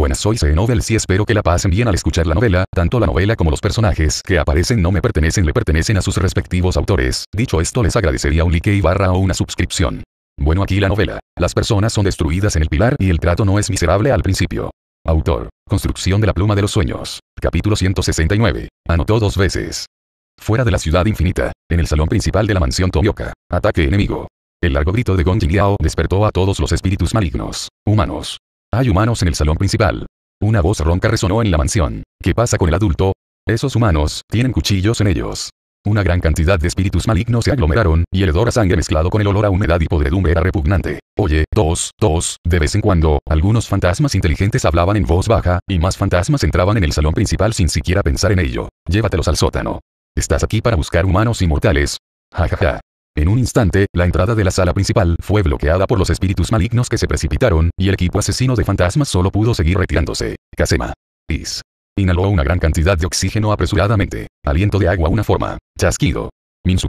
Buenas soy C. Novel y espero que la pasen bien al escuchar la novela, tanto la novela como los personajes que aparecen no me pertenecen le pertenecen a sus respectivos autores. Dicho esto les agradecería un like y barra o una suscripción. Bueno aquí la novela. Las personas son destruidas en el pilar y el trato no es miserable al principio. Autor. Construcción de la pluma de los sueños. Capítulo 169. Anotó dos veces. Fuera de la ciudad infinita, en el salón principal de la mansión Tomioka. Ataque enemigo. El largo grito de Gong despertó a todos los espíritus malignos, humanos, hay humanos en el salón principal. Una voz ronca resonó en la mansión. ¿Qué pasa con el adulto? Esos humanos, tienen cuchillos en ellos. Una gran cantidad de espíritus malignos se aglomeraron, y el hedor a sangre mezclado con el olor a humedad y podredumbre era repugnante. Oye, dos, dos, de vez en cuando, algunos fantasmas inteligentes hablaban en voz baja, y más fantasmas entraban en el salón principal sin siquiera pensar en ello. Llévatelos al sótano. Estás aquí para buscar humanos inmortales. Ja ja ja. En un instante, la entrada de la sala principal fue bloqueada por los espíritus malignos que se precipitaron, y el equipo asesino de fantasmas solo pudo seguir retirándose. Kasema. Is. Inhaló una gran cantidad de oxígeno apresuradamente. Aliento de agua una forma. Chasquido. Minsu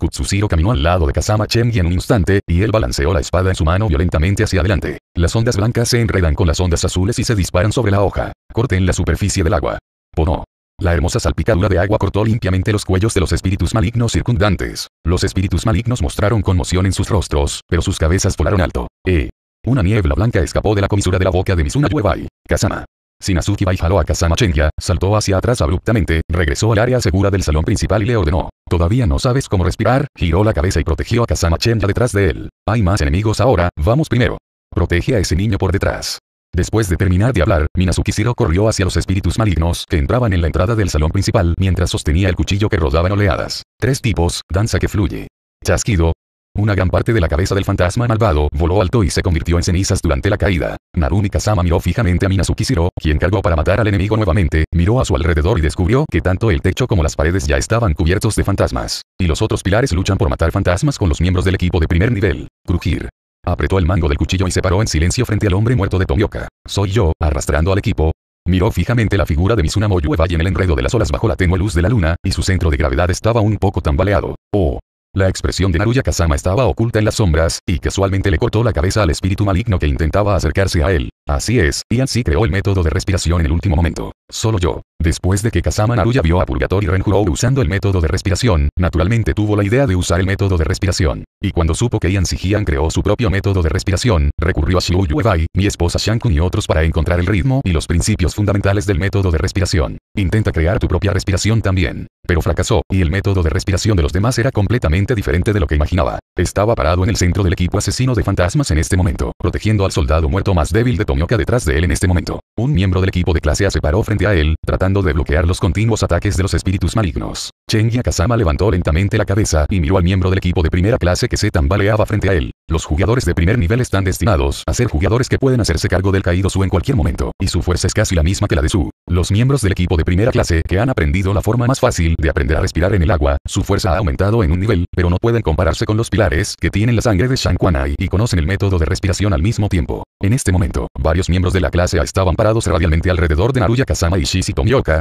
caminó al lado de Kazama y en un instante, y él balanceó la espada en su mano violentamente hacia adelante. Las ondas blancas se enredan con las ondas azules y se disparan sobre la hoja. Corten la superficie del agua. Pono. La hermosa salpicadura de agua cortó limpiamente los cuellos de los espíritus malignos circundantes. Los espíritus malignos mostraron conmoción en sus rostros, pero sus cabezas volaron alto. ¡Eh! Una niebla blanca escapó de la comisura de la boca de Mizuna Yuebai. Kasama. Sinazuki Bai jaló a Kasama Chenya, saltó hacia atrás abruptamente, regresó al área segura del salón principal y le ordenó. Todavía no sabes cómo respirar, giró la cabeza y protegió a Kasama Chenya detrás de él. Hay más enemigos ahora, vamos primero. Protege a ese niño por detrás. Después de terminar de hablar, Minazuki Shiro corrió hacia los espíritus malignos que entraban en la entrada del salón principal mientras sostenía el cuchillo que rodaba en oleadas. Tres tipos, danza que fluye. Chasquido. Una gran parte de la cabeza del fantasma malvado voló alto y se convirtió en cenizas durante la caída. Narumi Kasama miró fijamente a Minazuki Shiro, quien cargó para matar al enemigo nuevamente, miró a su alrededor y descubrió que tanto el techo como las paredes ya estaban cubiertos de fantasmas. Y los otros pilares luchan por matar fantasmas con los miembros del equipo de primer nivel. Crujir. Apretó el mango del cuchillo y se paró en silencio frente al hombre muerto de Tomioka. Soy yo, arrastrando al equipo. Miró fijamente la figura de Moyueva y en el enredo de las olas bajo la tenue luz de la luna, y su centro de gravedad estaba un poco tambaleado. Oh. La expresión de Naruya Kazama estaba oculta en las sombras, y casualmente le cortó la cabeza al espíritu maligno que intentaba acercarse a él. Así es, y así creó el método de respiración en el último momento. Solo yo. Después de que Kazama Naruya vio a Purgatory y usando el método de respiración, naturalmente tuvo la idea de usar el método de respiración. Y cuando supo que Ian Sijian creó su propio método de respiración, recurrió a Xiu Yuebai, mi esposa Shankun y otros para encontrar el ritmo y los principios fundamentales del método de respiración. Intenta crear tu propia respiración también. Pero fracasó, y el método de respiración de los demás era completamente diferente de lo que imaginaba. Estaba parado en el centro del equipo asesino de fantasmas en este momento, protegiendo al soldado muerto más débil de Tomioka detrás de él en este momento. Un miembro del equipo de clase A se paró frente a él, tratando de bloquear los continuos ataques de los espíritus malignos. Cheng Yakasama levantó lentamente la cabeza y miró al miembro del equipo de primera clase que se tambaleaba frente a él. Los jugadores de primer nivel están destinados a ser jugadores que pueden hacerse cargo del caído Su en cualquier momento, y su fuerza es casi la misma que la de Su. Los miembros del equipo de primera clase que han aprendido la forma más fácil de aprender a respirar en el agua, su fuerza ha aumentado en un nivel, pero no pueden compararse con los pilares que tienen la sangre de Shang y conocen el método de respiración al mismo tiempo. En este momento, varios miembros de la clase A estaban parados radialmente alrededor de Naruya Kasama y Shishi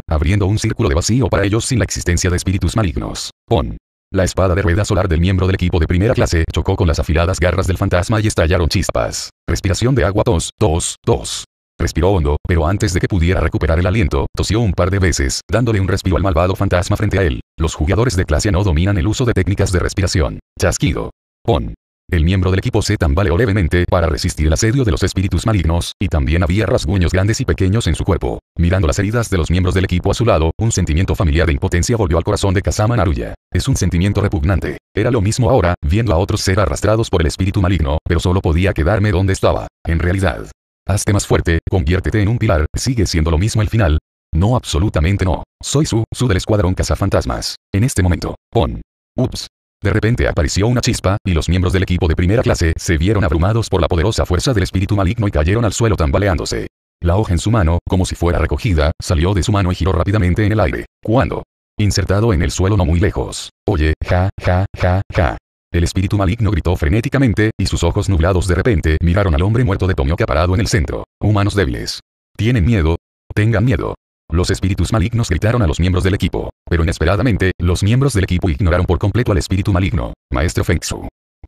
abriendo un círculo de vacío para ellos sin la existencia de espíritus malignos. PON. La espada de rueda solar del miembro del equipo de primera clase chocó con las afiladas garras del fantasma y estallaron chispas. Respiración de agua tos, tos, tos. Respiró hondo, pero antes de que pudiera recuperar el aliento, tosió un par de veces, dándole un respiro al malvado fantasma frente a él. Los jugadores de clase no dominan el uso de técnicas de respiración. Chasquido. PON. El miembro del equipo se tambaleó levemente para resistir el asedio de los espíritus malignos, y también había rasguños grandes y pequeños en su cuerpo. Mirando las heridas de los miembros del equipo a su lado, un sentimiento familiar de impotencia volvió al corazón de Kazama Naruya. Es un sentimiento repugnante. Era lo mismo ahora, viendo a otros ser arrastrados por el espíritu maligno, pero solo podía quedarme donde estaba. En realidad. Hazte más fuerte, conviértete en un pilar, sigue siendo lo mismo el final. No absolutamente no. Soy Su, Su del Escuadrón Cazafantasmas. En este momento. Pon. Ups, de repente apareció una chispa, y los miembros del equipo de primera clase se vieron abrumados por la poderosa fuerza del espíritu maligno y cayeron al suelo tambaleándose. La hoja en su mano, como si fuera recogida, salió de su mano y giró rápidamente en el aire. Cuando insertado en el suelo no muy lejos. Oye, ja, ja, ja, ja. El espíritu maligno gritó frenéticamente, y sus ojos nublados de repente miraron al hombre muerto de Tomioka parado en el centro. Humanos débiles. ¿Tienen miedo? Tengan miedo. Los espíritus malignos gritaron a los miembros del equipo, pero inesperadamente, los miembros del equipo ignoraron por completo al espíritu maligno. Maestro Feng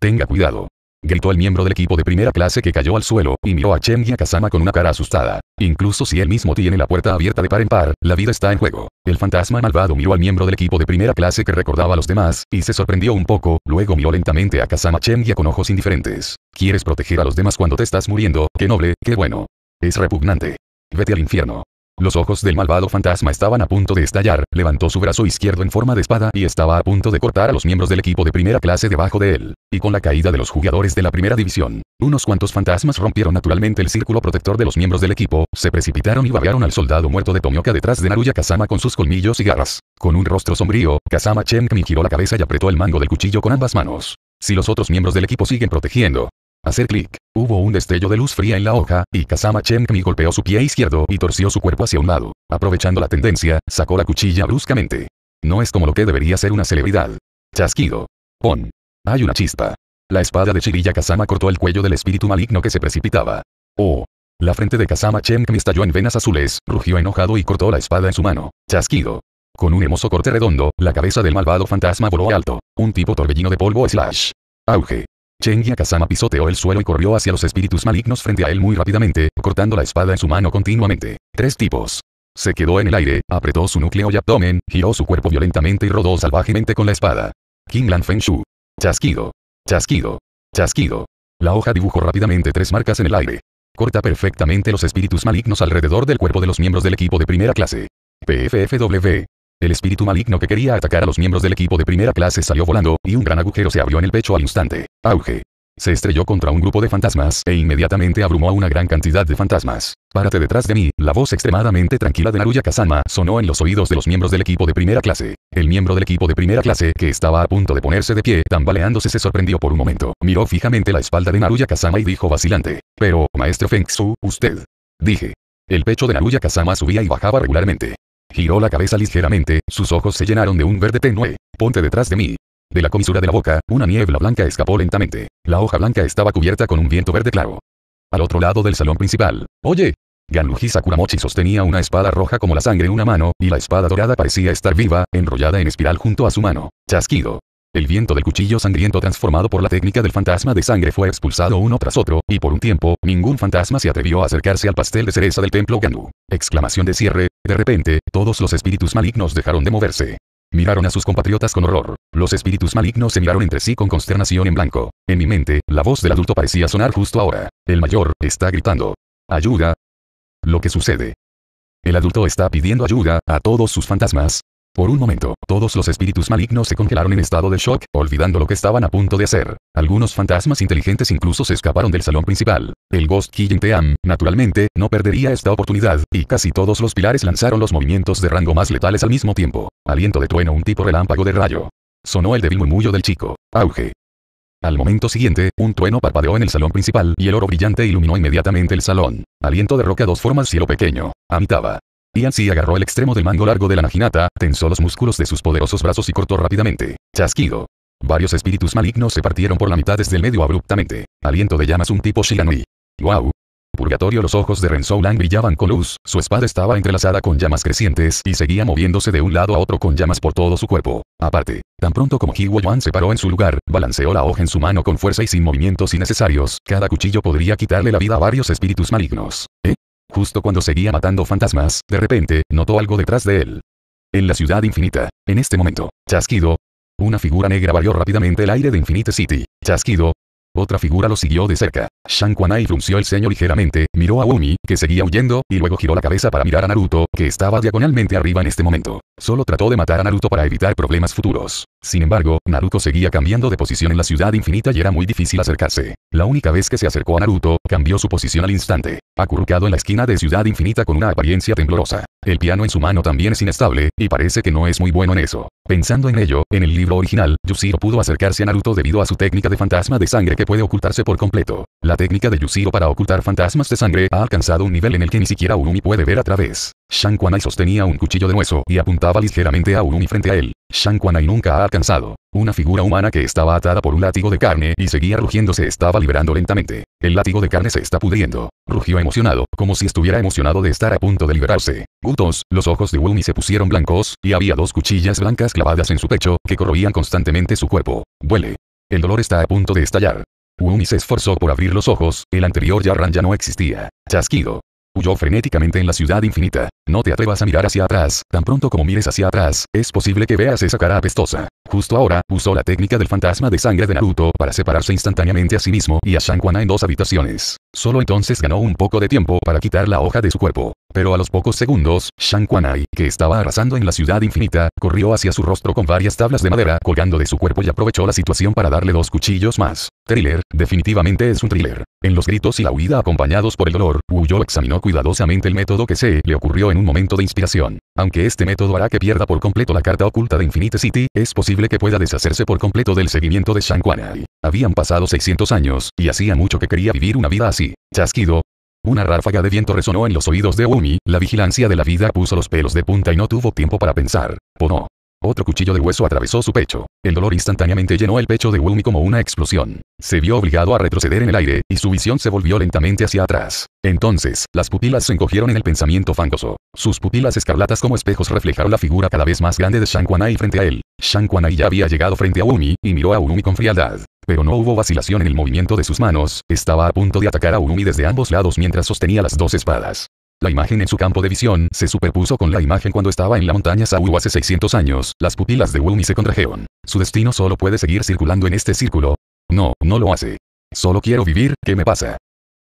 Tenga cuidado. Gritó el miembro del equipo de primera clase que cayó al suelo, y miró a Cheng y a Kazama con una cara asustada. Incluso si él mismo tiene la puerta abierta de par en par, la vida está en juego. El fantasma malvado miró al miembro del equipo de primera clase que recordaba a los demás, y se sorprendió un poco, luego miró lentamente a Kazama a con ojos indiferentes. ¿Quieres proteger a los demás cuando te estás muriendo? ¡Qué noble, qué bueno! Es repugnante. Vete al infierno. Los ojos del malvado fantasma estaban a punto de estallar, levantó su brazo izquierdo en forma de espada y estaba a punto de cortar a los miembros del equipo de primera clase debajo de él. Y con la caída de los jugadores de la primera división, unos cuantos fantasmas rompieron naturalmente el círculo protector de los miembros del equipo, se precipitaron y babearon al soldado muerto de Tomioka detrás de Naruya Kazama con sus colmillos y garras. Con un rostro sombrío, Kazama Chenkmi giró la cabeza y apretó el mango del cuchillo con ambas manos. Si los otros miembros del equipo siguen protegiendo, hacer clic. Hubo un destello de luz fría en la hoja, y Kazama Chenkmi golpeó su pie izquierdo y torció su cuerpo hacia un lado. Aprovechando la tendencia, sacó la cuchilla bruscamente. No es como lo que debería ser una celebridad. Chasquido. Pon. Hay una chispa. La espada de Chirilla Kazama cortó el cuello del espíritu maligno que se precipitaba. Oh. La frente de Kazama Chenkmi estalló en venas azules, rugió enojado y cortó la espada en su mano. Chasquido. Con un hermoso corte redondo, la cabeza del malvado fantasma voló alto. Un tipo torbellino de polvo slash. Auge. Cheng Kazama pisoteó el suelo y corrió hacia los espíritus malignos frente a él muy rápidamente, cortando la espada en su mano continuamente. Tres tipos. Se quedó en el aire, apretó su núcleo y abdomen, giró su cuerpo violentamente y rodó salvajemente con la espada. Lan Feng Shu. Chasquido. Chasquido. Chasquido. La hoja dibujó rápidamente tres marcas en el aire. Corta perfectamente los espíritus malignos alrededor del cuerpo de los miembros del equipo de primera clase. PFFW. El espíritu maligno que quería atacar a los miembros del equipo de primera clase salió volando, y un gran agujero se abrió en el pecho al instante. Auge. Se estrelló contra un grupo de fantasmas e inmediatamente abrumó a una gran cantidad de fantasmas. Párate detrás de mí, la voz extremadamente tranquila de Naruya Kazama sonó en los oídos de los miembros del equipo de primera clase. El miembro del equipo de primera clase, que estaba a punto de ponerse de pie, tambaleándose se sorprendió por un momento. Miró fijamente la espalda de Naruya Kazama y dijo vacilante. Pero, maestro Feng Tzu, usted. Dije. El pecho de Naruya Kazama subía y bajaba regularmente. Giró la cabeza ligeramente, sus ojos se llenaron de un verde tenue. Ponte detrás de mí. De la comisura de la boca, una niebla blanca escapó lentamente. La hoja blanca estaba cubierta con un viento verde claro. Al otro lado del salón principal. Oye. Ganluji Sakuramochi sostenía una espada roja como la sangre en una mano, y la espada dorada parecía estar viva, enrollada en espiral junto a su mano. Chasquido. El viento del cuchillo sangriento transformado por la técnica del fantasma de sangre fue expulsado uno tras otro, y por un tiempo, ningún fantasma se atrevió a acercarse al pastel de cereza del templo Gandu. Exclamación de cierre, de repente, todos los espíritus malignos dejaron de moverse. Miraron a sus compatriotas con horror. Los espíritus malignos se miraron entre sí con consternación en blanco. En mi mente, la voz del adulto parecía sonar justo ahora. El mayor, está gritando. Ayuda. Lo que sucede. El adulto está pidiendo ayuda, a todos sus fantasmas, por un momento, todos los espíritus malignos se congelaron en estado de shock, olvidando lo que estaban a punto de hacer. Algunos fantasmas inteligentes incluso se escaparon del salón principal. El Ghost Killing Team, naturalmente, no perdería esta oportunidad, y casi todos los pilares lanzaron los movimientos de rango más letales al mismo tiempo. Aliento de trueno, un tipo relámpago de rayo. Sonó el débil murmullo del chico. Auge. Al momento siguiente, un trueno parpadeó en el salón principal y el oro brillante iluminó inmediatamente el salón. Aliento de roca dos formas cielo pequeño. Amitaba. Si agarró el extremo del mango largo de la naginata, tensó los músculos de sus poderosos brazos y cortó rápidamente. Chasquido. Varios espíritus malignos se partieron por la mitad desde el medio abruptamente. Aliento de llamas un tipo Shiranui. ¡Guau! ¡Wow! Purgatorio los ojos de Lang brillaban con luz, su espada estaba entrelazada con llamas crecientes y seguía moviéndose de un lado a otro con llamas por todo su cuerpo. Aparte, tan pronto como Hiwo Yuan se paró en su lugar, balanceó la hoja en su mano con fuerza y sin movimientos innecesarios, cada cuchillo podría quitarle la vida a varios espíritus malignos. ¿Eh? Justo cuando seguía matando fantasmas, de repente, notó algo detrás de él. En la ciudad infinita. En este momento. Chasquido. Una figura negra varió rápidamente el aire de Infinite City. Chasquido. Otra figura lo siguió de cerca. Shan Kuanai frunció el ceño ligeramente, miró a Umi, que seguía huyendo, y luego giró la cabeza para mirar a Naruto, que estaba diagonalmente arriba en este momento. Solo trató de matar a Naruto para evitar problemas futuros. Sin embargo, Naruto seguía cambiando de posición en la ciudad infinita y era muy difícil acercarse. La única vez que se acercó a Naruto, cambió su posición al instante, acurrucado en la esquina de ciudad infinita con una apariencia temblorosa. El piano en su mano también es inestable, y parece que no es muy bueno en eso. Pensando en ello, en el libro original, Yushiro pudo acercarse a Naruto debido a su técnica de fantasma de sangre que puede ocultarse por completo. La técnica de Yushiro para ocultar fantasmas de sangre ha alcanzado un nivel en el que ni siquiera Urumi puede ver a través. Shang sostenía un cuchillo de hueso y apuntaba ligeramente a Urumi frente a él. Shang nunca ha alcanzado. Una figura humana que estaba atada por un látigo de carne y seguía rugiendo se estaba liberando lentamente. El látigo de carne se está pudriendo. Rugió emocionado, como si estuviera emocionado de estar a punto de liberarse. Gutos, los ojos de Urumi se pusieron blancos, y había dos cuchillas blancas clavadas en su pecho, que corroían constantemente su cuerpo. Huele. El dolor está a punto de estallar. Wumi se esforzó por abrir los ojos, el anterior Yarran ya no existía. Chasquido. Huyó frenéticamente en la ciudad infinita. No te atrevas a mirar hacia atrás, tan pronto como mires hacia atrás, es posible que veas esa cara apestosa. Justo ahora, usó la técnica del fantasma de sangre de Naruto para separarse instantáneamente a sí mismo y a Shankwana en dos habitaciones. Solo entonces ganó un poco de tiempo para quitar la hoja de su cuerpo. Pero a los pocos segundos, shang Quanai, que estaba arrasando en la ciudad infinita, corrió hacia su rostro con varias tablas de madera colgando de su cuerpo y aprovechó la situación para darle dos cuchillos más. Thriller, definitivamente es un thriller. En los gritos y la huida acompañados por el dolor, Yo examinó cuidadosamente el método que se le ocurrió en un momento de inspiración. Aunque este método hará que pierda por completo la carta oculta de Infinite City, es posible que pueda deshacerse por completo del seguimiento de Shang Habían pasado 600 años, y hacía mucho que quería vivir una vida así. Chasquido. Una ráfaga de viento resonó en los oídos de Umi, la vigilancia de la vida puso los pelos de punta y no tuvo tiempo para pensar. no otro cuchillo de hueso atravesó su pecho. El dolor instantáneamente llenó el pecho de Umi como una explosión. Se vio obligado a retroceder en el aire, y su visión se volvió lentamente hacia atrás. Entonces, las pupilas se encogieron en el pensamiento fangoso. Sus pupilas escarlatas como espejos reflejaron la figura cada vez más grande de Shang y frente a él. Shang ya había llegado frente a Umi, y miró a Umi con frialdad. Pero no hubo vacilación en el movimiento de sus manos, estaba a punto de atacar a Umi desde ambos lados mientras sostenía las dos espadas. La imagen en su campo de visión se superpuso con la imagen cuando estaba en la montaña Sawu hace 600 años. Las pupilas de Wumi se contrajeron. Su destino solo puede seguir circulando en este círculo. No, no lo hace. Solo quiero vivir, ¿qué me pasa?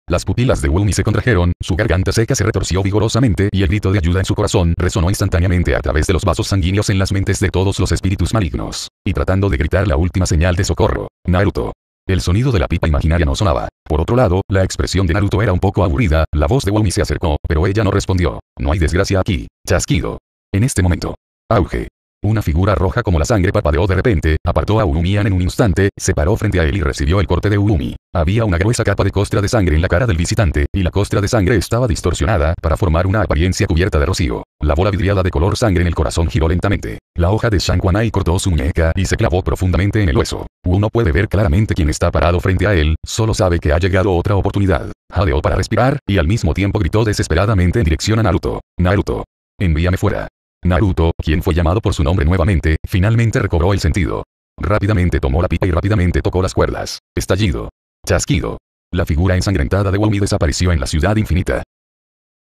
Las pupilas de Wumi se contrajeron, su garganta seca se retorció vigorosamente y el grito de ayuda en su corazón resonó instantáneamente a través de los vasos sanguíneos en las mentes de todos los espíritus malignos. Y tratando de gritar la última señal de socorro, Naruto, el sonido de la pipa imaginaria no sonaba. Por otro lado, la expresión de Naruto era un poco aburrida, la voz de Wumi se acercó, pero ella no respondió. No hay desgracia aquí. Chasquido. En este momento. Auge. Una figura roja como la sangre papadeó de repente, apartó a Urumian en un instante, se paró frente a él y recibió el corte de Urumi. Había una gruesa capa de costra de sangre en la cara del visitante, y la costra de sangre estaba distorsionada para formar una apariencia cubierta de rocío. La bola vidriada de color sangre en el corazón giró lentamente. La hoja de Shanguanai cortó su muñeca y se clavó profundamente en el hueso. Uno puede ver claramente quién está parado frente a él, solo sabe que ha llegado otra oportunidad. Jadeó para respirar, y al mismo tiempo gritó desesperadamente en dirección a Naruto. Naruto. Envíame fuera. Naruto, quien fue llamado por su nombre nuevamente, finalmente recobró el sentido. Rápidamente tomó la pipa y rápidamente tocó las cuerdas. Estallido. Chasquido. La figura ensangrentada de Wumi desapareció en la ciudad infinita.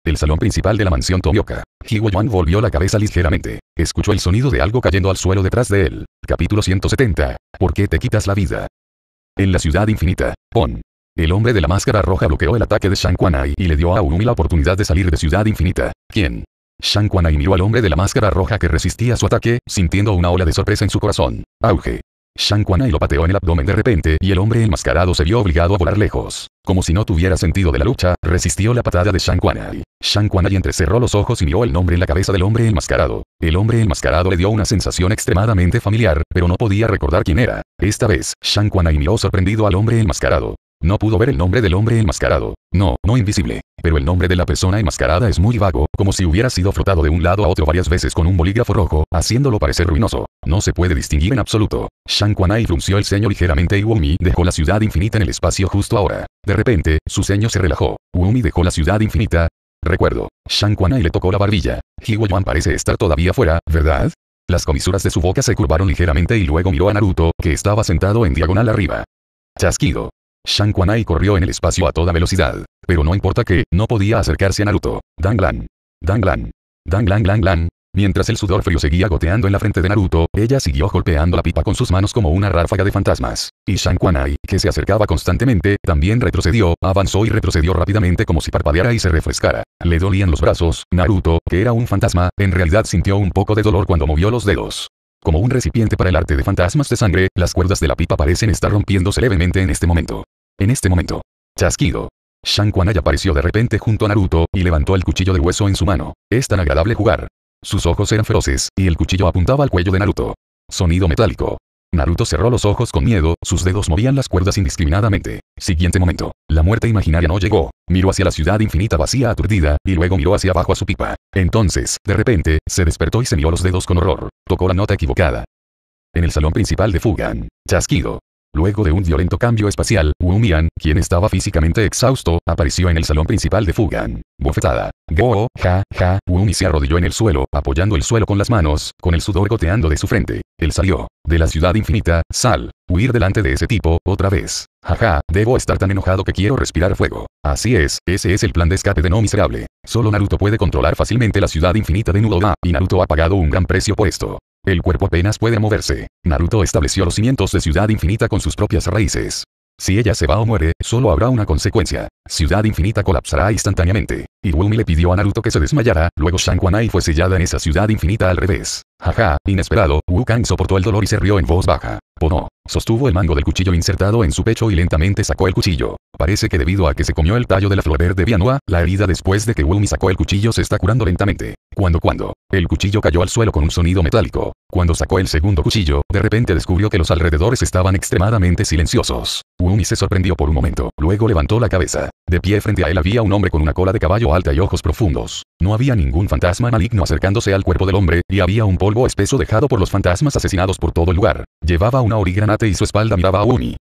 El salón principal de la mansión Tomioka. Hiwa volvió la cabeza ligeramente. Escuchó el sonido de algo cayendo al suelo detrás de él. Capítulo 170. ¿Por qué te quitas la vida? En la ciudad infinita. Pon. El hombre de la máscara roja bloqueó el ataque de Shanquanai y le dio a Umi la oportunidad de salir de Ciudad Infinita. ¿Quién? Shang miró al hombre de la máscara roja que resistía su ataque, sintiendo una ola de sorpresa en su corazón. Auge. Shang lo pateó en el abdomen de repente y el hombre enmascarado se vio obligado a volar lejos. Como si no tuviera sentido de la lucha, resistió la patada de Shang Kuanai. Shang entrecerró los ojos y miró el nombre en la cabeza del hombre enmascarado. El hombre enmascarado le dio una sensación extremadamente familiar, pero no podía recordar quién era. Esta vez, Shang miró sorprendido al hombre enmascarado. No pudo ver el nombre del hombre enmascarado. No, no invisible. Pero el nombre de la persona enmascarada es muy vago, como si hubiera sido frotado de un lado a otro varias veces con un bolígrafo rojo, haciéndolo parecer ruinoso. No se puede distinguir en absoluto. Shang Quanai frunció el ceño ligeramente y Wumi dejó la ciudad infinita en el espacio justo ahora. De repente, su ceño se relajó. Wumi dejó la ciudad infinita. Recuerdo. Shang Quanai le tocó la barbilla. He-Wu Yuan parece estar todavía fuera, ¿verdad? Las comisuras de su boca se curvaron ligeramente y luego miró a Naruto, que estaba sentado en diagonal arriba. Chasquido. Shang Quanai corrió en el espacio a toda velocidad pero no importa que, no podía acercarse a Naruto. Danglan. Danglan. Danglan Danglan. Mientras el sudor frío seguía goteando en la frente de Naruto, ella siguió golpeando la pipa con sus manos como una ráfaga de fantasmas. Y Shang que se acercaba constantemente, también retrocedió, avanzó y retrocedió rápidamente como si parpadeara y se refrescara. Le dolían los brazos, Naruto, que era un fantasma, en realidad sintió un poco de dolor cuando movió los dedos. Como un recipiente para el arte de fantasmas de sangre, las cuerdas de la pipa parecen estar rompiéndose levemente en este momento. En este momento. Chasquido y apareció de repente junto a Naruto, y levantó el cuchillo de hueso en su mano. Es tan agradable jugar. Sus ojos eran feroces, y el cuchillo apuntaba al cuello de Naruto. Sonido metálico. Naruto cerró los ojos con miedo, sus dedos movían las cuerdas indiscriminadamente. Siguiente momento. La muerte imaginaria no llegó. Miró hacia la ciudad infinita vacía aturdida, y luego miró hacia abajo a su pipa. Entonces, de repente, se despertó y se miró los dedos con horror. Tocó la nota equivocada. En el salón principal de Fugan. Chasquido. Luego de un violento cambio espacial, Wu quien estaba físicamente exhausto, apareció en el salón principal de Fugan. Bofetada. Go, ja, ja, Wumi se arrodilló en el suelo, apoyando el suelo con las manos, con el sudor goteando de su frente. Él salió. De la ciudad infinita, sal. Huir delante de ese tipo, otra vez. Ja-ja, debo estar tan enojado que quiero respirar fuego. Así es, ese es el plan de escape de No Miserable. Solo Naruto puede controlar fácilmente la ciudad infinita de Nudoga, y Naruto ha pagado un gran precio por esto. El cuerpo apenas puede moverse. Naruto estableció los cimientos de Ciudad Infinita con sus propias raíces. Si ella se va o muere, solo habrá una consecuencia. Ciudad Infinita colapsará instantáneamente. Y Wumi le pidió a Naruto que se desmayara, luego Shanguanai fue sellada en esa ciudad infinita al revés. Jaja, inesperado, Wukang soportó el dolor y se rió en voz baja. Pono. Sostuvo el mango del cuchillo insertado en su pecho y lentamente sacó el cuchillo. Parece que debido a que se comió el tallo de la flor verde Bianua, la herida después de que Wumi sacó el cuchillo se está curando lentamente. Cuando cuando. El cuchillo cayó al suelo con un sonido metálico. Cuando sacó el segundo cuchillo, de repente descubrió que los alrededores estaban extremadamente silenciosos. Wumi se sorprendió por un momento, luego levantó la cabeza. De pie frente a él había un hombre con una cola de caballo alta y ojos profundos. No había ningún fantasma maligno acercándose al cuerpo del hombre, y había un polvo espeso dejado por los fantasmas asesinados por todo el lugar. Llevaba una origranate y su espalda miraba a Wumi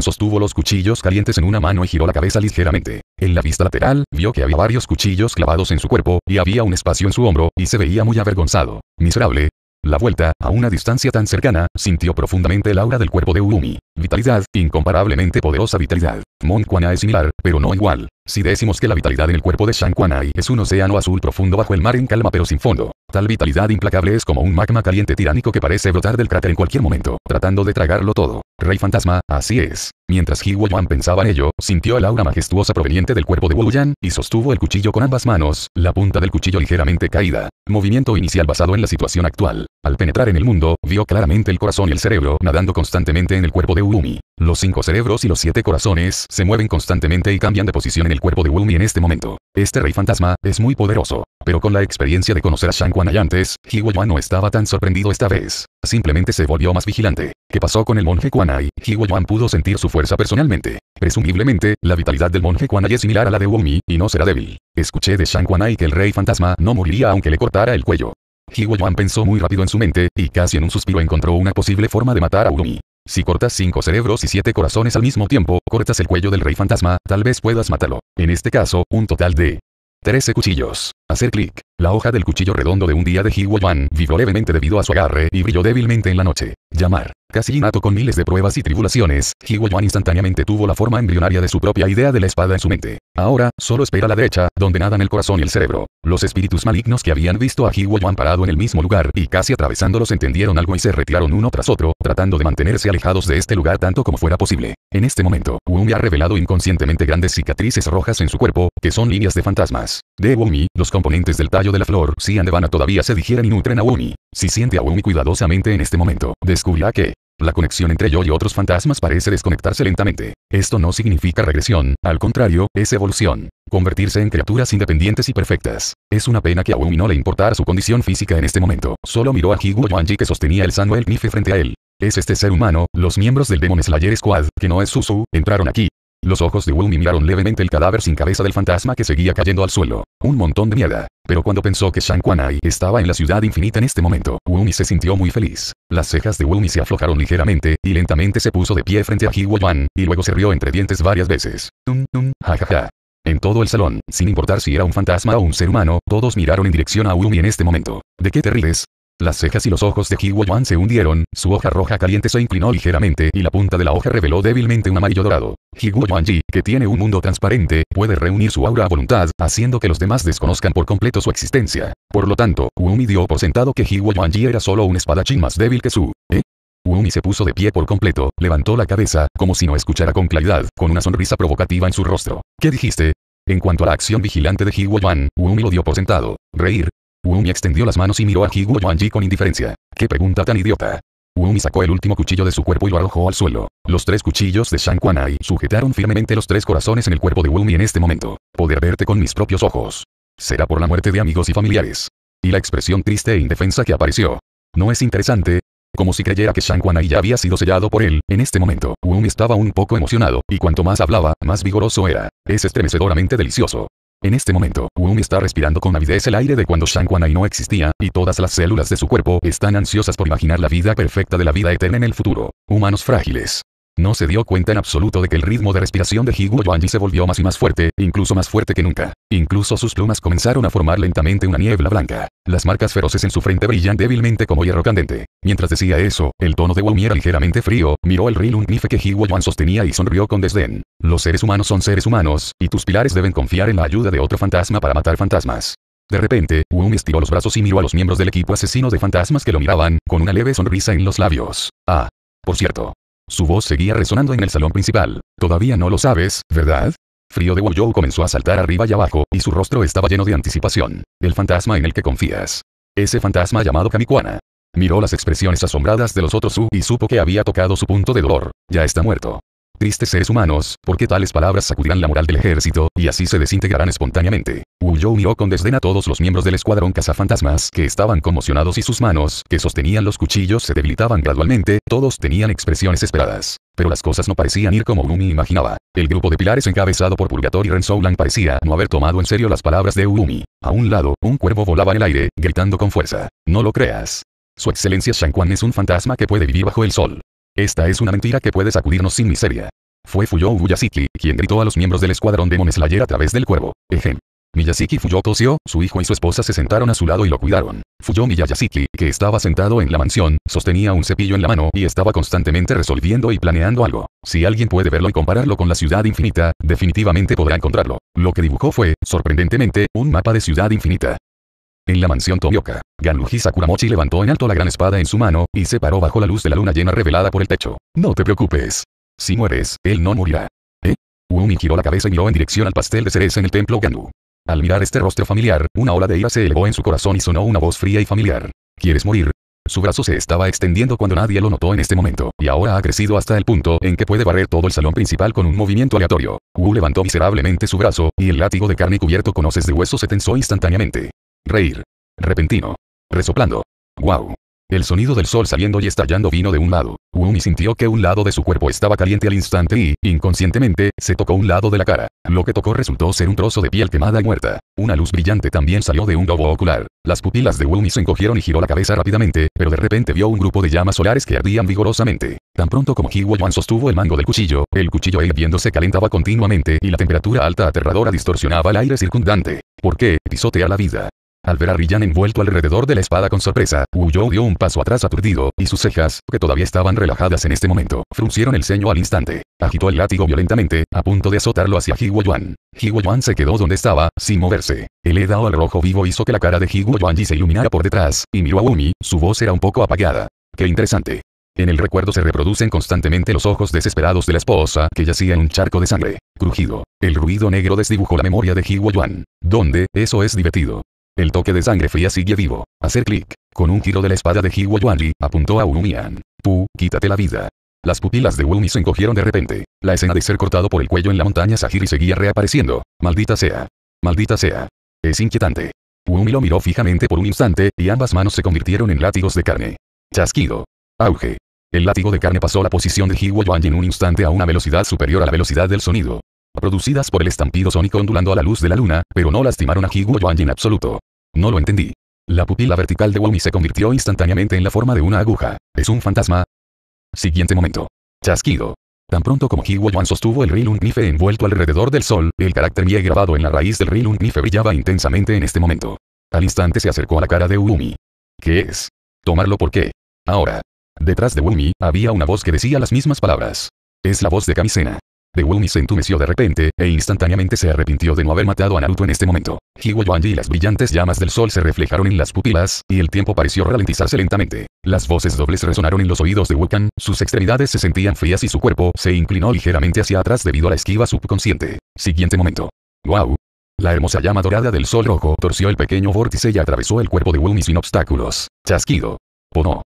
sostuvo los cuchillos calientes en una mano y giró la cabeza ligeramente. En la vista lateral, vio que había varios cuchillos clavados en su cuerpo, y había un espacio en su hombro, y se veía muy avergonzado. Miserable. La vuelta, a una distancia tan cercana, sintió profundamente el aura del cuerpo de Uumi. Vitalidad, incomparablemente poderosa vitalidad. Mon es similar, pero no igual. Si decimos que la vitalidad en el cuerpo de shang Quanai es un océano azul profundo bajo el mar en calma pero sin fondo, tal vitalidad implacable es como un magma caliente tiránico que parece brotar del cráter en cualquier momento, tratando de tragarlo todo. Rey fantasma, así es. Mientras He Yuan pensaba en ello, sintió el aura majestuosa proveniente del cuerpo de Wu Yan, y sostuvo el cuchillo con ambas manos, la punta del cuchillo ligeramente caída. Movimiento inicial basado en la situación actual. Al penetrar en el mundo, vio claramente el corazón y el cerebro nadando constantemente en el cuerpo de Uumi. Los cinco cerebros y los siete corazones se mueven constantemente y cambian de posición en el cuerpo de Uumi en este momento. Este rey fantasma es muy poderoso, pero con la experiencia de conocer a Shang Quanai antes, Yuan no estaba tan sorprendido esta vez. Simplemente se volvió más vigilante. ¿Qué pasó con el monje Quanai? Hiwa pudo sentir su fuerza personalmente. Presumiblemente, la vitalidad del monje Quanai es similar a la de Uumi, y no será débil. Escuché de Shang Quanai que el rey fantasma no moriría aunque le cortara el cuello. Jiwa pensó muy rápido en su mente, y casi en un suspiro encontró una posible forma de matar a Urumi. Si cortas cinco cerebros y siete corazones al mismo tiempo, cortas el cuello del rey fantasma, tal vez puedas matarlo. En este caso, un total de 13 cuchillos. Hacer clic. La hoja del cuchillo redondo de un día de Jiwoyan vibró levemente debido a su agarre y brilló débilmente en la noche. Llamar. Casi inato con miles de pruebas y tribulaciones, Jiwoyan instantáneamente tuvo la forma embrionaria de su propia idea de la espada en su mente. Ahora, solo espera a la derecha, donde nadan el corazón y el cerebro. Los espíritus malignos que habían visto a Hiwayuan parado en el mismo lugar y casi atravesándolos entendieron algo y se retiraron uno tras otro, tratando de mantenerse alejados de este lugar tanto como fuera posible. En este momento, Wumi ha revelado inconscientemente grandes cicatrices rojas en su cuerpo, que son líneas de fantasmas. De Wumi, los componentes del tallo de la flor si andevana todavía se digieren y nutren a Umi. Si siente a Umi cuidadosamente en este momento, descubrirá que la conexión entre yo y otros fantasmas parece desconectarse lentamente. Esto no significa regresión, al contrario, es evolución. Convertirse en criaturas independientes y perfectas. Es una pena que a Umi no le importara su condición física en este momento. Solo miró a Higuo Yuanji que sostenía el Samuel Knife frente a él. Es este ser humano, los miembros del Demon Slayer Squad, que no es Susu, entraron aquí. Los ojos de Wumi miraron levemente el cadáver sin cabeza del fantasma que seguía cayendo al suelo. Un montón de mierda. Pero cuando pensó que Shang Quanai estaba en la ciudad infinita en este momento, Wumi se sintió muy feliz. Las cejas de Wumi se aflojaron ligeramente, y lentamente se puso de pie frente a Wu Yuan, y luego se rió entre dientes varias veces. Tum, tum, jajaja. En todo el salón, sin importar si era un fantasma o un ser humano, todos miraron en dirección a Wumi en este momento. ¿De qué te ríes? Las cejas y los ojos de Jiwo Yuan se hundieron, su hoja roja caliente se inclinó ligeramente y la punta de la hoja reveló débilmente un amarillo dorado. Jiwo que tiene un mundo transparente, puede reunir su aura a voluntad, haciendo que los demás desconozcan por completo su existencia. Por lo tanto, Wumi dio por sentado que Jiwo era solo un espadachín más débil que su... ¿Eh? Wumi se puso de pie por completo, levantó la cabeza, como si no escuchara con claridad, con una sonrisa provocativa en su rostro. ¿Qué dijiste? En cuanto a la acción vigilante de Jiwo Yuan, Wumi lo dio por sentado. Reír, Wumi extendió las manos y miró a Higuo Yuanji con indiferencia. ¡Qué pregunta tan idiota! Wumi sacó el último cuchillo de su cuerpo y lo arrojó al suelo. Los tres cuchillos de Shang Quanai sujetaron firmemente los tres corazones en el cuerpo de Wumi en este momento. Poder verte con mis propios ojos. Será por la muerte de amigos y familiares. Y la expresión triste e indefensa que apareció. No es interesante, como si creyera que Shang Quanai ya había sido sellado por él, en este momento, Wumi estaba un poco emocionado, y cuanto más hablaba, más vigoroso era. Es estremecedoramente delicioso. En este momento, Wu está respirando con avidez el aire de cuando Shang Quan no existía, y todas las células de su cuerpo están ansiosas por imaginar la vida perfecta de la vida eterna en el futuro. Humanos frágiles. No se dio cuenta en absoluto de que el ritmo de respiración de Higuo se volvió más y más fuerte, incluso más fuerte que nunca. Incluso sus plumas comenzaron a formar lentamente una niebla blanca. Las marcas feroces en su frente brillan débilmente como hierro candente. Mientras decía eso, el tono de Wumi era ligeramente frío, miró el Rilun Nife que Higuo sostenía y sonrió con desdén. Los seres humanos son seres humanos, y tus pilares deben confiar en la ayuda de otro fantasma para matar fantasmas. De repente, Wumi estiró los brazos y miró a los miembros del equipo asesino de fantasmas que lo miraban, con una leve sonrisa en los labios. Ah. Por cierto, su voz seguía resonando en el salón principal. Todavía no lo sabes, ¿verdad? Frío de Wuyou comenzó a saltar arriba y abajo, y su rostro estaba lleno de anticipación. El fantasma en el que confías. Ese fantasma llamado Kamikuana. Miró las expresiones asombradas de los otros U y supo que había tocado su punto de dolor. Ya está muerto tristes seres humanos, porque tales palabras sacudirán la moral del ejército, y así se desintegrarán espontáneamente. Wu miró con desdén a todos los miembros del escuadrón cazafantasmas que estaban conmocionados y sus manos, que sostenían los cuchillos, se debilitaban gradualmente, todos tenían expresiones esperadas. Pero las cosas no parecían ir como Urumi imaginaba. El grupo de pilares encabezado por Purgator y Soulang parecía no haber tomado en serio las palabras de Urumi. A un lado, un cuervo volaba en el aire, gritando con fuerza. No lo creas. Su excelencia Shanquan es un fantasma que puede vivir bajo el sol. Esta es una mentira que puede sacudirnos sin miseria. Fue Fuyou Uyasiki quien gritó a los miembros del escuadrón Demon Slayer a través del cuervo. Ejemplo. Miyasiki Fuyo tosió, su hijo y su esposa se sentaron a su lado y lo cuidaron. Fuyo Miyayasiki, que estaba sentado en la mansión, sostenía un cepillo en la mano y estaba constantemente resolviendo y planeando algo. Si alguien puede verlo y compararlo con la ciudad infinita, definitivamente podrá encontrarlo. Lo que dibujó fue, sorprendentemente, un mapa de ciudad infinita. En la mansión Tomioka, Ganluji Sakuramochi levantó en alto la gran espada en su mano, y se paró bajo la luz de la luna llena revelada por el techo. No te preocupes. Si mueres, él no morirá. ¿Eh? Umi giró la cabeza y miró en dirección al pastel de cereza en el templo Ganlu. Al mirar este rostro familiar, una ola de ira se elevó en su corazón y sonó una voz fría y familiar. ¿Quieres morir? Su brazo se estaba extendiendo cuando nadie lo notó en este momento, y ahora ha crecido hasta el punto en que puede barrer todo el salón principal con un movimiento aleatorio. Wu levantó miserablemente su brazo, y el látigo de carne cubierto con hoces de hueso se tensó instantáneamente. Reír. Repentino. Resoplando. ¡Wow! El sonido del sol saliendo y estallando vino de un lado. Wumi sintió que un lado de su cuerpo estaba caliente al instante y, inconscientemente, se tocó un lado de la cara. Lo que tocó resultó ser un trozo de piel quemada y muerta. Una luz brillante también salió de un globo ocular. Las pupilas de Wumi se encogieron y giró la cabeza rápidamente, pero de repente vio un grupo de llamas solares que ardían vigorosamente. Tan pronto como Hiwo sostuvo el mango del cuchillo, el cuchillo se calentaba continuamente y la temperatura alta aterradora distorsionaba el aire circundante. ¿Por qué la vida? Al ver a Riyan envuelto alrededor de la espada con sorpresa, Huyou dio un paso atrás aturdido, y sus cejas, que todavía estaban relajadas en este momento, fruncieron el ceño al instante. Agitó el látigo violentamente, a punto de azotarlo hacia Ji Yuan. se quedó donde estaba, sin moverse. El edao al rojo vivo hizo que la cara de Ji se iluminara por detrás, y miró a Umi, su voz era un poco apagada. Qué interesante. En el recuerdo se reproducen constantemente los ojos desesperados de la esposa que yacía en un charco de sangre. Crujido. El ruido negro desdibujó la memoria de Ji Yuan. ¿Dónde? Eso es divertido. El toque de sangre fría sigue vivo. Hacer clic. Con un tiro de la espada de Hiwo apuntó a Wumian. Pu, quítate la vida. Las pupilas de Wumi se encogieron de repente. La escena de ser cortado por el cuello en la montaña Sahiri seguía reapareciendo. Maldita sea. Maldita sea. Es inquietante. Wumi lo miró fijamente por un instante, y ambas manos se convirtieron en látigos de carne. Chasquido. Auge. El látigo de carne pasó la posición de Hiwo en un instante a una velocidad superior a la velocidad del sonido producidas por el estampido sónico ondulando a la luz de la luna, pero no lastimaron a Higuo Yuan en absoluto. No lo entendí. La pupila vertical de Wumi se convirtió instantáneamente en la forma de una aguja. ¿Es un fantasma? Siguiente momento. Chasquido. Tan pronto como Higuo Yuan sostuvo el Nife envuelto alrededor del sol, el carácter Mie grabado en la raíz del Nife brillaba intensamente en este momento. Al instante se acercó a la cara de Wumi. ¿Qué es? Tomarlo por qué. Ahora. Detrás de Wumi, había una voz que decía las mismas palabras. Es la voz de Kamisena. Wumi se entumeció de repente, e instantáneamente se arrepintió de no haber matado a Naruto en este momento. Hyuuyanji y las brillantes llamas del sol se reflejaron en las pupilas, y el tiempo pareció ralentizarse lentamente. Las voces dobles resonaron en los oídos de Wukan, sus extremidades se sentían frías y su cuerpo se inclinó ligeramente hacia atrás debido a la esquiva subconsciente. Siguiente momento. Wow, la hermosa llama dorada del sol rojo torció el pequeño vórtice y atravesó el cuerpo de Wumi sin obstáculos. Chasquido. O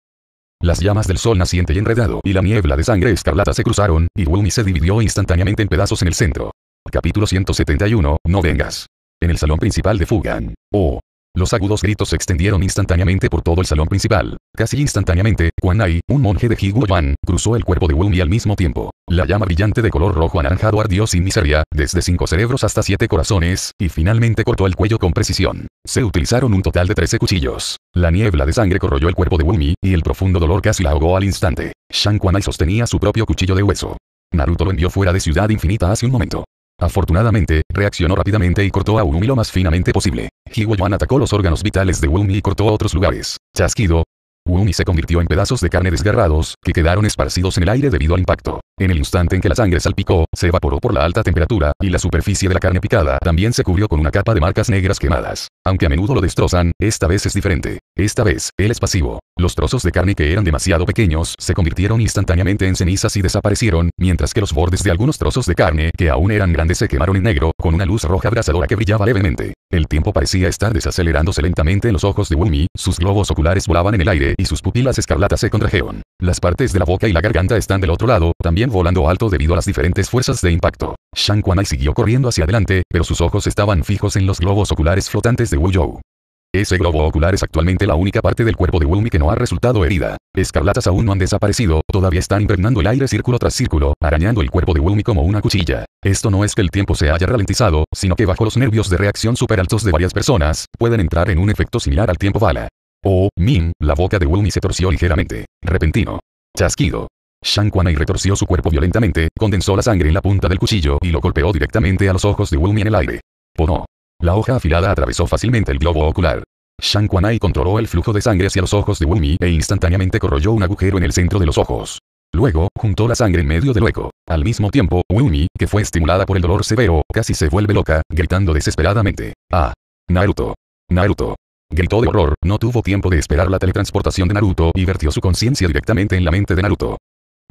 las llamas del sol naciente y enredado y la niebla de sangre escarlata se cruzaron, y Wumi se dividió instantáneamente en pedazos en el centro. Capítulo 171, No vengas. En el salón principal de Fugan. Oh, los agudos gritos se extendieron instantáneamente por todo el salón principal. Casi instantáneamente, Quanai, un monje de Higuoyan, cruzó el cuerpo de Wumi al mismo tiempo. La llama brillante de color rojo anaranjado ardió sin miseria, desde cinco cerebros hasta siete corazones, y finalmente cortó el cuello con precisión. Se utilizaron un total de 13 cuchillos. La niebla de sangre corroyó el cuerpo de Wumi, y el profundo dolor casi la ahogó al instante. Shang Quanai sostenía su propio cuchillo de hueso. Naruto lo envió fuera de Ciudad Infinita hace un momento. Afortunadamente, reaccionó rápidamente y cortó a Wumi lo más finamente posible. Yuan atacó los órganos vitales de Wumi y cortó otros lugares. Chasquido. Wumi se convirtió en pedazos de carne desgarrados, que quedaron esparcidos en el aire debido al impacto. En el instante en que la sangre salpicó, se evaporó por la alta temperatura, y la superficie de la carne picada también se cubrió con una capa de marcas negras quemadas. Aunque a menudo lo destrozan, esta vez es diferente. Esta vez, él es pasivo. Los trozos de carne que eran demasiado pequeños se convirtieron instantáneamente en cenizas y desaparecieron, mientras que los bordes de algunos trozos de carne que aún eran grandes se quemaron en negro, con una luz roja abrasadora que brillaba levemente. El tiempo parecía estar desacelerándose lentamente en los ojos de Wumi, sus globos oculares volaban en el aire y sus pupilas escarlatas se contrajeron. Las partes de la boca y la garganta están del otro lado, también volando alto debido a las diferentes fuerzas de impacto. Shang Quanai siguió corriendo hacia adelante, pero sus ojos estaban fijos en los globos oculares flotantes de Wu Zhou. Ese globo ocular es actualmente la única parte del cuerpo de Wumi que no ha resultado herida. Escarlatas aún no han desaparecido, todavía están impregnando el aire círculo tras círculo, arañando el cuerpo de Wumi como una cuchilla. Esto no es que el tiempo se haya ralentizado, sino que bajo los nervios de reacción super altos de varias personas, pueden entrar en un efecto similar al tiempo bala. Oh, Min, la boca de Wumi se torció ligeramente. Repentino. Chasquido. Shang retorció su cuerpo violentamente, condensó la sangre en la punta del cuchillo y lo golpeó directamente a los ojos de Wumi en el aire. no. La hoja afilada atravesó fácilmente el globo ocular. Shang controló el flujo de sangre hacia los ojos de Wumi e instantáneamente corroyó un agujero en el centro de los ojos. Luego, juntó la sangre en medio del hueco. Al mismo tiempo, Wumi, que fue estimulada por el dolor severo, casi se vuelve loca, gritando desesperadamente. ¡Ah! Naruto. Naruto. Gritó de horror, no tuvo tiempo de esperar la teletransportación de Naruto y vertió su conciencia directamente en la mente de Naruto.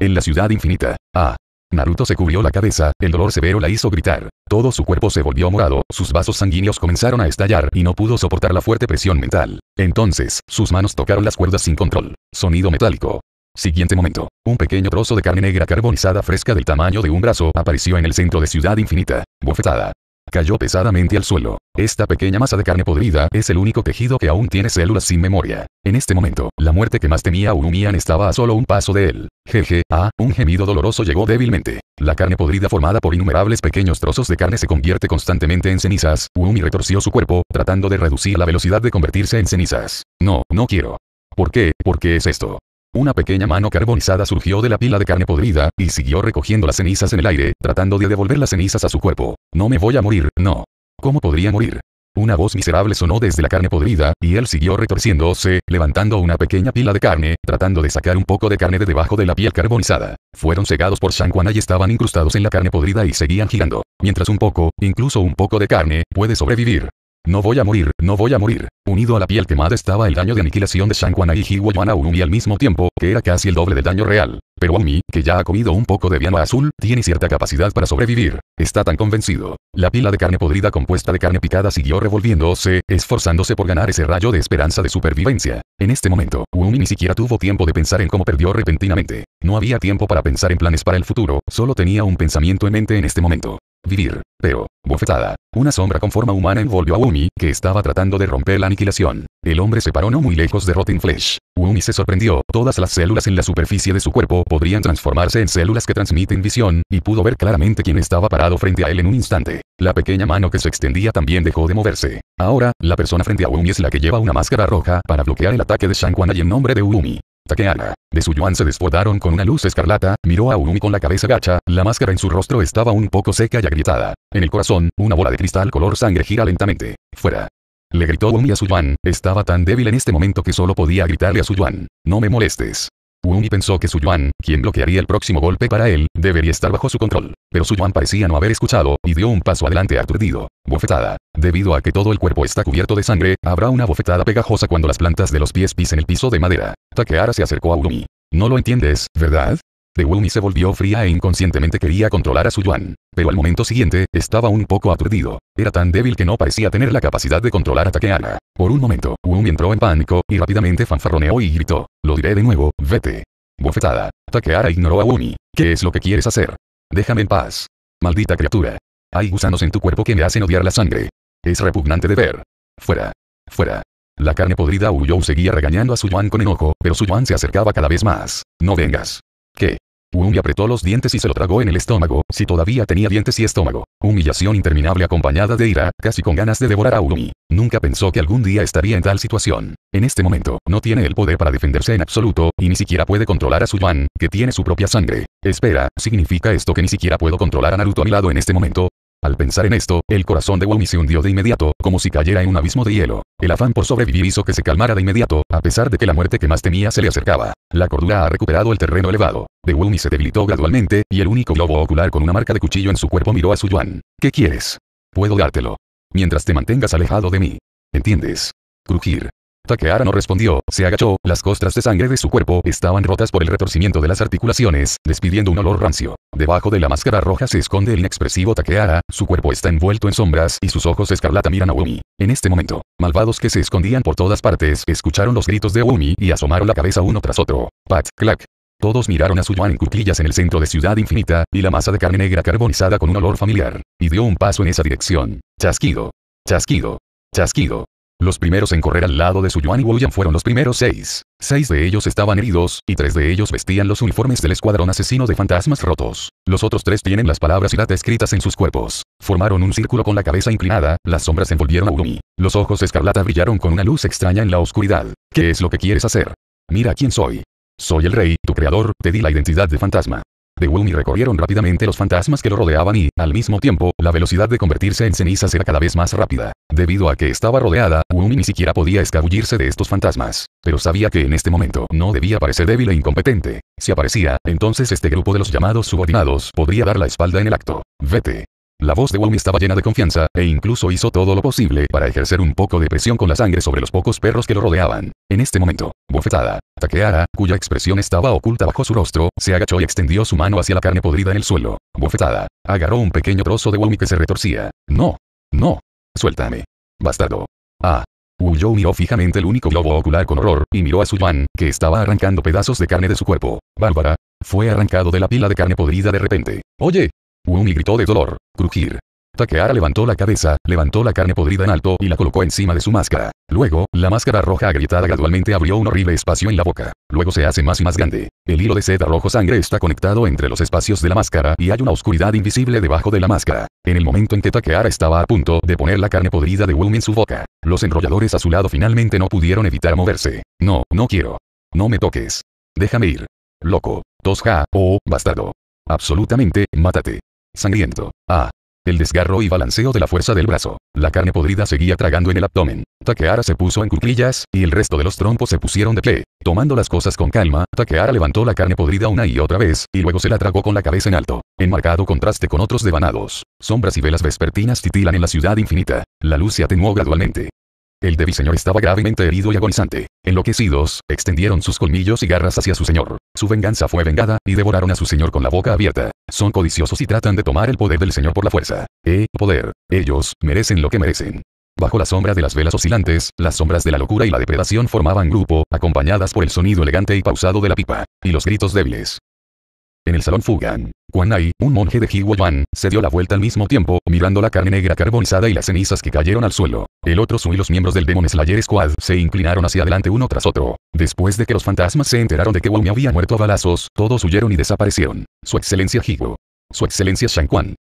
En la ciudad infinita. Ah. Naruto se cubrió la cabeza, el dolor severo la hizo gritar. Todo su cuerpo se volvió morado, sus vasos sanguíneos comenzaron a estallar y no pudo soportar la fuerte presión mental. Entonces, sus manos tocaron las cuerdas sin control. Sonido metálico. Siguiente momento. Un pequeño trozo de carne negra carbonizada fresca del tamaño de un brazo apareció en el centro de Ciudad Infinita. Bofetada. Cayó pesadamente al suelo. Esta pequeña masa de carne podrida es el único tejido que aún tiene células sin memoria. En este momento, la muerte que más temía Urumian estaba a solo un paso de él. Jeje, ah, un gemido doloroso llegó débilmente. La carne podrida formada por innumerables pequeños trozos de carne se convierte constantemente en cenizas. Urumi retorció su cuerpo, tratando de reducir la velocidad de convertirse en cenizas. No, no quiero. ¿Por qué? ¿Por qué es esto? Una pequeña mano carbonizada surgió de la pila de carne podrida, y siguió recogiendo las cenizas en el aire, tratando de devolver las cenizas a su cuerpo. No me voy a morir, no. ¿Cómo podría morir? Una voz miserable sonó desde la carne podrida, y él siguió retorciéndose, levantando una pequeña pila de carne, tratando de sacar un poco de carne de debajo de la piel carbonizada. Fueron cegados por Shankwana y estaban incrustados en la carne podrida y seguían girando. Mientras un poco, incluso un poco de carne, puede sobrevivir. No voy a morir, no voy a morir. Unido a la piel quemada estaba el daño de aniquilación de Shang y Hiwa Yuan y al mismo tiempo, que era casi el doble de daño real. Pero Umi, que ya ha comido un poco de viana azul, tiene cierta capacidad para sobrevivir. Está tan convencido. La pila de carne podrida compuesta de carne picada siguió revolviéndose, esforzándose por ganar ese rayo de esperanza de supervivencia. En este momento, Umi ni siquiera tuvo tiempo de pensar en cómo perdió repentinamente. No había tiempo para pensar en planes para el futuro, solo tenía un pensamiento en mente en este momento. Vivir. Pero, bofetada. Una sombra con forma humana envolvió a Umi, que estaba tratando de romper la aniquilación. El hombre se paró no muy lejos de Rotten Flesh. Umi se sorprendió, todas las células en la superficie de su cuerpo podrían transformarse en células que transmiten visión, y pudo ver claramente quién estaba parado frente a él en un instante. La pequeña mano que se extendía también dejó de moverse. Ahora, la persona frente a Umi es la que lleva una máscara roja para bloquear el ataque de Shanquana y en nombre de Umi. Takeana. De su yuan se desbordaron con una luz escarlata, miró a Umi con la cabeza gacha, la máscara en su rostro estaba un poco seca y agrietada. En el corazón, una bola de cristal color sangre gira lentamente. Fuera. Le gritó Umi a su yuan, estaba tan débil en este momento que solo podía gritarle a su yuan. No me molestes. Umi pensó que Su Yuan, quien bloquearía el próximo golpe para él, debería estar bajo su control. Pero Su Yuan parecía no haber escuchado, y dio un paso adelante aturdido. Bofetada. Debido a que todo el cuerpo está cubierto de sangre, habrá una bofetada pegajosa cuando las plantas de los pies pisen el piso de madera. Takeara se acercó a Umi. No lo entiendes, ¿verdad? De Wuni se volvió fría e inconscientemente quería controlar a su Yuan. Pero al momento siguiente, estaba un poco aturdido. Era tan débil que no parecía tener la capacidad de controlar a Takeara. Por un momento, Wumi entró en pánico, y rápidamente fanfarroneó y gritó. Lo diré de nuevo, vete. Bofetada. Takeara ignoró a Wumi. ¿Qué es lo que quieres hacer? Déjame en paz. Maldita criatura. Hay gusanos en tu cuerpo que me hacen odiar la sangre. Es repugnante de ver. Fuera. Fuera. La carne podrida Uyou seguía regañando a Su Juan con enojo, pero Su Yuan se acercaba cada vez más. No vengas. Umi apretó los dientes y se lo tragó en el estómago, si todavía tenía dientes y estómago. Humillación interminable acompañada de ira, casi con ganas de devorar a Umi. Nunca pensó que algún día estaría en tal situación. En este momento, no tiene el poder para defenderse en absoluto, y ni siquiera puede controlar a Su Yuan, que tiene su propia sangre. Espera, ¿significa esto que ni siquiera puedo controlar a Naruto a mi lado en este momento? Al pensar en esto, el corazón de Wumi se hundió de inmediato, como si cayera en un abismo de hielo. El afán por sobrevivir hizo que se calmara de inmediato, a pesar de que la muerte que más temía se le acercaba. La cordura ha recuperado el terreno elevado. De Wumi se debilitó gradualmente, y el único globo ocular con una marca de cuchillo en su cuerpo miró a su Yuan. ¿Qué quieres? Puedo dártelo. Mientras te mantengas alejado de mí. ¿Entiendes? Crujir. Takeara no respondió, se agachó, las costras de sangre de su cuerpo estaban rotas por el retorcimiento de las articulaciones, despidiendo un olor rancio. Debajo de la máscara roja se esconde el inexpresivo Takeara, su cuerpo está envuelto en sombras y sus ojos escarlata miran a Umi. En este momento, malvados que se escondían por todas partes escucharon los gritos de Umi y asomaron la cabeza uno tras otro. Pat, clack, todos miraron a su Yuan en cuclillas en el centro de Ciudad Infinita, y la masa de carne negra carbonizada con un olor familiar, y dio un paso en esa dirección. Chasquido. Chasquido. Chasquido. Los primeros en correr al lado de Suyuan y William fueron los primeros seis. Seis de ellos estaban heridos, y tres de ellos vestían los uniformes del escuadrón asesino de fantasmas rotos. Los otros tres tienen las palabras y te escritas en sus cuerpos. Formaron un círculo con la cabeza inclinada, las sombras envolvieron a Urumi. Los ojos escarlata brillaron con una luz extraña en la oscuridad. ¿Qué es lo que quieres hacer? Mira quién soy. Soy el rey, tu creador, te di la identidad de fantasma de Wumi recorrieron rápidamente los fantasmas que lo rodeaban y, al mismo tiempo, la velocidad de convertirse en cenizas era cada vez más rápida. Debido a que estaba rodeada, Wumi ni siquiera podía escabullirse de estos fantasmas. Pero sabía que en este momento no debía parecer débil e incompetente. Si aparecía, entonces este grupo de los llamados subordinados podría dar la espalda en el acto. Vete. La voz de Wong estaba llena de confianza, e incluso hizo todo lo posible para ejercer un poco de presión con la sangre sobre los pocos perros que lo rodeaban. En este momento, bofetada, Takeara, cuya expresión estaba oculta bajo su rostro, se agachó y extendió su mano hacia la carne podrida en el suelo. Bofetada, agarró un pequeño trozo de Wong que se retorcía. No. No. Suéltame. Bastado. Ah. Wuyo miró fijamente el único globo ocular con horror, y miró a Su Yuan, que estaba arrancando pedazos de carne de su cuerpo. Bárbara, fue arrancado de la pila de carne podrida de repente. Oye, Wumi gritó de dolor. Crujir. Takeara levantó la cabeza, levantó la carne podrida en alto y la colocó encima de su máscara. Luego, la máscara roja agrietada gradualmente abrió un horrible espacio en la boca. Luego se hace más y más grande. El hilo de seda rojo sangre está conectado entre los espacios de la máscara y hay una oscuridad invisible debajo de la máscara. En el momento en que Takeara estaba a punto de poner la carne podrida de Wumi en su boca, los enrolladores a su lado finalmente no pudieron evitar moverse. No, no quiero. No me toques. Déjame ir. Loco. Tosja, oh, bastardo. Absolutamente, mátate. Sangriento. Ah. El desgarro y balanceo de la fuerza del brazo. La carne podrida seguía tragando en el abdomen. Takeara se puso en cuclillas, y el resto de los trompos se pusieron de pie. Tomando las cosas con calma, Takeara levantó la carne podrida una y otra vez, y luego se la tragó con la cabeza en alto, en marcado contraste con otros devanados. Sombras y velas vespertinas titilan en la ciudad infinita. La luz se atenuó gradualmente. El señor estaba gravemente herido y agonizante. Enloquecidos, extendieron sus colmillos y garras hacia su señor. Su venganza fue vengada, y devoraron a su señor con la boca abierta. Son codiciosos y tratan de tomar el poder del señor por la fuerza. Eh, poder. Ellos, merecen lo que merecen. Bajo la sombra de las velas oscilantes, las sombras de la locura y la depredación formaban grupo, acompañadas por el sonido elegante y pausado de la pipa, y los gritos débiles. En el salón fugan. Kuanai, un monje de Jiwoyan, se dio la vuelta al mismo tiempo, mirando la carne negra carbonizada y las cenizas que cayeron al suelo. El otro Su y los miembros del Demon Slayer Squad se inclinaron hacia adelante uno tras otro. Después de que los fantasmas se enteraron de que Wumi había muerto a balazos, todos huyeron y desaparecieron. Su excelencia Higo. Su excelencia Purgatory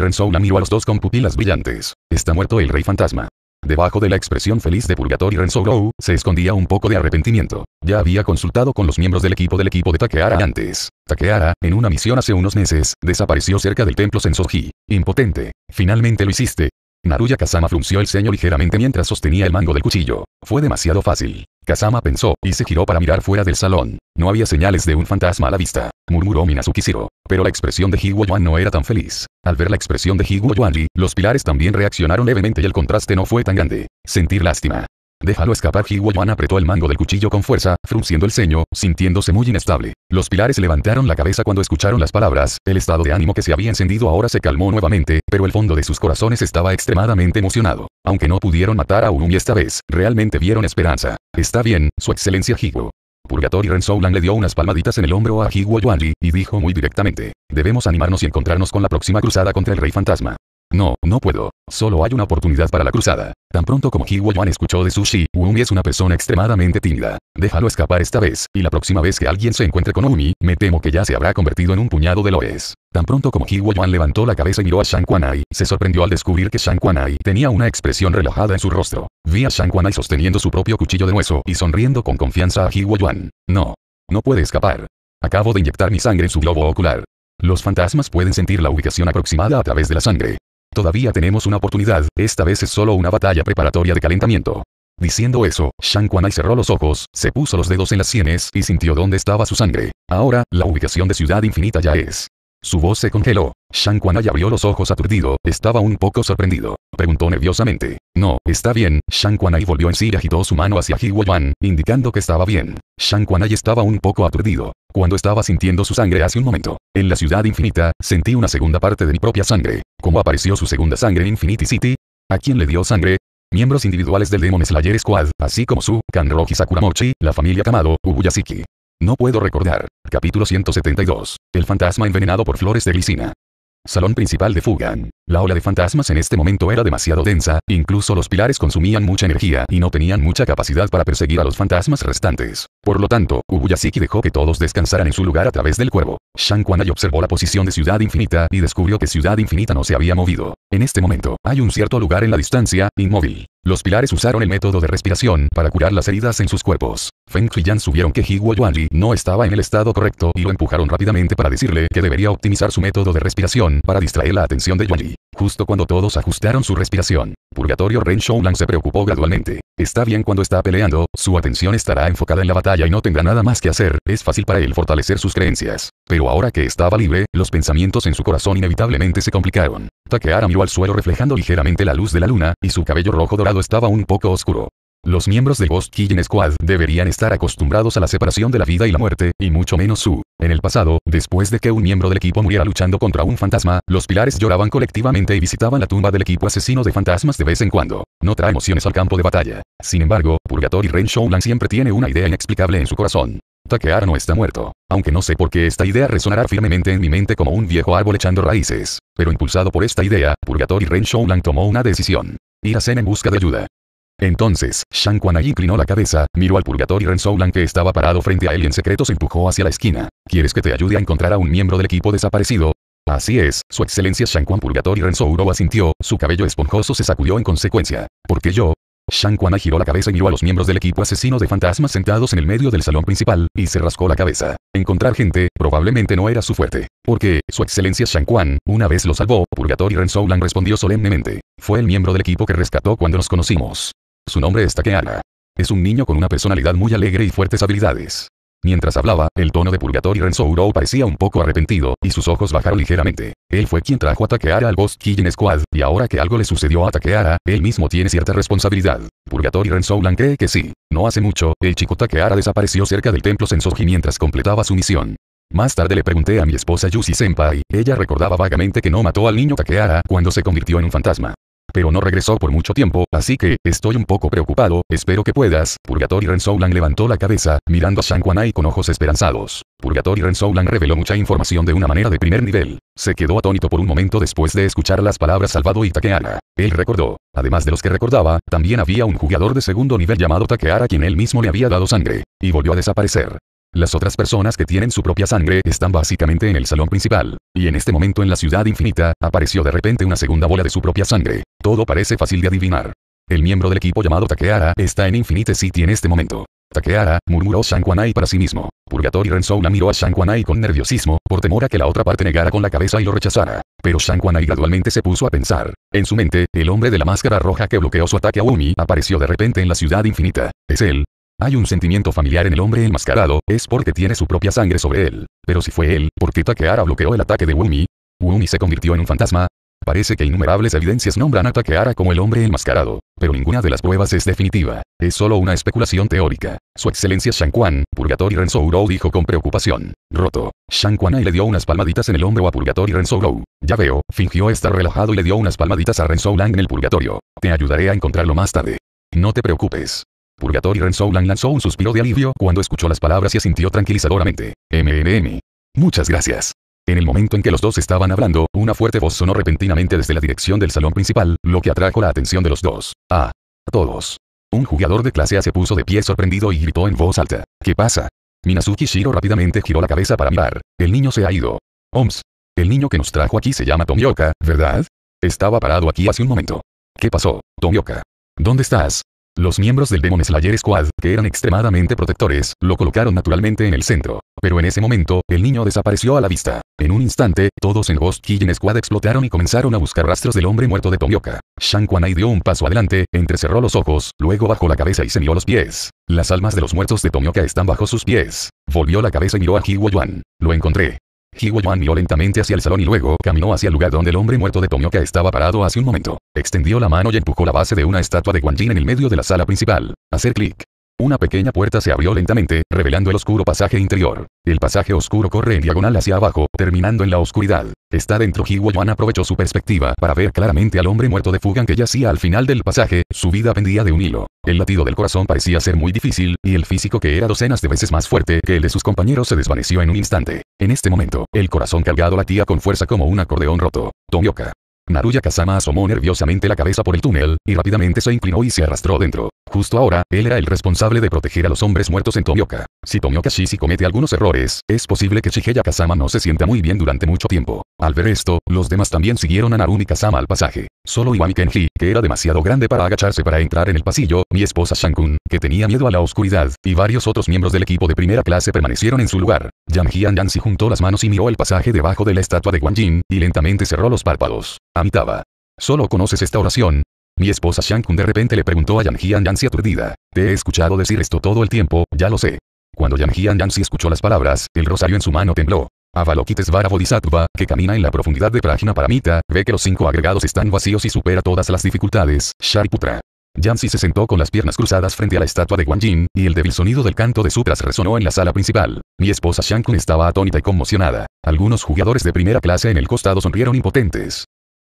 Purgatorio la miró a los dos con pupilas brillantes. Está muerto el rey fantasma. Debajo de la expresión feliz de Purgatory rou se escondía un poco de arrepentimiento. Ya había consultado con los miembros del equipo del equipo de Takeara antes. Takeara, en una misión hace unos meses, desapareció cerca del templo Sensoji. Impotente. Finalmente lo hiciste, Naruya Kazama frunció el ceño ligeramente mientras sostenía el mango del cuchillo. Fue demasiado fácil. Kazama pensó, y se giró para mirar fuera del salón. No había señales de un fantasma a la vista, murmuró Minazukishiro. Pero la expresión de Higuo Yuan no era tan feliz. Al ver la expresión de Higuo los pilares también reaccionaron levemente y el contraste no fue tan grande. Sentir lástima. Déjalo escapar. Yuan apretó el mango del cuchillo con fuerza, frunciendo el ceño, sintiéndose muy inestable. Los pilares levantaron la cabeza cuando escucharon las palabras, el estado de ánimo que se había encendido ahora se calmó nuevamente, pero el fondo de sus corazones estaba extremadamente emocionado. Aunque no pudieron matar a Urumi esta vez, realmente vieron esperanza. Está bien, su excelencia Higo. Purgatory Rensoulan le dio unas palmaditas en el hombro a Higuo Yuanli, y dijo muy directamente. Debemos animarnos y encontrarnos con la próxima cruzada contra el rey fantasma. No, no puedo. Solo hay una oportunidad para la cruzada. Tan pronto como Hiwoyuan Yuan escuchó de Sushi, Umi es una persona extremadamente tímida. Déjalo escapar esta vez, y la próxima vez que alguien se encuentre con Umi, me temo que ya se habrá convertido en un puñado de loes. Tan pronto como Hiwo Yuan levantó la cabeza y miró a Shang Quanai, se sorprendió al descubrir que Shang Quanai tenía una expresión relajada en su rostro. Vi a Shang Quanai sosteniendo su propio cuchillo de hueso y sonriendo con confianza a Hiwoyuan. Yuan. No. No puede escapar. Acabo de inyectar mi sangre en su globo ocular. Los fantasmas pueden sentir la ubicación aproximada a través de la sangre. Todavía tenemos una oportunidad, esta vez es solo una batalla preparatoria de calentamiento. Diciendo eso, Shang Quanai cerró los ojos, se puso los dedos en las sienes y sintió dónde estaba su sangre. Ahora, la ubicación de Ciudad Infinita ya es. Su voz se congeló. Shang Quanai abrió los ojos aturdido, estaba un poco sorprendido. Preguntó nerviosamente. No, está bien. Shang Quanai volvió en sí y agitó su mano hacia Ji Wan, indicando que estaba bien. Shang Quanai estaba un poco aturdido. Cuando estaba sintiendo su sangre hace un momento, en la ciudad infinita, sentí una segunda parte de mi propia sangre. ¿Cómo apareció su segunda sangre en Infinity City? ¿A quién le dio sangre? Miembros individuales del Demon Slayer Squad, así como su, Kanroji Sakuramochi, la familia Kamado, Ubuyasiki. No puedo recordar. Capítulo 172. El fantasma envenenado por flores de glicina. Salón principal de Fugan. La ola de fantasmas en este momento era demasiado densa, incluso los pilares consumían mucha energía y no tenían mucha capacidad para perseguir a los fantasmas restantes. Por lo tanto, Ubuyasiki dejó que todos descansaran en su lugar a través del cuervo. Shang observó la posición de Ciudad Infinita y descubrió que Ciudad Infinita no se había movido. En este momento, hay un cierto lugar en la distancia, inmóvil. Los pilares usaron el método de respiración para curar las heridas en sus cuerpos. Feng y subieron que Higuo Yuanji no estaba en el estado correcto y lo empujaron rápidamente para decirle que debería optimizar su método de respiración para distraer la atención de Yuanji. Justo cuando todos ajustaron su respiración, Purgatorio Ren Shoulan se preocupó gradualmente. Está bien cuando está peleando, su atención estará enfocada en la batalla y no tendrá nada más que hacer, es fácil para él fortalecer sus creencias. Pero ahora que estaba libre, los pensamientos en su corazón inevitablemente se complicaron. Ara miró al suelo reflejando ligeramente la luz de la luna, y su cabello rojo dorado estaba un poco oscuro. Los miembros de Ghost Killing Squad deberían estar acostumbrados a la separación de la vida y la muerte, y mucho menos su. En el pasado, después de que un miembro del equipo muriera luchando contra un fantasma, los pilares lloraban colectivamente y visitaban la tumba del equipo asesino de fantasmas de vez en cuando. No trae emociones al campo de batalla. Sin embargo, Purgator y Ren Shoulan siempre tiene una idea inexplicable en su corazón que no está muerto. Aunque no sé por qué esta idea resonará firmemente en mi mente como un viejo árbol echando raíces. Pero impulsado por esta idea, Purgatory Ren lan tomó una decisión. Ir a Zen en busca de ayuda. Entonces, Shang Quan inclinó la cabeza, miró al Purgatory Ren lan que estaba parado frente a él y en secreto se empujó hacia la esquina. ¿Quieres que te ayude a encontrar a un miembro del equipo desaparecido? Así es, su excelencia y Purgatory Shoulan asintió, su cabello esponjoso se sacudió en consecuencia. Porque yo, Shang giró la cabeza y miró a los miembros del equipo asesino de fantasmas sentados en el medio del salón principal, y se rascó la cabeza. Encontrar gente, probablemente no era su fuerte. Porque, su excelencia Shang Quan, una vez lo salvó, Purgatory Rensoulan respondió solemnemente. Fue el miembro del equipo que rescató cuando nos conocimos. Su nombre es Takeana. Es un niño con una personalidad muy alegre y fuertes habilidades. Mientras hablaba, el tono de Purgatory Rensouro parecía un poco arrepentido, y sus ojos bajaron ligeramente. Él fue quien trajo a Takeara al Boss Kijin Squad, y ahora que algo le sucedió a Takeara, él mismo tiene cierta responsabilidad. Purgatory Rensoulan cree que sí. No hace mucho, el chico Takeara desapareció cerca del templo Sensoji mientras completaba su misión. Más tarde le pregunté a mi esposa Yusi Senpai, ella recordaba vagamente que no mató al niño Takeara cuando se convirtió en un fantasma pero no regresó por mucho tiempo, así que, estoy un poco preocupado, espero que puedas. Purgatory Rensoulan levantó la cabeza, mirando a Shang Quanai con ojos esperanzados. Purgatory Rensoulan reveló mucha información de una manera de primer nivel. Se quedó atónito por un momento después de escuchar las palabras Salvado y Takeara. Él recordó, además de los que recordaba, también había un jugador de segundo nivel llamado Takeara quien él mismo le había dado sangre, y volvió a desaparecer. Las otras personas que tienen su propia sangre están básicamente en el salón principal. Y en este momento en la ciudad infinita, apareció de repente una segunda bola de su propia sangre. Todo parece fácil de adivinar. El miembro del equipo llamado Takeara está en Infinite City en este momento. Takeara, murmuró Shanquanai para sí mismo. Purgatory Renzouna miró a Shanquanai con nerviosismo, por temor a que la otra parte negara con la cabeza y lo rechazara. Pero Shanquanai gradualmente se puso a pensar. En su mente, el hombre de la máscara roja que bloqueó su ataque a Umi apareció de repente en la ciudad infinita. Es él, hay un sentimiento familiar en el hombre enmascarado, es porque tiene su propia sangre sobre él. Pero si fue él, ¿por qué Takeara bloqueó el ataque de Wumi? Wumi se convirtió en un fantasma. Parece que innumerables evidencias nombran a Takeara como el hombre enmascarado, pero ninguna de las pruebas es definitiva. Es solo una especulación teórica. Su excelencia Shang Quan, Rou dijo con preocupación. Roto. Shang ahí le dio unas palmaditas en el hombro a Purgatory Rensourou. Ya veo, fingió estar relajado y le dio unas palmaditas a Lang en el purgatorio. Te ayudaré a encontrarlo más tarde. No te preocupes. Purgatory Rensoulan lanzó un suspiro de alivio cuando escuchó las palabras y asintió tranquilizadoramente. MNM. Muchas gracias. En el momento en que los dos estaban hablando, una fuerte voz sonó repentinamente desde la dirección del salón principal, lo que atrajo la atención de los dos. Ah. A todos. Un jugador de clase A se puso de pie sorprendido y gritó en voz alta. ¿Qué pasa? Minazuki Shiro rápidamente giró la cabeza para mirar. El niño se ha ido. Oms. El niño que nos trajo aquí se llama Tomioka, ¿verdad? Estaba parado aquí hace un momento. ¿Qué pasó, Tomioka? ¿Dónde estás? Los miembros del Demon Slayer Squad, que eran extremadamente protectores, lo colocaron naturalmente en el centro. Pero en ese momento, el niño desapareció a la vista. En un instante, todos en Ghost Kijin Squad explotaron y comenzaron a buscar rastros del hombre muerto de Tomioka. Shang dio un paso adelante, entrecerró los ojos, luego bajó la cabeza y se miró los pies. Las almas de los muertos de Tomioka están bajo sus pies. Volvió la cabeza y miró a Hiwo Yuan. Lo encontré. Hyuan miró lentamente hacia el salón y luego caminó hacia el lugar donde el hombre muerto de Tomioka estaba parado hace un momento. Extendió la mano y empujó la base de una estatua de Guanyin en el medio de la sala principal. Hacer clic. Una pequeña puerta se abrió lentamente, revelando el oscuro pasaje interior. El pasaje oscuro corre en diagonal hacia abajo, terminando en la oscuridad. Está dentro y aprovechó su perspectiva para ver claramente al hombre muerto de Fugan que yacía al final del pasaje, su vida pendía de un hilo. El latido del corazón parecía ser muy difícil, y el físico que era docenas de veces más fuerte que el de sus compañeros se desvaneció en un instante. En este momento, el corazón cargado latía con fuerza como un acordeón roto. Tomioka. Naruya Kazama asomó nerviosamente la cabeza por el túnel, y rápidamente se inclinó y se arrastró dentro. Justo ahora, él era el responsable de proteger a los hombres muertos en Tomioka. Si Tomioka Shishi comete algunos errores, es posible que Shigeya Kazama no se sienta muy bien durante mucho tiempo. Al ver esto, los demás también siguieron a y Kazama al pasaje. Solo Iwami Kenji, que era demasiado grande para agacharse para entrar en el pasillo, mi esposa Shankun, que tenía miedo a la oscuridad, y varios otros miembros del equipo de primera clase permanecieron en su lugar. Yang Jian juntó las manos y miró el pasaje debajo de la estatua de Guan y lentamente cerró los párpados. Amitaba. Solo conoces esta oración. Mi esposa Shang de repente le preguntó a Yang Jian aturdida. Te he escuchado decir esto todo el tiempo, ya lo sé. Cuando Yang Jian escuchó las palabras, el rosario en su mano tembló. Avalokitesvara Bodhisattva, que camina en la profundidad de Prajna Paramita, ve que los cinco agregados están vacíos y supera todas las dificultades, Shariputra. Yansi se sentó con las piernas cruzadas frente a la estatua de Guanyin, y el débil sonido del canto de sutras resonó en la sala principal. Mi esposa Shang estaba atónita y conmocionada. Algunos jugadores de primera clase en el costado sonrieron impotentes.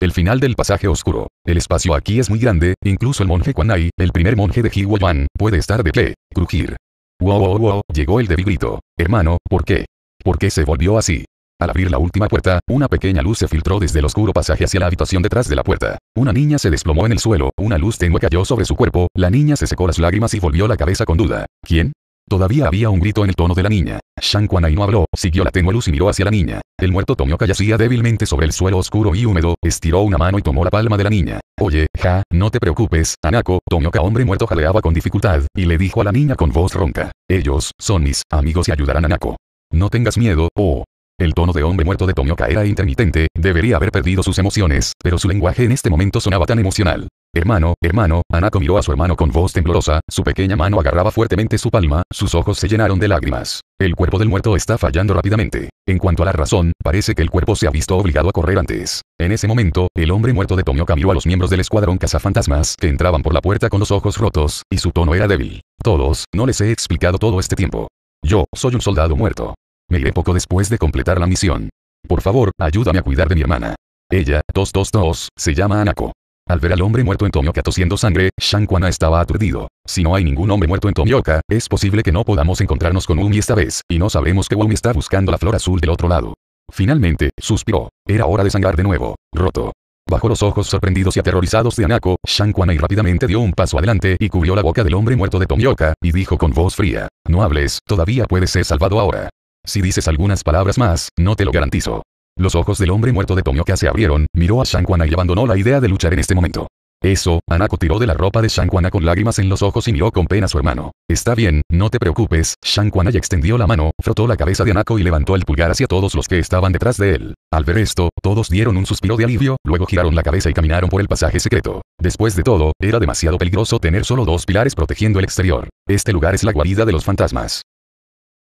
El final del pasaje oscuro. El espacio aquí es muy grande, incluso el monje Kuanai, el primer monje de Hiwayan, puede estar de pie, crujir. Wow, wow, llegó el débil grito. Hermano, ¿por qué? ¿Por qué se volvió así? Al abrir la última puerta, una pequeña luz se filtró desde el oscuro pasaje hacia la habitación detrás de la puerta. Una niña se desplomó en el suelo, una luz tenue cayó sobre su cuerpo, la niña se secó las lágrimas y volvió la cabeza con duda. ¿Quién? Todavía había un grito en el tono de la niña. Shang no habló, siguió la tenue luz y miró hacia la niña. El muerto Tomioka yacía débilmente sobre el suelo oscuro y húmedo, estiró una mano y tomó la palma de la niña. Oye, ja, no te preocupes, Anako, Tomioka hombre muerto jaleaba con dificultad, y le dijo a la niña con voz ronca. Ellos, son mis amigos y ayudarán a Anako. No tengas miedo, oh. El tono de hombre muerto de Tomioka era intermitente, debería haber perdido sus emociones, pero su lenguaje en este momento sonaba tan emocional. Hermano, hermano, Anako miró a su hermano con voz temblorosa, su pequeña mano agarraba fuertemente su palma, sus ojos se llenaron de lágrimas. El cuerpo del muerto está fallando rápidamente. En cuanto a la razón, parece que el cuerpo se ha visto obligado a correr antes. En ese momento, el hombre muerto de Tomioka miró a los miembros del escuadrón cazafantasmas que entraban por la puerta con los ojos rotos, y su tono era débil. Todos, no les he explicado todo este tiempo. Yo, soy un soldado muerto. Me iré poco después de completar la misión. Por favor, ayúdame a cuidar de mi hermana. Ella, 222, se llama Anako. Al ver al hombre muerto en Tomioka tosiendo sangre, Shang estaba aturdido. Si no hay ningún hombre muerto en Tomioka, es posible que no podamos encontrarnos con Umi esta vez, y no sabremos que Umi está buscando la flor azul del otro lado. Finalmente, suspiró. Era hora de sangrar de nuevo. Roto. Bajo los ojos sorprendidos y aterrorizados de Anako, Shang y rápidamente dio un paso adelante y cubrió la boca del hombre muerto de Tomioka, y dijo con voz fría, no hables, todavía puedes ser salvado ahora. Si dices algunas palabras más, no te lo garantizo. Los ojos del hombre muerto de Tomioka se abrieron, miró a Shankwana y abandonó la idea de luchar en este momento. Eso, Anako tiró de la ropa de Shankwana con lágrimas en los ojos y miró con pena a su hermano. Está bien, no te preocupes, Shankwana ya extendió la mano, frotó la cabeza de Anako y levantó el pulgar hacia todos los que estaban detrás de él. Al ver esto, todos dieron un suspiro de alivio, luego giraron la cabeza y caminaron por el pasaje secreto. Después de todo, era demasiado peligroso tener solo dos pilares protegiendo el exterior. Este lugar es la guarida de los fantasmas.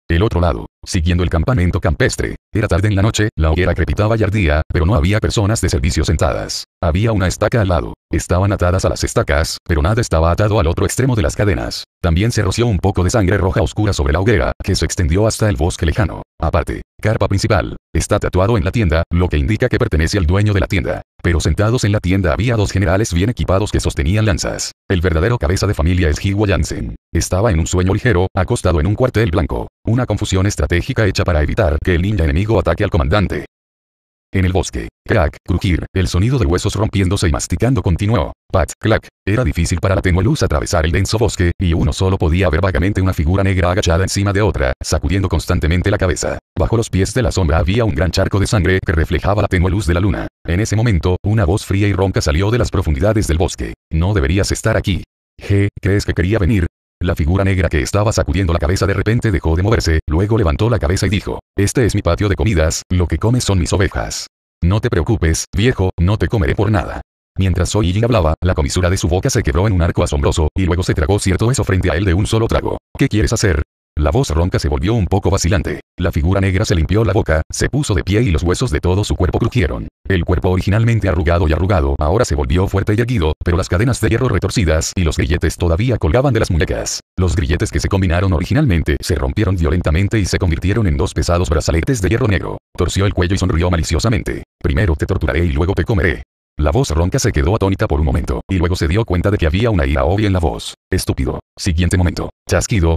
El otro lado, siguiendo el campamento campestre, era tarde en la noche, la hoguera crepitaba y ardía, pero no había personas de servicio sentadas. Había una estaca al lado. Estaban atadas a las estacas, pero nada estaba atado al otro extremo de las cadenas. También se roció un poco de sangre roja oscura sobre la hoguera, que se extendió hasta el bosque lejano. Aparte, carpa principal, está tatuado en la tienda, lo que indica que pertenece al dueño de la tienda. Pero sentados en la tienda había dos generales bien equipados que sostenían lanzas. El verdadero cabeza de familia es Higua Jansen. Estaba en un sueño ligero, acostado en un cuartel blanco. Una confusión estratégica hecha para evitar que el ninja enemigo ataque al comandante. En el bosque. Crack, crujir, el sonido de huesos rompiéndose y masticando continuó. Pat, clack. Era difícil para la tenue luz atravesar el denso bosque, y uno solo podía ver vagamente una figura negra agachada encima de otra, sacudiendo constantemente la cabeza. Bajo los pies de la sombra había un gran charco de sangre que reflejaba la tenue luz de la luna. En ese momento, una voz fría y ronca salió de las profundidades del bosque. No deberías estar aquí. G, ¿crees que quería venir? La figura negra que estaba sacudiendo la cabeza de repente dejó de moverse, luego levantó la cabeza y dijo, Este es mi patio de comidas, lo que comes son mis ovejas. No te preocupes, viejo, no te comeré por nada. Mientras Jin hablaba, la comisura de su boca se quebró en un arco asombroso, y luego se tragó cierto eso frente a él de un solo trago. ¿Qué quieres hacer? La voz ronca se volvió un poco vacilante. La figura negra se limpió la boca, se puso de pie y los huesos de todo su cuerpo crujieron. El cuerpo originalmente arrugado y arrugado ahora se volvió fuerte y erguido, pero las cadenas de hierro retorcidas y los grilletes todavía colgaban de las muñecas. Los grilletes que se combinaron originalmente se rompieron violentamente y se convirtieron en dos pesados brazaletes de hierro negro. Torció el cuello y sonrió maliciosamente. Primero te torturaré y luego te comeré. La voz ronca se quedó atónita por un momento, y luego se dio cuenta de que había una ira obvia en la voz. Estúpido. Siguiente momento. Chasquido,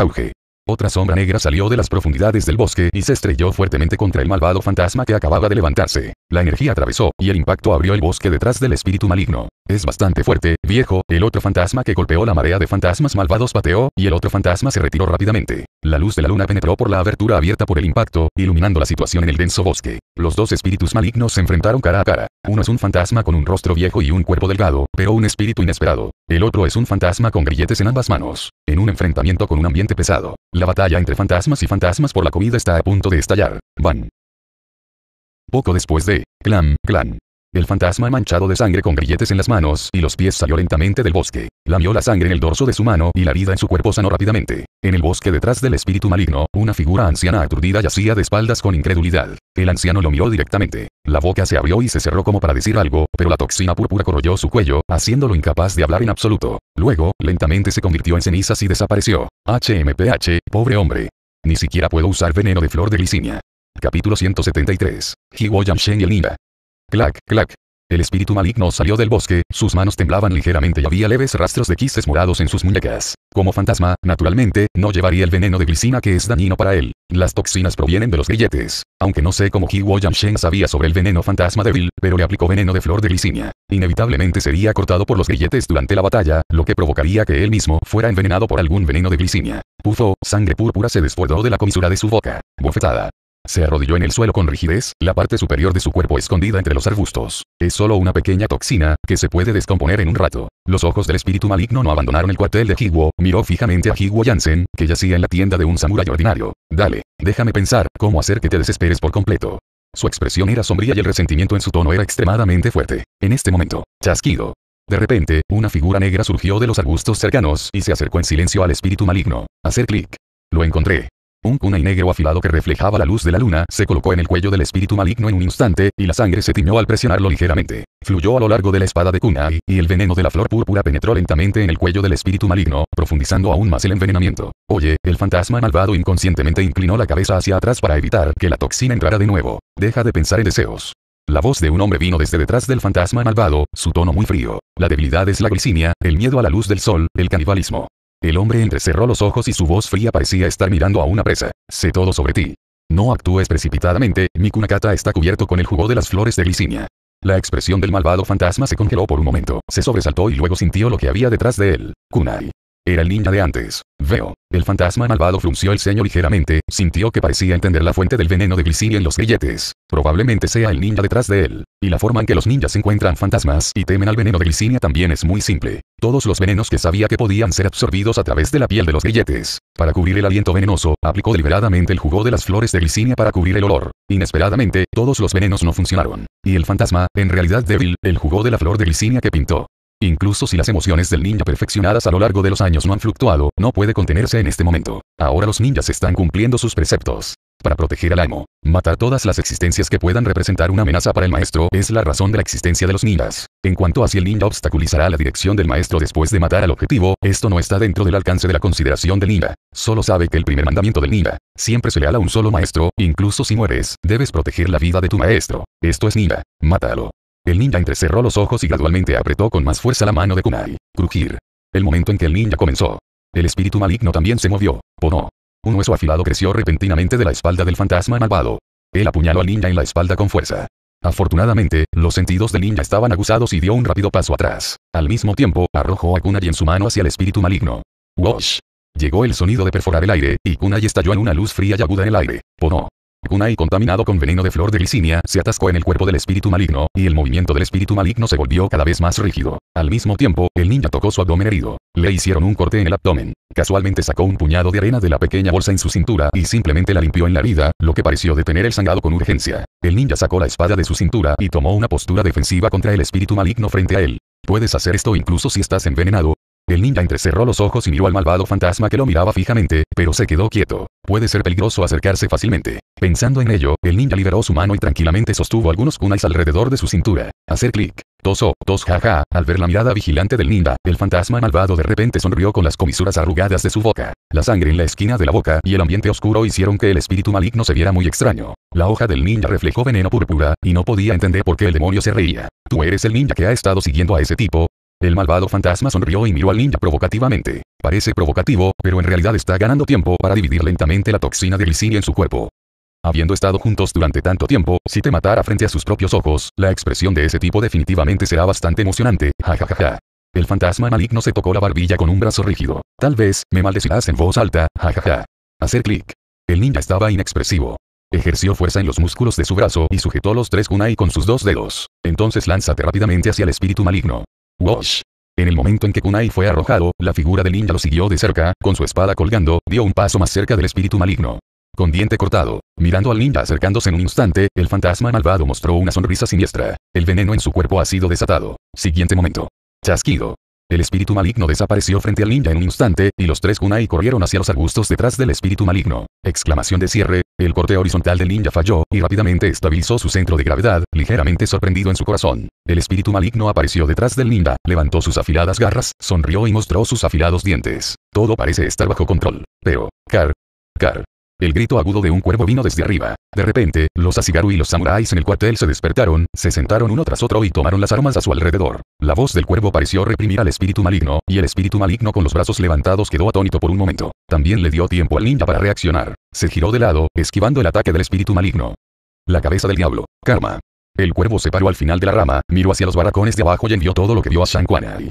Auge. Otra sombra negra salió de las profundidades del bosque y se estrelló fuertemente contra el malvado fantasma que acababa de levantarse. La energía atravesó, y el impacto abrió el bosque detrás del espíritu maligno. Es bastante fuerte, viejo, el otro fantasma que golpeó la marea de fantasmas malvados pateó, y el otro fantasma se retiró rápidamente. La luz de la luna penetró por la abertura abierta por el impacto, iluminando la situación en el denso bosque. Los dos espíritus malignos se enfrentaron cara a cara. Uno es un fantasma con un rostro viejo y un cuerpo delgado, pero un espíritu inesperado. El otro es un fantasma con grilletes en ambas manos. En un enfrentamiento con un ambiente pesado. La batalla entre fantasmas y fantasmas por la comida está a punto de estallar. Van. Poco después de, Clam, clan. El fantasma manchado de sangre con grilletes en las manos y los pies salió lentamente del bosque. Lamió la sangre en el dorso de su mano y la vida en su cuerpo sanó rápidamente. En el bosque detrás del espíritu maligno, una figura anciana aturdida yacía de espaldas con incredulidad. El anciano lo miró directamente. La boca se abrió y se cerró como para decir algo, pero la toxina púrpura corroyó su cuello, haciéndolo incapaz de hablar en absoluto. Luego, lentamente se convirtió en cenizas y desapareció. HMPH, pobre hombre. Ni siquiera puedo usar veneno de flor de glicinia. Capítulo 173. Hiwo Shen y el ninja. Clac, clac. El espíritu maligno salió del bosque, sus manos temblaban ligeramente y había leves rastros de quises morados en sus muñecas. Como fantasma, naturalmente, no llevaría el veneno de glicina que es dañino para él. Las toxinas provienen de los grilletes. Aunque no sé cómo Hiwo Shen sabía sobre el veneno fantasma de Bill, pero le aplicó veneno de flor de glicinia. Inevitablemente sería cortado por los grilletes durante la batalla, lo que provocaría que él mismo fuera envenenado por algún veneno de glicinia. Puzo. sangre púrpura se desbordó de la comisura de su boca. Bofetada. Se arrodilló en el suelo con rigidez, la parte superior de su cuerpo escondida entre los arbustos. Es solo una pequeña toxina, que se puede descomponer en un rato. Los ojos del espíritu maligno no abandonaron el cuartel de Higuo miró fijamente a Higuo Jansen, que yacía en la tienda de un samurái ordinario. Dale, déjame pensar, cómo hacer que te desesperes por completo. Su expresión era sombría y el resentimiento en su tono era extremadamente fuerte. En este momento, chasquido. De repente, una figura negra surgió de los arbustos cercanos y se acercó en silencio al espíritu maligno. Hacer clic. Lo encontré. Un kunai negro afilado que reflejaba la luz de la luna se colocó en el cuello del espíritu maligno en un instante, y la sangre se tiñó al presionarlo ligeramente. Fluyó a lo largo de la espada de kunai, y el veneno de la flor púrpura penetró lentamente en el cuello del espíritu maligno, profundizando aún más el envenenamiento. Oye, el fantasma malvado inconscientemente inclinó la cabeza hacia atrás para evitar que la toxina entrara de nuevo. Deja de pensar en deseos. La voz de un hombre vino desde detrás del fantasma malvado, su tono muy frío. La debilidad es la glicinia, el miedo a la luz del sol, el canibalismo. El hombre entrecerró los ojos y su voz fría parecía estar mirando a una presa. Sé todo sobre ti. No actúes precipitadamente, mi kunakata está cubierto con el jugo de las flores de glicinia. La expresión del malvado fantasma se congeló por un momento, se sobresaltó y luego sintió lo que había detrás de él. Kunai. Era el ninja de antes. Veo. El fantasma malvado frunció el ceño ligeramente, sintió que parecía entender la fuente del veneno de Glicinia en los grilletes. Probablemente sea el ninja detrás de él. Y la forma en que los ninjas encuentran fantasmas y temen al veneno de Glicinia también es muy simple. Todos los venenos que sabía que podían ser absorbidos a través de la piel de los grilletes. Para cubrir el aliento venenoso, aplicó deliberadamente el jugo de las flores de Glicinia para cubrir el olor. Inesperadamente, todos los venenos no funcionaron. Y el fantasma, en realidad débil, el jugo de la flor de Glicinia que pintó. Incluso si las emociones del ninja perfeccionadas a lo largo de los años no han fluctuado, no puede contenerse en este momento. Ahora los ninjas están cumpliendo sus preceptos. Para proteger al amo, matar todas las existencias que puedan representar una amenaza para el maestro es la razón de la existencia de los ninjas. En cuanto a si el ninja obstaculizará la dirección del maestro después de matar al objetivo, esto no está dentro del alcance de la consideración del ninja. Solo sabe que el primer mandamiento del ninja, siempre se le a un solo maestro, incluso si mueres, debes proteger la vida de tu maestro. Esto es ninja, mátalo. El ninja entrecerró los ojos y gradualmente apretó con más fuerza la mano de Kunai. Crujir. El momento en que el ninja comenzó. El espíritu maligno también se movió. Ponó. Un hueso afilado creció repentinamente de la espalda del fantasma malvado. Él apuñaló al ninja en la espalda con fuerza. Afortunadamente, los sentidos del ninja estaban aguzados y dio un rápido paso atrás. Al mismo tiempo, arrojó a Kunai en su mano hacia el espíritu maligno. ¡Wosh! Llegó el sonido de perforar el aire, y Kunai estalló en una luz fría y aguda en el aire. Pono y contaminado con veneno de flor de glicinia se atascó en el cuerpo del espíritu maligno, y el movimiento del espíritu maligno se volvió cada vez más rígido. Al mismo tiempo, el ninja tocó su abdomen herido. Le hicieron un corte en el abdomen. Casualmente sacó un puñado de arena de la pequeña bolsa en su cintura y simplemente la limpió en la vida, lo que pareció detener el sangrado con urgencia. El ninja sacó la espada de su cintura y tomó una postura defensiva contra el espíritu maligno frente a él. Puedes hacer esto incluso si estás envenenado, el ninja entrecerró los ojos y miró al malvado fantasma que lo miraba fijamente, pero se quedó quieto. Puede ser peligroso acercarse fácilmente. Pensando en ello, el ninja liberó su mano y tranquilamente sostuvo algunos kunais alrededor de su cintura. Hacer clic. Toso, tos dos jaja, al ver la mirada vigilante del ninja, el fantasma malvado de repente sonrió con las comisuras arrugadas de su boca. La sangre en la esquina de la boca y el ambiente oscuro hicieron que el espíritu maligno se viera muy extraño. La hoja del ninja reflejó veneno púrpura, y no podía entender por qué el demonio se reía. Tú eres el ninja que ha estado siguiendo a ese tipo, el malvado fantasma sonrió y miró al ninja provocativamente. Parece provocativo, pero en realidad está ganando tiempo para dividir lentamente la toxina de glicina en su cuerpo. Habiendo estado juntos durante tanto tiempo, si te matara frente a sus propios ojos, la expresión de ese tipo definitivamente será bastante emocionante, jajajaja. El fantasma maligno se tocó la barbilla con un brazo rígido. Tal vez, me maldecirás en voz alta, jajaja. Hacer clic. El ninja estaba inexpresivo. Ejerció fuerza en los músculos de su brazo y sujetó los tres kunai con sus dos dedos. Entonces lánzate rápidamente hacia el espíritu maligno. Wosh. En el momento en que Kunai fue arrojado, la figura del ninja lo siguió de cerca, con su espada colgando, dio un paso más cerca del espíritu maligno. Con diente cortado, mirando al ninja acercándose en un instante, el fantasma malvado mostró una sonrisa siniestra. El veneno en su cuerpo ha sido desatado. Siguiente momento. Chasquido. El espíritu maligno desapareció frente al ninja en un instante, y los tres kunai corrieron hacia los arbustos detrás del espíritu maligno. Exclamación de cierre, el corte horizontal del ninja falló, y rápidamente estabilizó su centro de gravedad, ligeramente sorprendido en su corazón. El espíritu maligno apareció detrás del ninja, levantó sus afiladas garras, sonrió y mostró sus afilados dientes. Todo parece estar bajo control. Pero, Car. Car. El grito agudo de un cuervo vino desde arriba. De repente, los Asigaru y los samuráis en el cuartel se despertaron, se sentaron uno tras otro y tomaron las armas a su alrededor. La voz del cuervo pareció reprimir al espíritu maligno, y el espíritu maligno con los brazos levantados quedó atónito por un momento. También le dio tiempo al ninja para reaccionar. Se giró de lado, esquivando el ataque del espíritu maligno. La cabeza del diablo. Karma. El cuervo se paró al final de la rama, miró hacia los barracones de abajo y envió todo lo que vio a Shankwanai.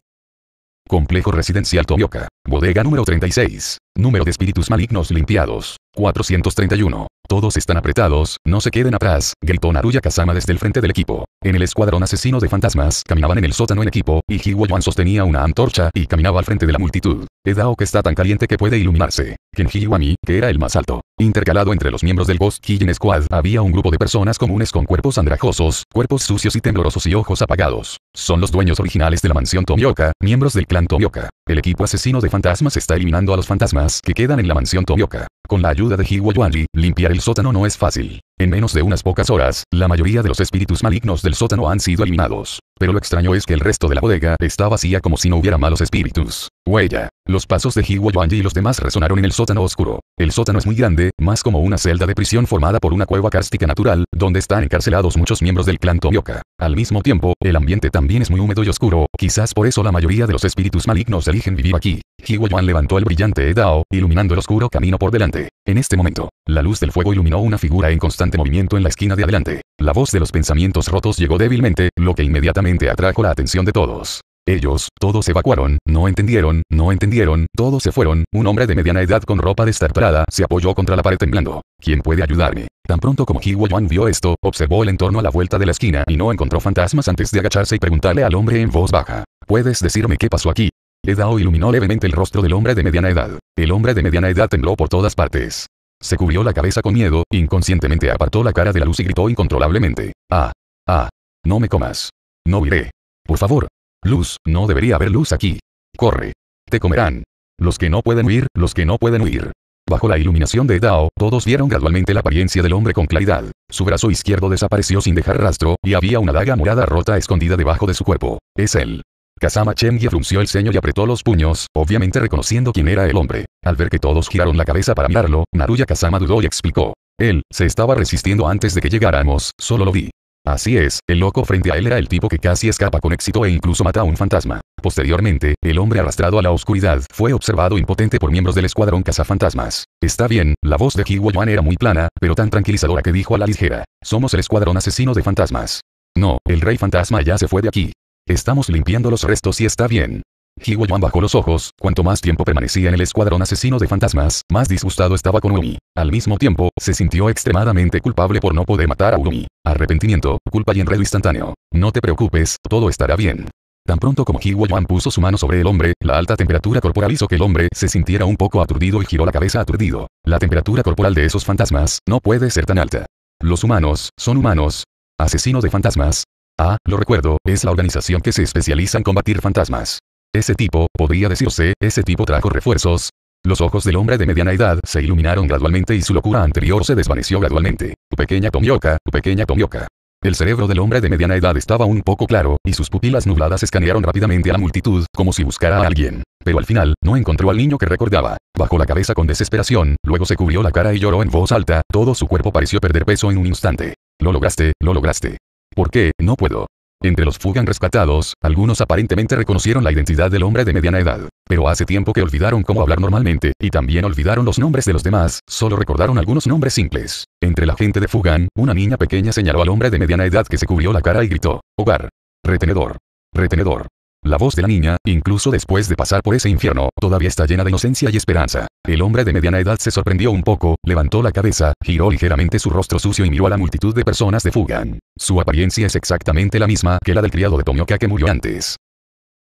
Complejo Residencial Tomioka. Bodega número 36. Número de espíritus malignos limpiados. 431. Todos están apretados, no se queden atrás, gritó Naruya Kazama desde el frente del equipo. En el escuadrón asesino de fantasmas, caminaban en el sótano en equipo, y Hiwayuan sostenía una antorcha y caminaba al frente de la multitud. Edao que está tan caliente que puede iluminarse. Kenjiwami, que era el más alto. Intercalado entre los miembros del Ghost Kijin Squad había un grupo de personas comunes con cuerpos andrajosos, cuerpos sucios y temblorosos y ojos apagados. Son los dueños originales de la mansión Tomioka, miembros del clan Tomioka. El equipo asesino de fantasmas está eliminando a los fantasmas que quedan en la mansión Tomioka. Con la ayuda de Yuanji, limpiar el sótano no es fácil. En menos de unas pocas horas, la mayoría de los espíritus malignos del sótano han sido eliminados. Pero lo extraño es que el resto de la bodega está vacía como si no hubiera malos espíritus. Huella. Los pasos de Hiwo y los demás resonaron en el sótano oscuro. El sótano es muy grande, más como una celda de prisión formada por una cueva cárstica natural, donde están encarcelados muchos miembros del clan Tomioka. Al mismo tiempo, el ambiente también es muy húmedo y oscuro, quizás por eso la mayoría de los espíritus malignos eligen vivir aquí. Hiwo levantó el brillante Edao, iluminando el oscuro camino por delante. En este momento, la luz del fuego iluminó una figura en constante movimiento en la esquina de adelante. La voz de los pensamientos rotos llegó débilmente, lo que inmediatamente atrajo la atención de todos. Ellos, todos evacuaron, no entendieron, no entendieron, todos se fueron, un hombre de mediana edad con ropa destartalada se apoyó contra la pared temblando. ¿Quién puede ayudarme? Tan pronto como Hiwayuan vio esto, observó el entorno a la vuelta de la esquina y no encontró fantasmas antes de agacharse y preguntarle al hombre en voz baja. ¿Puedes decirme qué pasó aquí? Edao iluminó levemente el rostro del hombre de mediana edad. El hombre de mediana edad tembló por todas partes. Se cubrió la cabeza con miedo, inconscientemente apartó la cara de la luz y gritó incontrolablemente. Ah. Ah. No me comas. No huiré. Por favor. Luz, no debería haber luz aquí. Corre. Te comerán. Los que no pueden huir, los que no pueden huir. Bajo la iluminación de Dao, todos vieron gradualmente la apariencia del hombre con claridad. Su brazo izquierdo desapareció sin dejar rastro, y había una daga morada rota escondida debajo de su cuerpo. Es él. Kazama y frunció el ceño y apretó los puños, obviamente reconociendo quién era el hombre. Al ver que todos giraron la cabeza para mirarlo, Naruya Kazama dudó y explicó. Él, se estaba resistiendo antes de que llegáramos, solo lo vi. Así es, el loco frente a él era el tipo que casi escapa con éxito e incluso mata a un fantasma. Posteriormente, el hombre arrastrado a la oscuridad fue observado impotente por miembros del escuadrón cazafantasmas. Está bien, la voz de Hiwa era muy plana, pero tan tranquilizadora que dijo a la ligera, somos el escuadrón asesino de fantasmas. No, el rey fantasma ya se fue de aquí. Estamos limpiando los restos y está bien. Jiwo Yuan bajó los ojos, cuanto más tiempo permanecía en el escuadrón asesino de fantasmas, más disgustado estaba con Umi. Al mismo tiempo, se sintió extremadamente culpable por no poder matar a Umi. Arrepentimiento, culpa y enredo instantáneo. No te preocupes, todo estará bien. Tan pronto como Jiwo puso su mano sobre el hombre, la alta temperatura corporal hizo que el hombre se sintiera un poco aturdido y giró la cabeza aturdido. La temperatura corporal de esos fantasmas no puede ser tan alta. Los humanos, son humanos. Asesino de fantasmas, Ah, lo recuerdo, es la organización que se especializa en combatir fantasmas. Ese tipo, podría decirse, ese tipo trajo refuerzos. Los ojos del hombre de mediana edad se iluminaron gradualmente y su locura anterior se desvaneció gradualmente. Tu pequeña Tomioka, tu pequeña Tomioka. El cerebro del hombre de mediana edad estaba un poco claro, y sus pupilas nubladas escanearon rápidamente a la multitud, como si buscara a alguien. Pero al final, no encontró al niño que recordaba. Bajó la cabeza con desesperación, luego se cubrió la cara y lloró en voz alta, todo su cuerpo pareció perder peso en un instante. Lo lograste, lo lograste. ¿Por qué? No puedo. Entre los Fugan rescatados, algunos aparentemente reconocieron la identidad del hombre de mediana edad. Pero hace tiempo que olvidaron cómo hablar normalmente, y también olvidaron los nombres de los demás, solo recordaron algunos nombres simples. Entre la gente de Fugan, una niña pequeña señaló al hombre de mediana edad que se cubrió la cara y gritó, hogar. Retenedor. Retenedor. La voz de la niña, incluso después de pasar por ese infierno, todavía está llena de inocencia y esperanza. El hombre de mediana edad se sorprendió un poco, levantó la cabeza, giró ligeramente su rostro sucio y miró a la multitud de personas de Fugan. Su apariencia es exactamente la misma que la del criado de Tomioka que murió antes.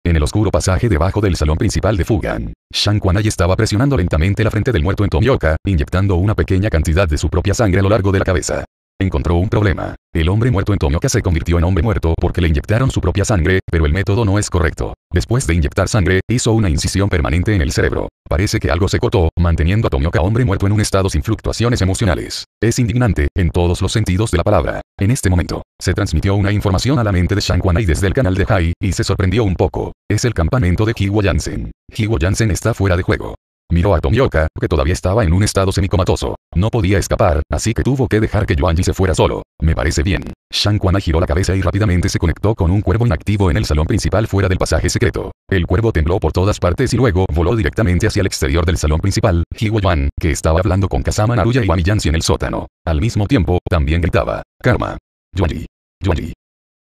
En el oscuro pasaje debajo del salón principal de Fugan, Shang estaba presionando lentamente la frente del muerto en Tomioka, inyectando una pequeña cantidad de su propia sangre a lo largo de la cabeza encontró un problema. El hombre muerto en Tomioka se convirtió en hombre muerto porque le inyectaron su propia sangre, pero el método no es correcto. Después de inyectar sangre, hizo una incisión permanente en el cerebro. Parece que algo se cortó, manteniendo a Tomioka hombre muerto en un estado sin fluctuaciones emocionales. Es indignante, en todos los sentidos de la palabra. En este momento, se transmitió una información a la mente de Shang desde el canal de Hai, y se sorprendió un poco. Es el campamento de Hiwoyansen. Jansen. Jansen está fuera de juego. Miró a Tomioka, que todavía estaba en un estado semicomatoso. No podía escapar, así que tuvo que dejar que Yuanji se fuera solo. Me parece bien. Shang giró la cabeza y rápidamente se conectó con un cuervo inactivo en el salón principal fuera del pasaje secreto. El cuervo tembló por todas partes y luego voló directamente hacia el exterior del salón principal, Ji Yuan, que estaba hablando con Kazama Naruya y Wami en el sótano. Al mismo tiempo, también gritaba, Karma. Yuanji. Yuanji.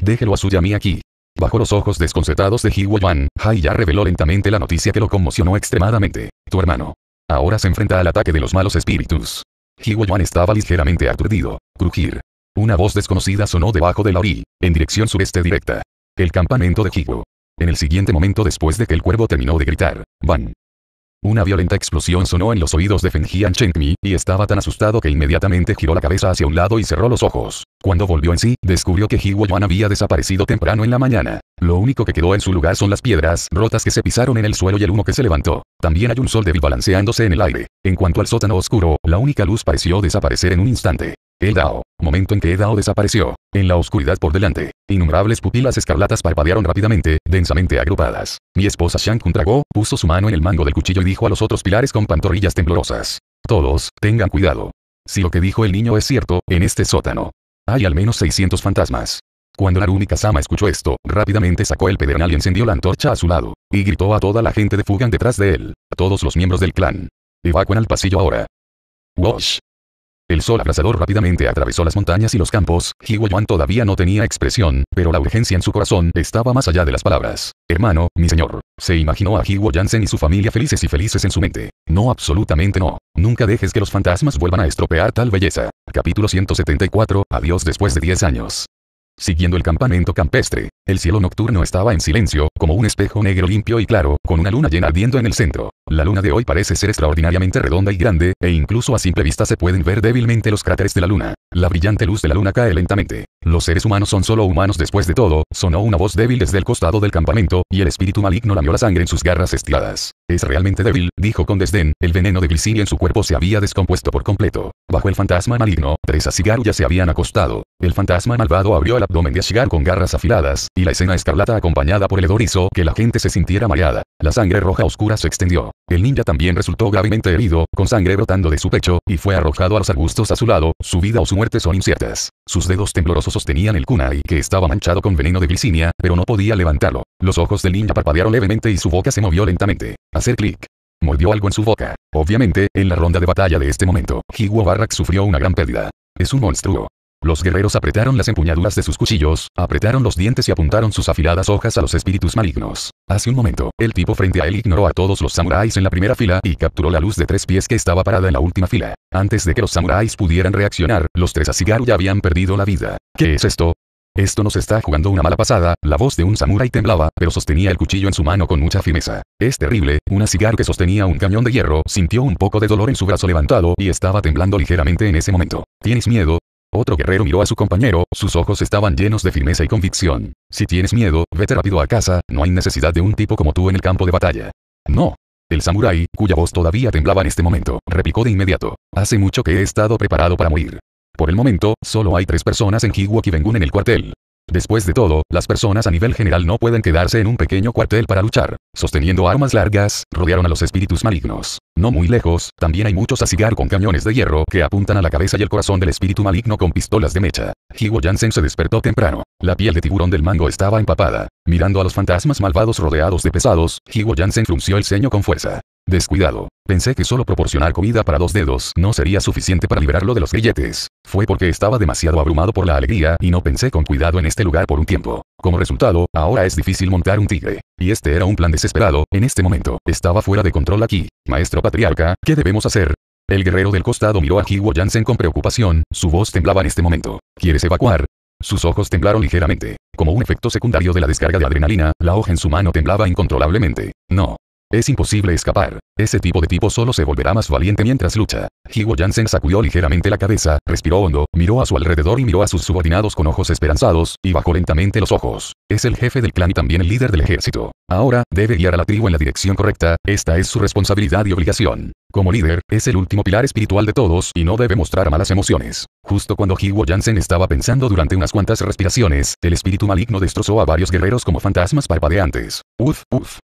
Déjelo a yami aquí. Bajo los ojos desconcertados de Hiwo Yuan, Hai ya reveló lentamente la noticia que lo conmocionó extremadamente. Tu hermano. Ahora se enfrenta al ataque de los malos espíritus. Jiwo estaba ligeramente aturdido. Crujir. Una voz desconocida sonó debajo de la orilla, en dirección sureste directa. El campamento de Higo. En el siguiente momento después de que el cuervo terminó de gritar, Van, una violenta explosión sonó en los oídos de Fengjian Chengmi, y estaba tan asustado que inmediatamente giró la cabeza hacia un lado y cerró los ojos. Cuando volvió en sí, descubrió que He Yuan había desaparecido temprano en la mañana. Lo único que quedó en su lugar son las piedras rotas que se pisaron en el suelo y el humo que se levantó. También hay un sol débil balanceándose en el aire. En cuanto al sótano oscuro, la única luz pareció desaparecer en un instante. El Dao. Momento en que Dao desapareció. En la oscuridad por delante, innumerables pupilas escarlatas parpadearon rápidamente, densamente agrupadas. Mi esposa Shang Kun tragó, puso su mano en el mango del cuchillo y dijo a los otros pilares con pantorrillas temblorosas. Todos, tengan cuidado. Si lo que dijo el niño es cierto, en este sótano. Hay al menos 600 fantasmas. Cuando la única Sama escuchó esto, rápidamente sacó el pedernal y encendió la antorcha a su lado, y gritó a toda la gente de Fugan detrás de él, a todos los miembros del clan. Evacuen al pasillo ahora. Wosh. El sol abrasador rápidamente atravesó las montañas y los campos, y Yuan todavía no tenía expresión, pero la urgencia en su corazón estaba más allá de las palabras. Hermano, mi señor. Se imaginó a Jiwo Jansen y su familia felices y felices en su mente. No, absolutamente no. Nunca dejes que los fantasmas vuelvan a estropear tal belleza. Capítulo 174, adiós después de 10 años. Siguiendo el campamento campestre, el cielo nocturno estaba en silencio, como un espejo negro limpio y claro, con una luna llena ardiendo en el centro. La luna de hoy parece ser extraordinariamente redonda y grande, e incluso a simple vista se pueden ver débilmente los cráteres de la luna. La brillante luz de la luna cae lentamente. Los seres humanos son solo humanos después de todo, sonó una voz débil desde el costado del campamento, y el espíritu maligno lamió la sangre en sus garras estiradas. Es realmente débil, dijo con desdén, el veneno de glicina en su cuerpo se había descompuesto por completo. Bajo el fantasma maligno, tres a ya se habían acostado. El fantasma malvado abrió el abdomen de Cigar con garras afiladas, y la escena escarlata acompañada por el hedor hizo que la gente se sintiera mareada. La sangre roja oscura se extendió. El ninja también resultó gravemente herido, con sangre brotando de su pecho, y fue arrojado a los arbustos a su lado, su vida o su muerte son inciertas. Sus dedos temblorosos sostenían el kunai que estaba manchado con veneno de glicinia, pero no podía levantarlo. Los ojos del ninja parpadearon levemente y su boca se movió lentamente. Hacer clic. Mordió algo en su boca. Obviamente, en la ronda de batalla de este momento, Higuo sufrió una gran pérdida. Es un monstruo. Los guerreros apretaron las empuñaduras de sus cuchillos, apretaron los dientes y apuntaron sus afiladas hojas a los espíritus malignos. Hace un momento, el tipo frente a él ignoró a todos los samuráis en la primera fila y capturó la luz de tres pies que estaba parada en la última fila. Antes de que los samuráis pudieran reaccionar, los tres Asigaru ya habían perdido la vida. ¿Qué es esto? Esto nos está jugando una mala pasada, la voz de un samurái temblaba, pero sostenía el cuchillo en su mano con mucha firmeza. Es terrible, una cigar que sostenía un cañón de hierro, sintió un poco de dolor en su brazo levantado y estaba temblando ligeramente en ese momento. ¿Tienes miedo? Otro guerrero miró a su compañero, sus ojos estaban llenos de firmeza y convicción. Si tienes miedo, vete rápido a casa, no hay necesidad de un tipo como tú en el campo de batalla. No. El samurái, cuya voz todavía temblaba en este momento, replicó de inmediato. Hace mucho que he estado preparado para morir. Por el momento, solo hay tres personas en Higuo en el cuartel. Después de todo, las personas a nivel general no pueden quedarse en un pequeño cuartel para luchar. Sosteniendo armas largas, rodearon a los espíritus malignos. No muy lejos, también hay muchos asigar con cañones de hierro que apuntan a la cabeza y el corazón del espíritu maligno con pistolas de mecha. Higo Jansen se despertó temprano. La piel de tiburón del mango estaba empapada. Mirando a los fantasmas malvados rodeados de pesados, Higo Jansen frunció el ceño con fuerza. Descuidado. Pensé que solo proporcionar comida para dos dedos no sería suficiente para liberarlo de los grilletes. Fue porque estaba demasiado abrumado por la alegría y no pensé con cuidado en este lugar por un tiempo. Como resultado, ahora es difícil montar un tigre. Y este era un plan desesperado, en este momento. Estaba fuera de control aquí. Maestro patriarca, ¿qué debemos hacer? El guerrero del costado miró a Jiwo Jansen con preocupación, su voz temblaba en este momento. ¿Quieres evacuar? Sus ojos temblaron ligeramente. Como un efecto secundario de la descarga de adrenalina, la hoja en su mano temblaba incontrolablemente. No, es imposible escapar. Ese tipo de tipo solo se volverá más valiente mientras lucha. Higo Jansen sacudió ligeramente la cabeza, respiró hondo, miró a su alrededor y miró a sus subordinados con ojos esperanzados, y bajó lentamente los ojos. Es el jefe del clan y también el líder del ejército. Ahora, debe guiar a la tribu en la dirección correcta, esta es su responsabilidad y obligación. Como líder, es el último pilar espiritual de todos y no debe mostrar malas emociones. Justo cuando Higo Jansen estaba pensando durante unas cuantas respiraciones, el espíritu maligno destrozó a varios guerreros como fantasmas parpadeantes. Uf, uf,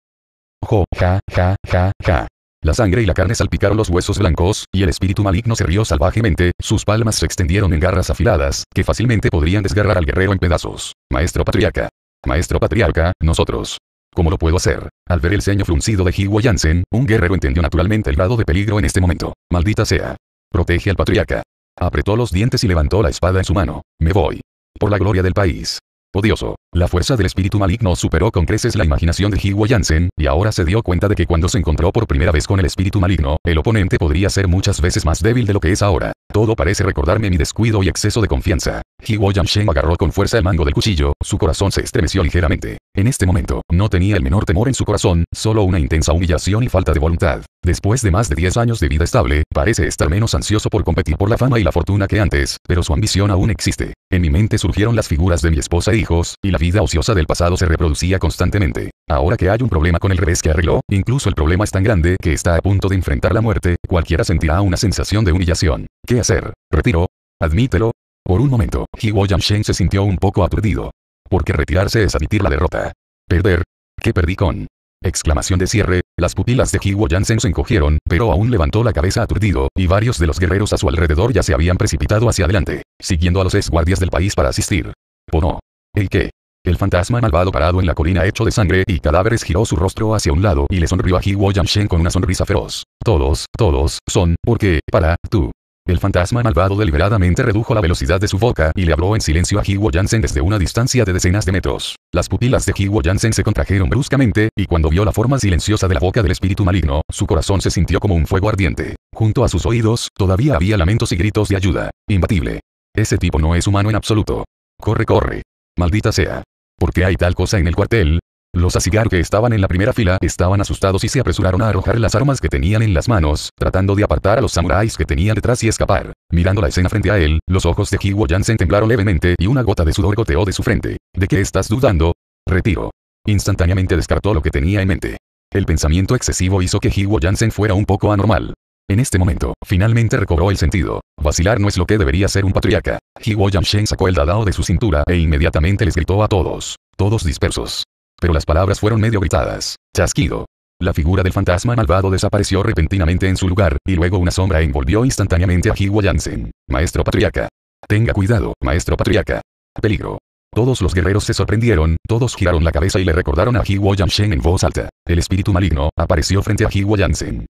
ja, ja, ja, ja. La sangre y la carne salpicaron los huesos blancos, y el espíritu maligno se rió salvajemente, sus palmas se extendieron en garras afiladas, que fácilmente podrían desgarrar al guerrero en pedazos. Maestro patriarca. Maestro patriarca, nosotros. ¿Cómo lo puedo hacer? Al ver el ceño fruncido de Hiwa Jansen, un guerrero entendió naturalmente el grado de peligro en este momento. Maldita sea. Protege al patriarca. Apretó los dientes y levantó la espada en su mano. Me voy. Por la gloria del país odioso. La fuerza del espíritu maligno superó con creces la imaginación de Hiwa Jansen, y ahora se dio cuenta de que cuando se encontró por primera vez con el espíritu maligno, el oponente podría ser muchas veces más débil de lo que es ahora. Todo parece recordarme mi descuido y exceso de confianza. Hiwo Yanshen agarró con fuerza el mango del cuchillo, su corazón se estremeció ligeramente. En este momento, no tenía el menor temor en su corazón, solo una intensa humillación y falta de voluntad. Después de más de 10 años de vida estable, parece estar menos ansioso por competir por la fama y la fortuna que antes, pero su ambición aún existe. En mi mente surgieron las figuras de mi esposa e hijos, y la vida ociosa del pasado se reproducía constantemente. Ahora que hay un problema con el revés que arregló, incluso el problema es tan grande que está a punto de enfrentar la muerte, cualquiera sentirá una sensación de humillación. ¿Qué hacer? Retiro. Admítelo, por un momento, Hiwo Yanshen se sintió un poco aturdido. Porque retirarse es admitir la derrota. Perder. ¿Qué perdí con? Exclamación de cierre, las pupilas de Hiwo sheng se encogieron, pero aún levantó la cabeza aturdido, y varios de los guerreros a su alrededor ya se habían precipitado hacia adelante, siguiendo a los ex guardias del país para asistir. ¿O no? ¿El qué? El fantasma malvado parado en la colina hecho de sangre y cadáveres giró su rostro hacia un lado y le sonrió a Hiwo Yanshen con una sonrisa feroz. Todos, todos, son, porque, para, tú. El fantasma malvado deliberadamente redujo la velocidad de su boca y le habló en silencio a Hiwo Jansen desde una distancia de decenas de metros. Las pupilas de Hiwo Jansen se contrajeron bruscamente, y cuando vio la forma silenciosa de la boca del espíritu maligno, su corazón se sintió como un fuego ardiente. Junto a sus oídos, todavía había lamentos y gritos de ayuda. Imbatible. Ese tipo no es humano en absoluto. Corre, corre. Maldita sea. ¿Por qué hay tal cosa en el cuartel? Los Asigar que estaban en la primera fila estaban asustados y se apresuraron a arrojar las armas que tenían en las manos, tratando de apartar a los samuráis que tenían detrás y escapar. Mirando la escena frente a él, los ojos de Hiwo Jansen temblaron levemente y una gota de sudor goteó de su frente. ¿De qué estás dudando? Retiro. Instantáneamente descartó lo que tenía en mente. El pensamiento excesivo hizo que Hiwo Jansen fuera un poco anormal. En este momento, finalmente recobró el sentido. Vacilar no es lo que debería ser un patriarca. Hiwo Jansen sacó el dadao de su cintura e inmediatamente les gritó a todos. Todos dispersos pero las palabras fueron medio gritadas. Chasquido. La figura del fantasma malvado desapareció repentinamente en su lugar, y luego una sombra envolvió instantáneamente a Hiwa Jansen. Maestro Patriarca. Tenga cuidado, Maestro Patriarca. Peligro. Todos los guerreros se sorprendieron, todos giraron la cabeza y le recordaron a Hiwo Jansen en voz alta. El espíritu maligno apareció frente a Hiwo Jansen.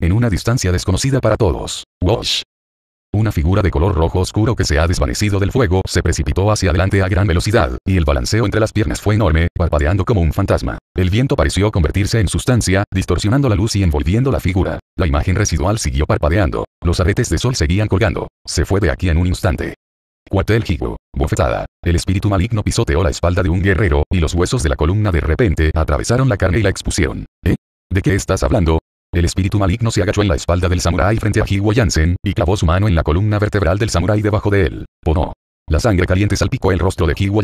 En una distancia desconocida para todos. Wash. Una figura de color rojo oscuro que se ha desvanecido del fuego se precipitó hacia adelante a gran velocidad, y el balanceo entre las piernas fue enorme, parpadeando como un fantasma. El viento pareció convertirse en sustancia, distorsionando la luz y envolviendo la figura. La imagen residual siguió parpadeando. Los aretes de sol seguían colgando. Se fue de aquí en un instante. Cuartel Bofetada. El espíritu maligno pisoteó la espalda de un guerrero, y los huesos de la columna de repente atravesaron la carne y la expusieron. ¿Eh? ¿De qué estás hablando? El espíritu maligno se agachó en la espalda del samurái frente a Hiwo y clavó su mano en la columna vertebral del samurái debajo de él. Oh La sangre caliente salpicó el rostro de Hiwo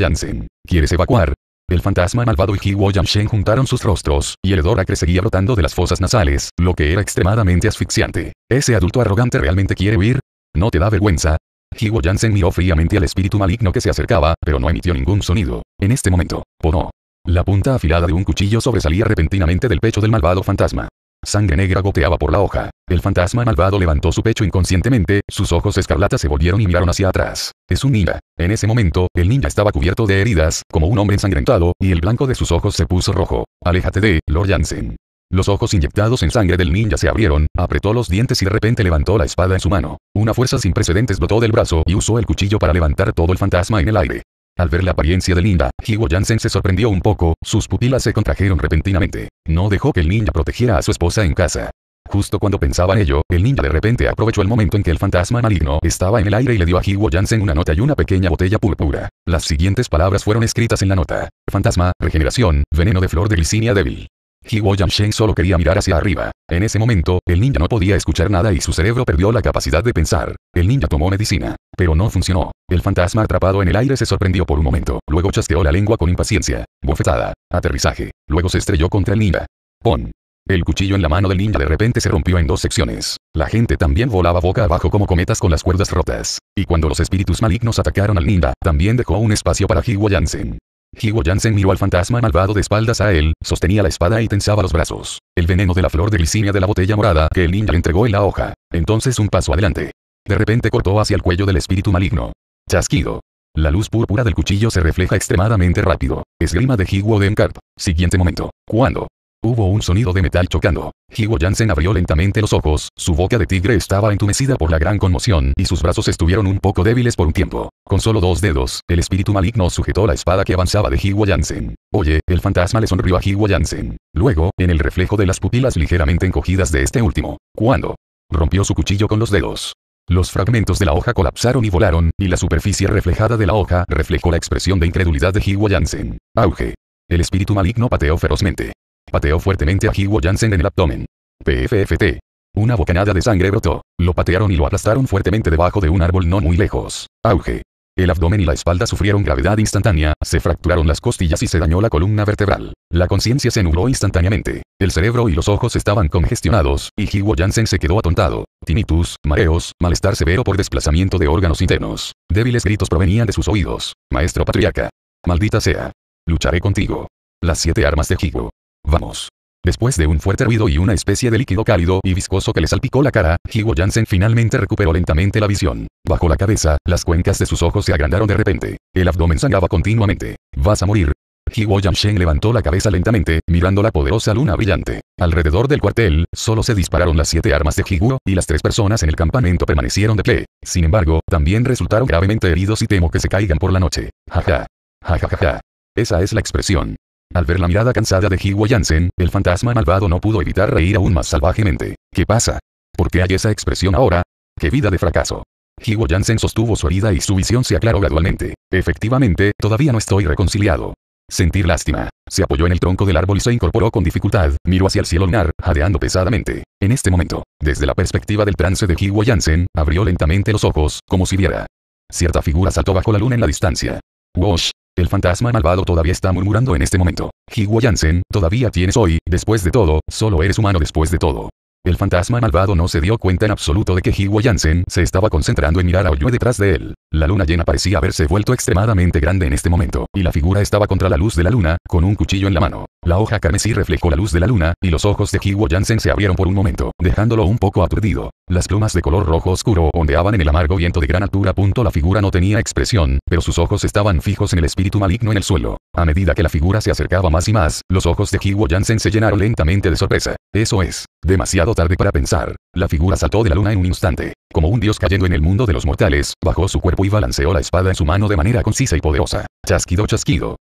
¿Quieres evacuar? El fantasma malvado y Hiwo juntaron sus rostros, y el hedor acre seguía brotando de las fosas nasales, lo que era extremadamente asfixiante. ¿Ese adulto arrogante realmente quiere huir? ¿No te da vergüenza? Hiwo Jansen miró fríamente al espíritu maligno que se acercaba, pero no emitió ningún sonido. En este momento, oh La punta afilada de un cuchillo sobresalía repentinamente del pecho del malvado fantasma. Sangre negra goteaba por la hoja. El fantasma malvado levantó su pecho inconscientemente, sus ojos escarlatas se volvieron y miraron hacia atrás. Es un ninja. En ese momento, el ninja estaba cubierto de heridas, como un hombre ensangrentado, y el blanco de sus ojos se puso rojo. Aléjate de, Lord Jansen. Los ojos inyectados en sangre del ninja se abrieron, apretó los dientes y de repente levantó la espada en su mano. Una fuerza sin precedentes brotó del brazo y usó el cuchillo para levantar todo el fantasma en el aire. Al ver la apariencia de Linda, Higo Jansen se sorprendió un poco, sus pupilas se contrajeron repentinamente. No dejó que el ninja protegiera a su esposa en casa. Justo cuando pensaba en ello, el ninja de repente aprovechó el momento en que el fantasma maligno estaba en el aire y le dio a Higo Jansen una nota y una pequeña botella púrpura. Las siguientes palabras fueron escritas en la nota. Fantasma, regeneración, veneno de flor de glicinia débil. Jiwo Shen solo quería mirar hacia arriba. En ese momento, el ninja no podía escuchar nada y su cerebro perdió la capacidad de pensar. El ninja tomó medicina, pero no funcionó. El fantasma atrapado en el aire se sorprendió por un momento. Luego chasqueó la lengua con impaciencia. Bofetada. Aterrizaje. Luego se estrelló contra el ninja. Pon. El cuchillo en la mano del ninja de repente se rompió en dos secciones. La gente también volaba boca abajo como cometas con las cuerdas rotas. Y cuando los espíritus malignos atacaron al ninja, también dejó un espacio para Hiwa Shen. Higuo Jansen miró al fantasma malvado de espaldas a él, sostenía la espada y tensaba los brazos. El veneno de la flor de glicinia de la botella morada que el ninja le entregó en la hoja. Entonces un paso adelante. De repente cortó hacia el cuello del espíritu maligno. Chasquido. La luz púrpura del cuchillo se refleja extremadamente rápido. Esgrima de Higuo de Siguiente momento. ¿Cuándo? Hubo un sonido de metal chocando. Higo Jansen abrió lentamente los ojos, su boca de tigre estaba entumecida por la gran conmoción y sus brazos estuvieron un poco débiles por un tiempo. Con solo dos dedos, el espíritu maligno sujetó la espada que avanzaba de Higo Jansen. Oye, el fantasma le sonrió a Higo Jansen. Luego, en el reflejo de las pupilas ligeramente encogidas de este último, cuando rompió su cuchillo con los dedos. Los fragmentos de la hoja colapsaron y volaron, y la superficie reflejada de la hoja reflejó la expresión de incredulidad de Higo Jansen. Auge. El espíritu maligno pateó ferozmente. Pateó fuertemente a Hiwo Jansen en el abdomen. PFFT. Una bocanada de sangre brotó. Lo patearon y lo aplastaron fuertemente debajo de un árbol no muy lejos. Auge. El abdomen y la espalda sufrieron gravedad instantánea, se fracturaron las costillas y se dañó la columna vertebral. La conciencia se nubló instantáneamente. El cerebro y los ojos estaban congestionados, y Hiwo Jansen se quedó atontado. Tinnitus, mareos, malestar severo por desplazamiento de órganos internos. Débiles gritos provenían de sus oídos. Maestro patriarca. Maldita sea. Lucharé contigo. Las siete armas de Higo. Vamos. Después de un fuerte ruido y una especie de líquido cálido y viscoso que le salpicó la cara, Higuo Jansen finalmente recuperó lentamente la visión. Bajo la cabeza, las cuencas de sus ojos se agrandaron de repente. El abdomen sangraba continuamente. ¿Vas a morir? Higuo Jansen levantó la cabeza lentamente, mirando la poderosa luna brillante. Alrededor del cuartel, solo se dispararon las siete armas de Higuo, y las tres personas en el campamento permanecieron de pie. Sin embargo, también resultaron gravemente heridos y temo que se caigan por la noche. Jaja. ja! Esa es la expresión. Al ver la mirada cansada de Hiwa Jansen, el fantasma malvado no pudo evitar reír aún más salvajemente. ¿Qué pasa? ¿Por qué hay esa expresión ahora? ¡Qué vida de fracaso! higo Jansen sostuvo su herida y su visión se aclaró gradualmente. Efectivamente, todavía no estoy reconciliado. Sentir lástima. Se apoyó en el tronco del árbol y se incorporó con dificultad, miró hacia el cielo lunar, jadeando pesadamente. En este momento, desde la perspectiva del trance de Hiwa Jansen, abrió lentamente los ojos, como si viera. Cierta figura saltó bajo la luna en la distancia. Wash, el fantasma malvado todavía está murmurando en este momento. Jiwa Jansen, todavía tienes hoy, después de todo, solo eres humano después de todo. El fantasma malvado no se dio cuenta en absoluto de que Jiwa Jansen se estaba concentrando en mirar a Oyue detrás de él. La luna llena parecía haberse vuelto extremadamente grande en este momento, y la figura estaba contra la luz de la luna, con un cuchillo en la mano. La hoja carmesí reflejó la luz de la luna, y los ojos de Kiwo Jansen se abrieron por un momento, dejándolo un poco aturdido. Las plumas de color rojo oscuro ondeaban en el amargo viento de gran altura. La figura no tenía expresión, pero sus ojos estaban fijos en el espíritu maligno en el suelo. A medida que la figura se acercaba más y más, los ojos de Kiwo Jansen se llenaron lentamente de sorpresa. Eso es, demasiado tarde para pensar. La figura saltó de la luna en un instante. Como un dios cayendo en el mundo de los mortales, bajó su cuerpo y balanceó la espada en su mano de manera concisa y poderosa. Chasquido chasquido.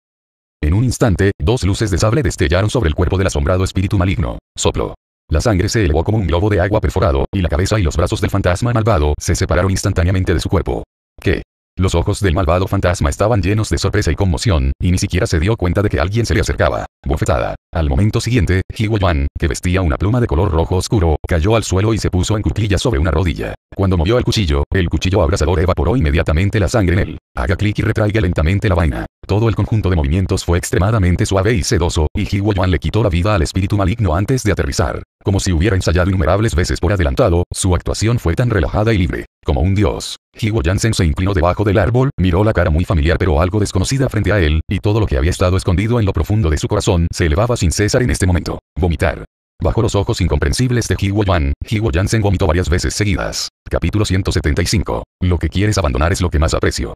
En un instante, dos luces de sable destellaron sobre el cuerpo del asombrado espíritu maligno. Soplo. La sangre se elevó como un globo de agua perforado, y la cabeza y los brazos del fantasma malvado se separaron instantáneamente de su cuerpo. ¿Qué? Los ojos del malvado fantasma estaban llenos de sorpresa y conmoción, y ni siquiera se dio cuenta de que alguien se le acercaba. Bofetada. Al momento siguiente, Wu que vestía una pluma de color rojo oscuro, cayó al suelo y se puso en cuclillas sobre una rodilla. Cuando movió el cuchillo, el cuchillo abrasador evaporó inmediatamente la sangre en él. Haga clic y retraiga lentamente la vaina. Todo el conjunto de movimientos fue extremadamente suave y sedoso, y Wu le quitó la vida al espíritu maligno antes de aterrizar. Como si hubiera ensayado innumerables veces por adelantado, su actuación fue tan relajada y libre. Como un dios. Higo Jansen se inclinó debajo del árbol, miró la cara muy familiar pero algo desconocida frente a él, y todo lo que había estado escondido en lo profundo de su corazón se elevaba sin cesar en este momento. Vomitar. Bajo los ojos incomprensibles de Higo Yuan, Higo Jansen vomitó varias veces seguidas. Capítulo 175. Lo que quieres abandonar es lo que más aprecio.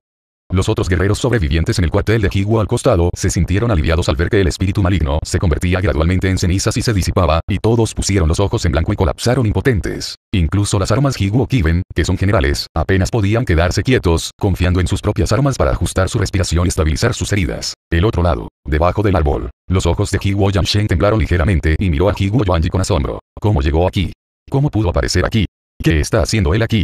Los otros guerreros sobrevivientes en el cuartel de Kiwa al costado se sintieron aliviados al ver que el espíritu maligno se convertía gradualmente en cenizas y se disipaba, y todos pusieron los ojos en blanco y colapsaron impotentes. Incluso las armas Higuo Kiven, que son generales, apenas podían quedarse quietos, confiando en sus propias armas para ajustar su respiración y estabilizar sus heridas. El otro lado, debajo del árbol, los ojos de Yang-Shen temblaron ligeramente y miró a Higuo Yuanji con asombro. ¿Cómo llegó aquí? ¿Cómo pudo aparecer aquí? ¿Qué está haciendo él aquí?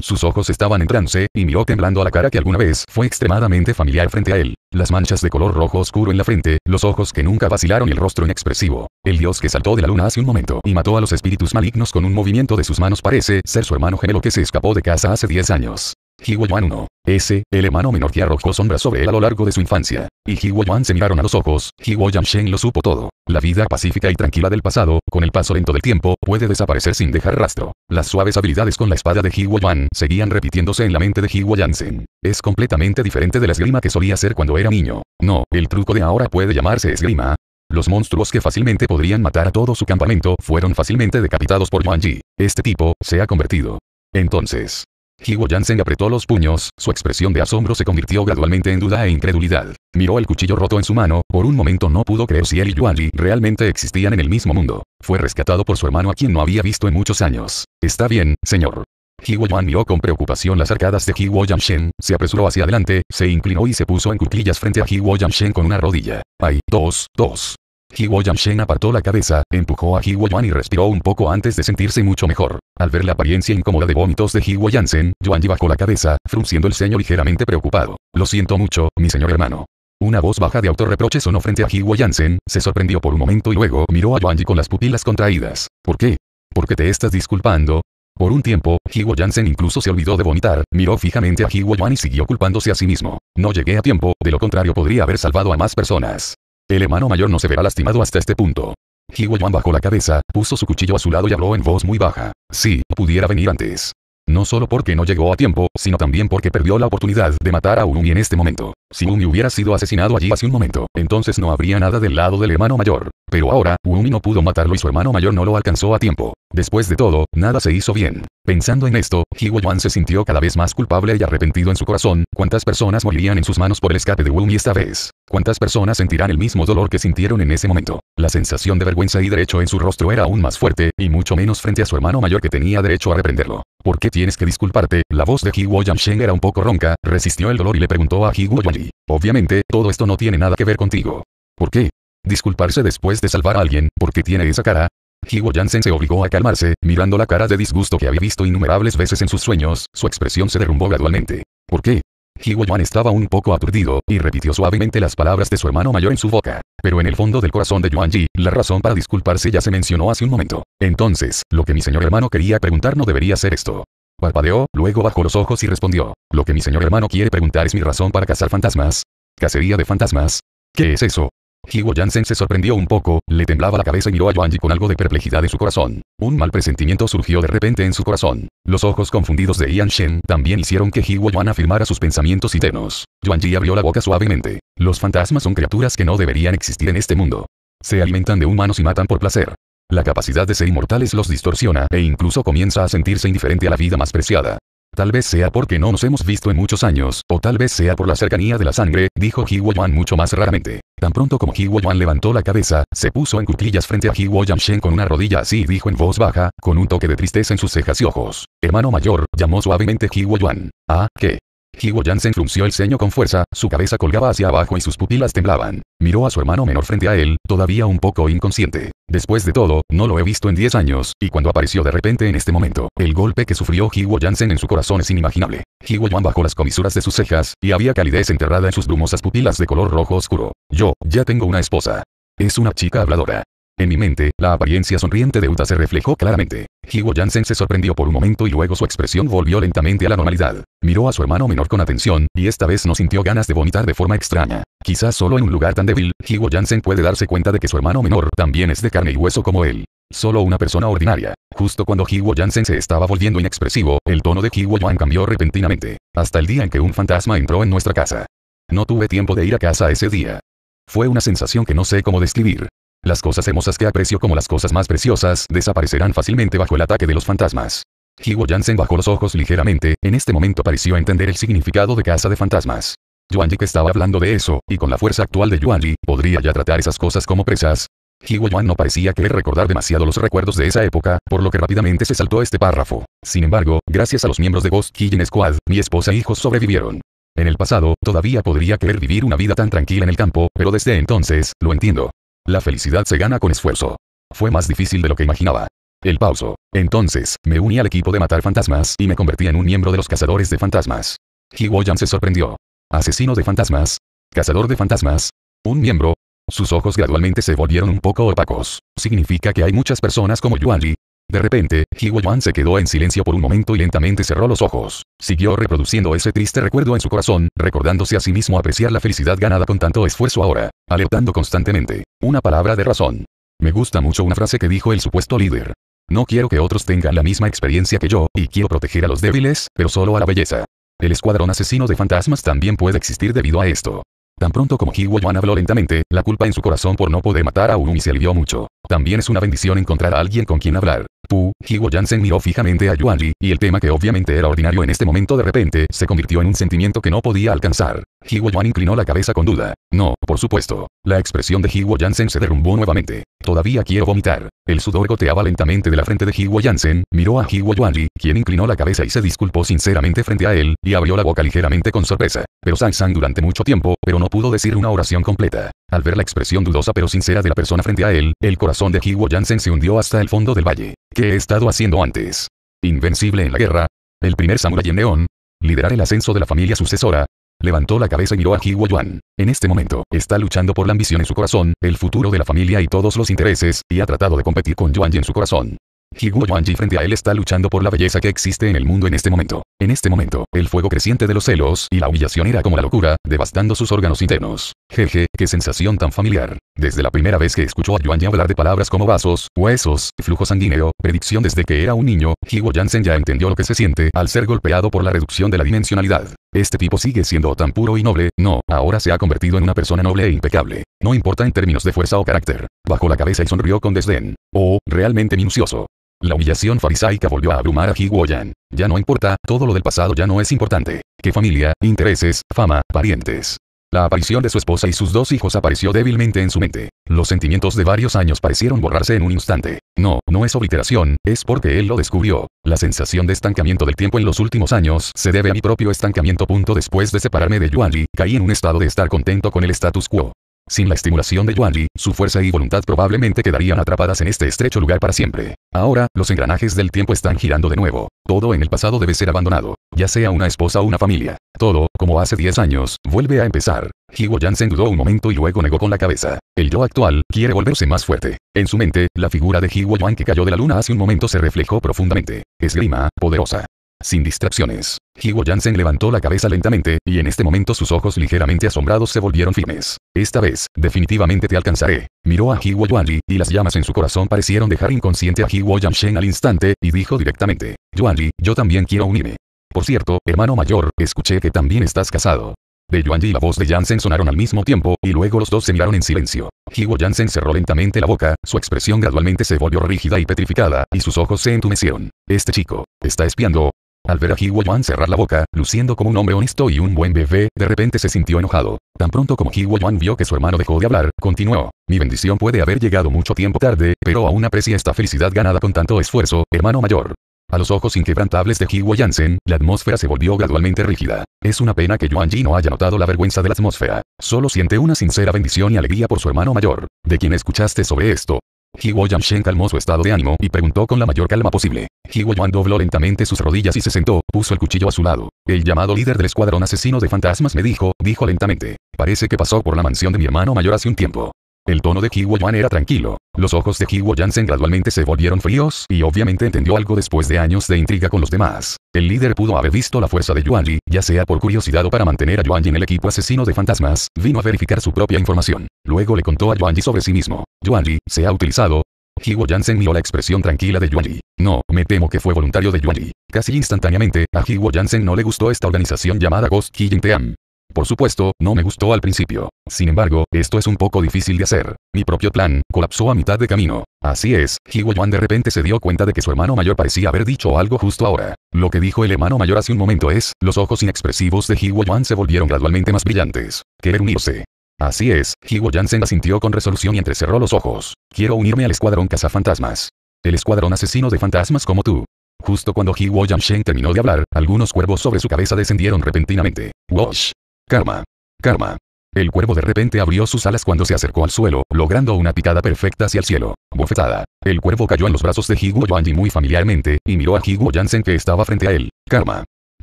Sus ojos estaban en trance, y miró temblando a la cara que alguna vez fue extremadamente familiar frente a él. Las manchas de color rojo oscuro en la frente, los ojos que nunca vacilaron y el rostro inexpresivo. El dios que saltó de la luna hace un momento y mató a los espíritus malignos con un movimiento de sus manos parece ser su hermano gemelo que se escapó de casa hace 10 años. Yuan 1. Ese, el hermano menor que arrojó sombras sobre él a lo largo de su infancia y Yuan se miraron a los ojos, Jiwo Shen lo supo todo. La vida pacífica y tranquila del pasado, con el paso lento del tiempo, puede desaparecer sin dejar rastro. Las suaves habilidades con la espada de Yuan seguían repitiéndose en la mente de Jiwo Shen. Es completamente diferente de la esgrima que solía ser cuando era niño. No, el truco de ahora puede llamarse esgrima. Los monstruos que fácilmente podrían matar a todo su campamento fueron fácilmente decapitados por Yuan Ji. Este tipo, se ha convertido. Entonces, Jiwo Jansen apretó los puños, su expresión de asombro se convirtió gradualmente en duda e incredulidad. Miró el cuchillo roto en su mano, por un momento no pudo creer si él y Yuan realmente existían en el mismo mundo. Fue rescatado por su hermano a quien no había visto en muchos años. Está bien, señor. Jiwo Yuan miró con preocupación las arcadas de Jiwo Yanshen, se apresuró hacia adelante, se inclinó y se puso en cuclillas frente a Jiwo Yanshen con una rodilla. Hay dos, dos. Jiwo apartó la cabeza, empujó a Jiwo Yuan y respiró un poco antes de sentirse mucho mejor. Al ver la apariencia incómoda de vómitos de Jiwo Yansen, Yuan bajó la cabeza, frunciendo el ceño ligeramente preocupado. Lo siento mucho, mi señor hermano. Una voz baja de autorreproche sonó frente a Jiwo Yansen, se sorprendió por un momento y luego miró a Yuan con las pupilas contraídas. ¿Por qué? ¿Por qué te estás disculpando? Por un tiempo, Jiwo Jansen incluso se olvidó de vomitar, miró fijamente a Jiwo Yuan y siguió culpándose a sí mismo. No llegué a tiempo, de lo contrario podría haber salvado a más personas. El hermano mayor no se verá lastimado hasta este punto. Jiwa bajó la cabeza, puso su cuchillo a su lado y habló en voz muy baja. Si, pudiera venir antes. No solo porque no llegó a tiempo, sino también porque perdió la oportunidad de matar a Urumi en este momento. Si Umi hubiera sido asesinado allí hace un momento, entonces no habría nada del lado del hermano mayor. Pero ahora, Umi no pudo matarlo y su hermano mayor no lo alcanzó a tiempo. Después de todo, nada se hizo bien. Pensando en esto, Hiwo Yuan se sintió cada vez más culpable y arrepentido en su corazón, cuántas personas morirían en sus manos por el escape de Umi esta vez. Cuántas personas sentirán el mismo dolor que sintieron en ese momento. La sensación de vergüenza y derecho en su rostro era aún más fuerte, y mucho menos frente a su hermano mayor que tenía derecho a reprenderlo. ¿Por qué tienes que disculparte? La voz de Hiwo era un poco ronca, resistió el dolor y le preguntó a Hiwo Obviamente, todo esto no tiene nada que ver contigo. ¿Por qué? Disculparse después de salvar a alguien, porque tiene esa cara. Higo Jansen se obligó a calmarse, mirando la cara de disgusto que había visto innumerables veces en sus sueños, su expresión se derrumbó gradualmente. ¿Por qué? Jiwo Yuan estaba un poco aturdido, y repitió suavemente las palabras de su hermano mayor en su boca. Pero en el fondo del corazón de Yuan Ji, la razón para disculparse ya se mencionó hace un momento. Entonces, lo que mi señor hermano quería preguntar no debería ser esto. Parpadeó, luego bajó los ojos y respondió. Lo que mi señor hermano quiere preguntar es mi razón para cazar fantasmas. ¿Cacería de fantasmas? ¿Qué es eso? Higo Jansen se sorprendió un poco, le temblaba la cabeza y miró a Yuanji con algo de perplejidad en su corazón. Un mal presentimiento surgió de repente en su corazón. Los ojos confundidos de Ian Shen también hicieron que Higo Yuan afirmara sus pensamientos y tenos. Yuanji abrió la boca suavemente. Los fantasmas son criaturas que no deberían existir en este mundo. Se alimentan de humanos y matan por placer. La capacidad de ser inmortales los distorsiona e incluso comienza a sentirse indiferente a la vida más preciada. Tal vez sea porque no nos hemos visto en muchos años, o tal vez sea por la cercanía de la sangre, dijo Yuan mucho más raramente. Tan pronto como Yuan levantó la cabeza, se puso en cuclillas frente a Yan Shen con una rodilla así y dijo en voz baja, con un toque de tristeza en sus cejas y ojos. Hermano mayor, llamó suavemente Yuan. Ah, ¿qué? Yan se frunció el ceño con fuerza, su cabeza colgaba hacia abajo y sus pupilas temblaban. Miró a su hermano menor frente a él, todavía un poco inconsciente. Después de todo, no lo he visto en 10 años, y cuando apareció de repente en este momento, el golpe que sufrió Jiwo Jansen en su corazón es inimaginable. Jiwo Yuan bajó las comisuras de sus cejas, y había calidez enterrada en sus brumosas pupilas de color rojo oscuro. Yo, ya tengo una esposa. Es una chica habladora. En mi mente, la apariencia sonriente de Uta se reflejó claramente. Higo Jansen se sorprendió por un momento y luego su expresión volvió lentamente a la normalidad. Miró a su hermano menor con atención, y esta vez no sintió ganas de vomitar de forma extraña. Quizás solo en un lugar tan débil, Higo Jansen puede darse cuenta de que su hermano menor también es de carne y hueso como él. Solo una persona ordinaria. Justo cuando Higo Jansen se estaba volviendo inexpresivo, el tono de Higo Yuan cambió repentinamente. Hasta el día en que un fantasma entró en nuestra casa. No tuve tiempo de ir a casa ese día. Fue una sensación que no sé cómo describir. Las cosas hermosas que aprecio como las cosas más preciosas desaparecerán fácilmente bajo el ataque de los fantasmas. Higo Jansen bajó los ojos ligeramente, en este momento pareció entender el significado de casa de fantasmas. Yuanji que estaba hablando de eso, y con la fuerza actual de Yuanji, podría ya tratar esas cosas como presas. Jiwo Yuan no parecía querer recordar demasiado los recuerdos de esa época, por lo que rápidamente se saltó este párrafo. Sin embargo, gracias a los miembros de Ghost Killing Squad, mi esposa e hijos sobrevivieron. En el pasado, todavía podría querer vivir una vida tan tranquila en el campo, pero desde entonces, lo entiendo. La felicidad se gana con esfuerzo. Fue más difícil de lo que imaginaba. El pauso. Entonces, me uní al equipo de matar fantasmas y me convertí en un miembro de los cazadores de fantasmas. Hiwoyan se sorprendió. ¿Asesino de fantasmas? ¿Cazador de fantasmas? ¿Un miembro? Sus ojos gradualmente se volvieron un poco opacos. Significa que hay muchas personas como Yuanji, de repente, Wan se quedó en silencio por un momento y lentamente cerró los ojos. Siguió reproduciendo ese triste recuerdo en su corazón, recordándose a sí mismo apreciar la felicidad ganada con tanto esfuerzo ahora, alertando constantemente. Una palabra de razón. Me gusta mucho una frase que dijo el supuesto líder. No quiero que otros tengan la misma experiencia que yo, y quiero proteger a los débiles, pero solo a la belleza. El escuadrón asesino de fantasmas también puede existir debido a esto. Tan pronto como Yuan habló lentamente, la culpa en su corazón por no poder matar a Urumi se alivió mucho. También es una bendición encontrar a alguien con quien hablar. Pu, Hiwoyan miró fijamente a Yuanji, y el tema que obviamente era ordinario en este momento de repente se convirtió en un sentimiento que no podía alcanzar. Yuan inclinó la cabeza con duda. No, por supuesto. La expresión de Higuo Jansen se derrumbó nuevamente. Todavía quiero vomitar. El sudor goteaba lentamente de la frente de Higuo Jansen, miró a Hugh quien inclinó la cabeza y se disculpó sinceramente frente a él, y abrió la boca ligeramente con sorpresa. Pero Sansan durante mucho tiempo, pero no pudo decir una oración completa. Al ver la expresión dudosa pero sincera de la persona frente a él, el corazón de Jiwo Jansen se hundió hasta el fondo del valle. ¿Qué he estado haciendo antes? Invencible en la guerra. El primer samurái en neón. Liderar el ascenso de la familia sucesora. Levantó la cabeza y miró a Jiwo Yuan. En este momento, está luchando por la ambición en su corazón, el futuro de la familia y todos los intereses, y ha tratado de competir con Yuan en su corazón. Jiwo Yuan frente a él está luchando por la belleza que existe en el mundo en este momento. En este momento, el fuego creciente de los celos y la humillación era como la locura, devastando sus órganos internos. Jeje, qué sensación tan familiar. Desde la primera vez que escuchó a Yuan ya hablar de palabras como vasos, huesos, flujo sanguíneo, predicción desde que era un niño, Higo Jansen ya entendió lo que se siente al ser golpeado por la reducción de la dimensionalidad. Este tipo sigue siendo tan puro y noble, no, ahora se ha convertido en una persona noble e impecable. No importa en términos de fuerza o carácter. Bajó la cabeza y sonrió con desdén. Oh, realmente minucioso. La humillación farisaica volvió a abrumar a Higuoyan. Ya no importa, todo lo del pasado ya no es importante. Que familia, intereses, fama, parientes. La aparición de su esposa y sus dos hijos apareció débilmente en su mente. Los sentimientos de varios años parecieron borrarse en un instante. No, no es obliteración, es porque él lo descubrió. La sensación de estancamiento del tiempo en los últimos años se debe a mi propio estancamiento. Punto después de separarme de Yuanji, caí en un estado de estar contento con el status quo. Sin la estimulación de Yi, su fuerza y voluntad probablemente quedarían atrapadas en este estrecho lugar para siempre. Ahora, los engranajes del tiempo están girando de nuevo. Todo en el pasado debe ser abandonado, ya sea una esposa o una familia. Todo, como hace 10 años, vuelve a empezar. Higo Yan se dudó un momento y luego negó con la cabeza. El yo actual quiere volverse más fuerte. En su mente, la figura de Higo Yuan que cayó de la luna hace un momento se reflejó profundamente. Esgrima, poderosa. Sin distracciones, Higo Jansen levantó la cabeza lentamente, y en este momento sus ojos ligeramente asombrados se volvieron firmes. Esta vez, definitivamente te alcanzaré. Miró a Higo Yuanji, y las llamas en su corazón parecieron dejar inconsciente a Higo Yanshen al instante, y dijo directamente, Yuanji, yo también quiero unirme. Por cierto, hermano mayor, escuché que también estás casado. De Yuanji y la voz de Jansen sonaron al mismo tiempo, y luego los dos se miraron en silencio. Higo Jansen cerró lentamente la boca, su expresión gradualmente se volvió rígida y petrificada, y sus ojos se entumecieron. Este chico, está espiando. Al ver a Yuan cerrar la boca, luciendo como un hombre honesto y un buen bebé, de repente se sintió enojado. Tan pronto como Yuan vio que su hermano dejó de hablar, continuó. Mi bendición puede haber llegado mucho tiempo tarde, pero aún aprecia esta felicidad ganada con tanto esfuerzo, hermano mayor. A los ojos inquebrantables de Jiwo Yansen, la atmósfera se volvió gradualmente rígida. Es una pena que Yuan no haya notado la vergüenza de la atmósfera. Solo siente una sincera bendición y alegría por su hermano mayor. ¿De quien escuchaste sobre esto? Jiwo Shen calmó su estado de ánimo y preguntó con la mayor calma posible. Jiwo dobló lentamente sus rodillas y se sentó, puso el cuchillo a su lado. El llamado líder del escuadrón asesino de fantasmas me dijo, dijo lentamente. Parece que pasó por la mansión de mi hermano mayor hace un tiempo. El tono de Kiwo Yuan era tranquilo. Los ojos de Kiwo gradualmente se volvieron fríos y obviamente entendió algo después de años de intriga con los demás. El líder pudo haber visto la fuerza de Yuanji, ya sea por curiosidad o para mantener a Yuan en el equipo asesino de fantasmas, vino a verificar su propia información. Luego le contó a Yuanji sobre sí mismo. Yuanji, se ha utilizado, Higo Jansen miró la expresión tranquila de Yuanji. No, me temo que fue voluntario de Yuanji. Casi instantáneamente, a Higo Jansen no le gustó esta organización llamada Ghost Killing Team. Por supuesto, no me gustó al principio. Sin embargo, esto es un poco difícil de hacer. Mi propio plan, colapsó a mitad de camino. Así es, Higo Yuan de repente se dio cuenta de que su hermano mayor parecía haber dicho algo justo ahora. Lo que dijo el hermano mayor hace un momento es, los ojos inexpresivos de Higo Yuan se volvieron gradualmente más brillantes. Querer unirse. Así es, Higo Jansen asintió con resolución y entrecerró los ojos. Quiero unirme al escuadrón cazafantasmas. El escuadrón asesino de fantasmas como tú. Justo cuando Higo Shen terminó de hablar, algunos cuervos sobre su cabeza descendieron repentinamente. ¡Wosh! Karma. Karma. El cuervo de repente abrió sus alas cuando se acercó al suelo, logrando una picada perfecta hacia el cielo. Bofetada. El cuervo cayó en los brazos de Higuo Yang muy familiarmente, y miró a Higuo Yansen que estaba frente a él. Karma.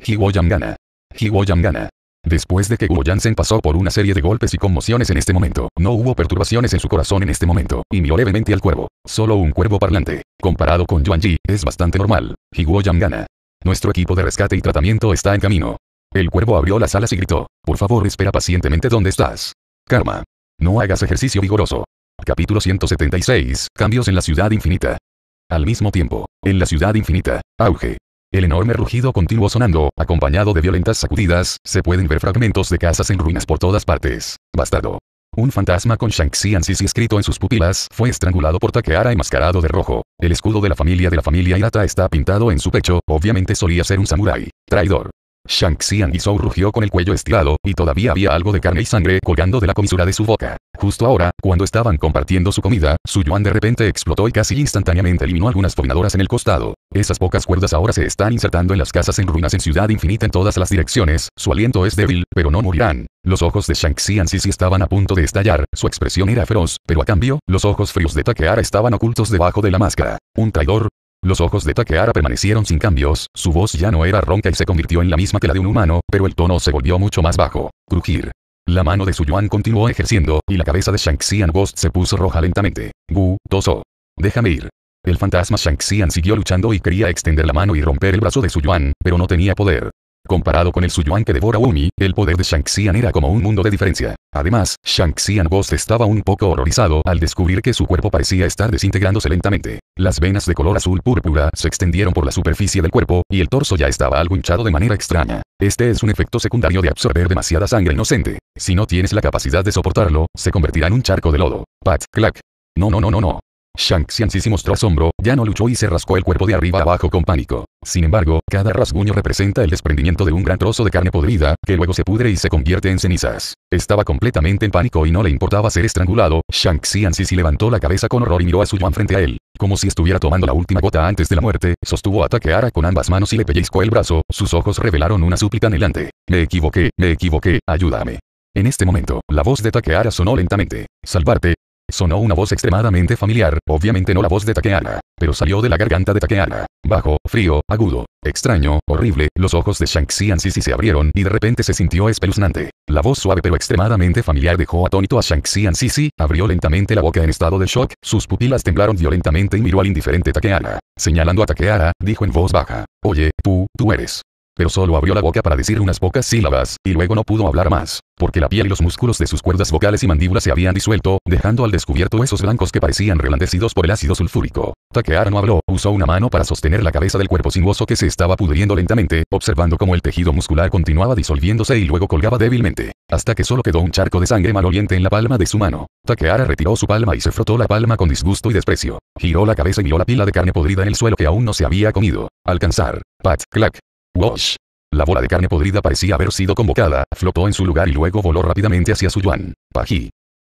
Higuo Yang gana. Higuo gana. Después de que Higuo Jansen pasó por una serie de golpes y conmociones en este momento, no hubo perturbaciones en su corazón en este momento, y miró levemente al cuervo. Solo un cuervo parlante. Comparado con Yuanji, es bastante normal. Higuo Yang gana. Nuestro equipo de rescate y tratamiento está en camino. El cuervo abrió las alas y gritó, por favor espera pacientemente ¿Dónde estás. Karma. No hagas ejercicio vigoroso. Capítulo 176. Cambios en la ciudad infinita. Al mismo tiempo, en la ciudad infinita, auge. El enorme rugido continuó sonando, acompañado de violentas sacudidas, se pueden ver fragmentos de casas en ruinas por todas partes. Bastado. Un fantasma con Shang-Chi escrito en sus pupilas fue estrangulado por Takeara enmascarado de rojo. El escudo de la familia de la familia Hirata está pintado en su pecho, obviamente solía ser un samurái. Traidor. Shang Xian y Zhou rugió con el cuello estirado, y todavía había algo de carne y sangre colgando de la comisura de su boca. Justo ahora, cuando estaban compartiendo su comida, su yuan de repente explotó y casi instantáneamente eliminó algunas fobinadoras en el costado. Esas pocas cuerdas ahora se están insertando en las casas en ruinas en Ciudad Infinita en todas las direcciones, su aliento es débil, pero no morirán. Los ojos de Shang sí sí estaban a punto de estallar, su expresión era feroz, pero a cambio, los ojos fríos de Takeara estaban ocultos debajo de la máscara. Un traidor, los ojos de Takeara permanecieron sin cambios, su voz ya no era ronca y se convirtió en la misma que la de un humano, pero el tono se volvió mucho más bajo. Crujir. La mano de Su Yuan continuó ejerciendo, y la cabeza de shang Ghost se puso roja lentamente. Gu, Toso. Déjame ir. El fantasma Shang-Xian siguió luchando y quería extender la mano y romper el brazo de Su Yuan, pero no tenía poder. Comparado con el Suyuan que devora Umi, el poder de shang era como un mundo de diferencia. Además, shang Boss Ghost estaba un poco horrorizado al descubrir que su cuerpo parecía estar desintegrándose lentamente. Las venas de color azul púrpura se extendieron por la superficie del cuerpo, y el torso ya estaba algo hinchado de manera extraña. Este es un efecto secundario de absorber demasiada sangre inocente. Si no tienes la capacidad de soportarlo, se convertirá en un charco de lodo. Pat, clack. No, no, no, no, no. Shang Xianxi se mostró asombro, ya no luchó y se rascó el cuerpo de arriba abajo con pánico. Sin embargo, cada rasguño representa el desprendimiento de un gran trozo de carne podrida, que luego se pudre y se convierte en cenizas. Estaba completamente en pánico y no le importaba ser estrangulado, Shang Xian se levantó la cabeza con horror y miró a Su Yuan frente a él. Como si estuviera tomando la última gota antes de la muerte, sostuvo a Takehara con ambas manos y le pellizcó el brazo, sus ojos revelaron una súplica anhelante. Me equivoqué, me equivoqué, ayúdame. En este momento, la voz de Takehara sonó lentamente. Salvarte, Sonó una voz extremadamente familiar, obviamente no la voz de Takeana, pero salió de la garganta de Takeana. Bajo, frío, agudo, extraño, horrible, los ojos de Shang an Sisi se abrieron y de repente se sintió espeluznante. La voz suave pero extremadamente familiar dejó atónito a Shang an Sisi, abrió lentamente la boca en estado de shock, sus pupilas temblaron violentamente y miró al indiferente Takeana. Señalando a Takeana, dijo en voz baja, Oye, tú, tú eres. Pero solo abrió la boca para decir unas pocas sílabas, y luego no pudo hablar más, porque la piel y los músculos de sus cuerdas vocales y mandíbulas se habían disuelto, dejando al descubierto esos blancos que parecían relandecidos por el ácido sulfúrico. Takeara no habló, usó una mano para sostener la cabeza del cuerpo sinuoso que se estaba pudriendo lentamente, observando cómo el tejido muscular continuaba disolviéndose y luego colgaba débilmente, hasta que solo quedó un charco de sangre maloliente en la palma de su mano. Takeara retiró su palma y se frotó la palma con disgusto y desprecio. Giró la cabeza y vio la pila de carne podrida en el suelo que aún no se había comido. Alcanzar. Pat, Clack Wash. La bola de carne podrida parecía haber sido convocada, flotó en su lugar y luego voló rápidamente hacia su yuan. Pají.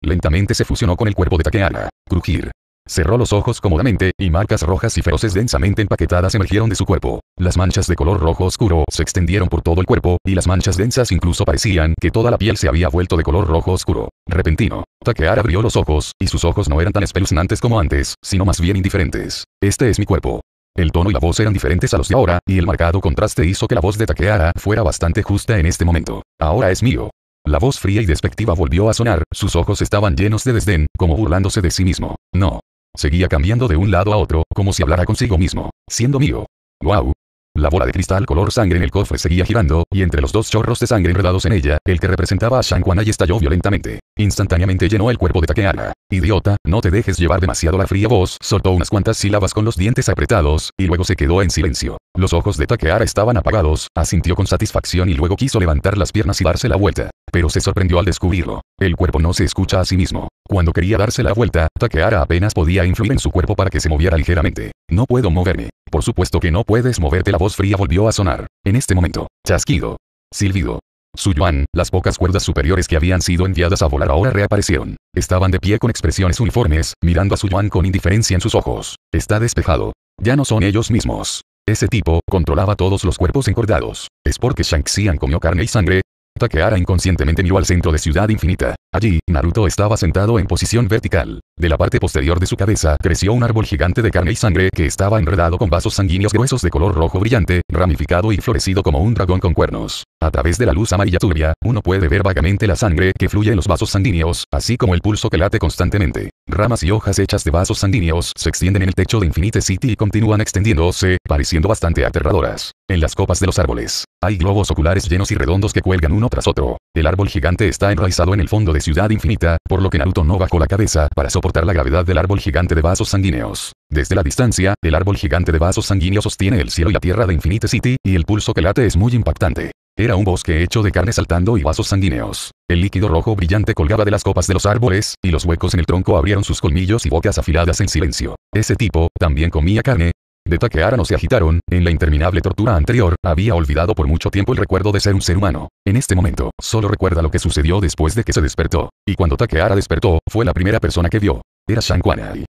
Lentamente se fusionó con el cuerpo de Takeana. Crujir. Cerró los ojos cómodamente, y marcas rojas y feroces densamente empaquetadas emergieron de su cuerpo. Las manchas de color rojo oscuro se extendieron por todo el cuerpo, y las manchas densas incluso parecían que toda la piel se había vuelto de color rojo oscuro. Repentino. Takear abrió los ojos, y sus ojos no eran tan espeluznantes como antes, sino más bien indiferentes. Este es mi cuerpo. El tono y la voz eran diferentes a los de ahora, y el marcado contraste hizo que la voz de Takeara fuera bastante justa en este momento. Ahora es mío. La voz fría y despectiva volvió a sonar, sus ojos estaban llenos de desdén, como burlándose de sí mismo. No. Seguía cambiando de un lado a otro, como si hablara consigo mismo. Siendo mío. Wow. La bola de cristal color sangre en el cofre seguía girando, y entre los dos chorros de sangre enredados en ella, el que representaba a Shang Quanai estalló violentamente. Instantáneamente llenó el cuerpo de taqueara Idiota, no te dejes llevar demasiado la fría voz, soltó unas cuantas sílabas con los dientes apretados, y luego se quedó en silencio. Los ojos de Takeara estaban apagados, asintió con satisfacción y luego quiso levantar las piernas y darse la vuelta. Pero se sorprendió al descubrirlo. El cuerpo no se escucha a sí mismo. Cuando quería darse la vuelta, Takeara apenas podía influir en su cuerpo para que se moviera ligeramente. No puedo moverme. Por supuesto que no puedes moverte. La voz fría volvió a sonar. En este momento. Chasquido. Silbido. Su yuan, las pocas cuerdas superiores que habían sido enviadas a volar ahora reaparecieron. Estaban de pie con expresiones uniformes, mirando a su yuan con indiferencia en sus ojos. Está despejado. Ya no son ellos mismos. Ese tipo, controlaba todos los cuerpos encordados. Es porque Shang Xian comió carne y sangre, Takehara inconscientemente miró al centro de Ciudad Infinita. Allí, Naruto estaba sentado en posición vertical. De la parte posterior de su cabeza creció un árbol gigante de carne y sangre que estaba enredado con vasos sanguíneos gruesos de color rojo brillante, ramificado y florecido como un dragón con cuernos. A través de la luz amarilla turbia, uno puede ver vagamente la sangre que fluye en los vasos sanguíneos, así como el pulso que late constantemente. Ramas y hojas hechas de vasos sanguíneos se extienden en el techo de Infinite City y continúan extendiéndose, pareciendo bastante aterradoras. En las copas de los árboles, hay globos oculares llenos y redondos que cuelgan uno tras otro. El árbol gigante está enraizado en el fondo de Ciudad Infinita, por lo que Naruto no bajó la cabeza para soportar la gravedad del árbol gigante de vasos sanguíneos. Desde la distancia, el árbol gigante de vasos sanguíneos sostiene el cielo y la tierra de Infinite City, y el pulso que late es muy impactante. Era un bosque hecho de carne saltando y vasos sanguíneos. El líquido rojo brillante colgaba de las copas de los árboles, y los huecos en el tronco abrieron sus colmillos y bocas afiladas en silencio. Ese tipo, también comía carne, de taquearan no se agitaron, en la interminable tortura anterior, había olvidado por mucho tiempo el recuerdo de ser un ser humano. En este momento, solo recuerda lo que sucedió después de que se despertó. Y cuando Takeara despertó, fue la primera persona que vio. Era San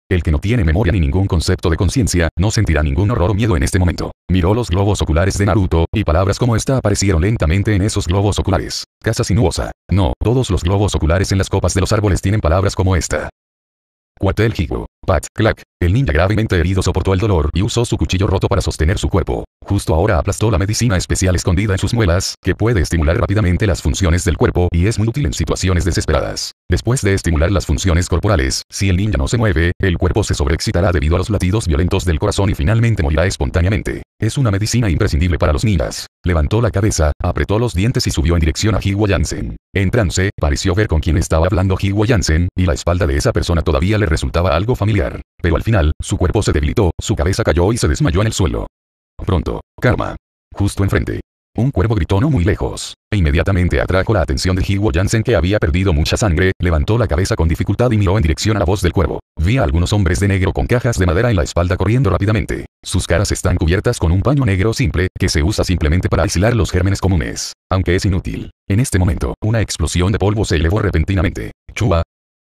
El que no tiene memoria ni ningún concepto de conciencia, no sentirá ningún horror o miedo en este momento. Miró los globos oculares de Naruto, y palabras como esta aparecieron lentamente en esos globos oculares. Casa sinuosa. No, todos los globos oculares en las copas de los árboles tienen palabras como esta. Cuatel Higo. Pat, clack, el ninja gravemente herido soportó el dolor y usó su cuchillo roto para sostener su cuerpo. Justo ahora aplastó la medicina especial escondida en sus muelas, que puede estimular rápidamente las funciones del cuerpo y es muy útil en situaciones desesperadas. Después de estimular las funciones corporales, si el ninja no se mueve, el cuerpo se sobreexcitará debido a los latidos violentos del corazón y finalmente morirá espontáneamente. Es una medicina imprescindible para los ninjas. Levantó la cabeza, apretó los dientes y subió en dirección a Hiwa en trance, pareció ver con quién estaba hablando Hiwa Jansen, y la espalda de esa persona todavía le resultaba algo familiar. Pero al final, su cuerpo se debilitó, su cabeza cayó y se desmayó en el suelo. Pronto. Karma. Justo enfrente. Un cuervo gritó no muy lejos, e inmediatamente atrajo la atención de Hiwo Jansen que había perdido mucha sangre, levantó la cabeza con dificultad y miró en dirección a la voz del cuervo. Vi a algunos hombres de negro con cajas de madera en la espalda corriendo rápidamente. Sus caras están cubiertas con un paño negro simple, que se usa simplemente para aislar los gérmenes comunes, aunque es inútil. En este momento, una explosión de polvo se elevó repentinamente. Chua,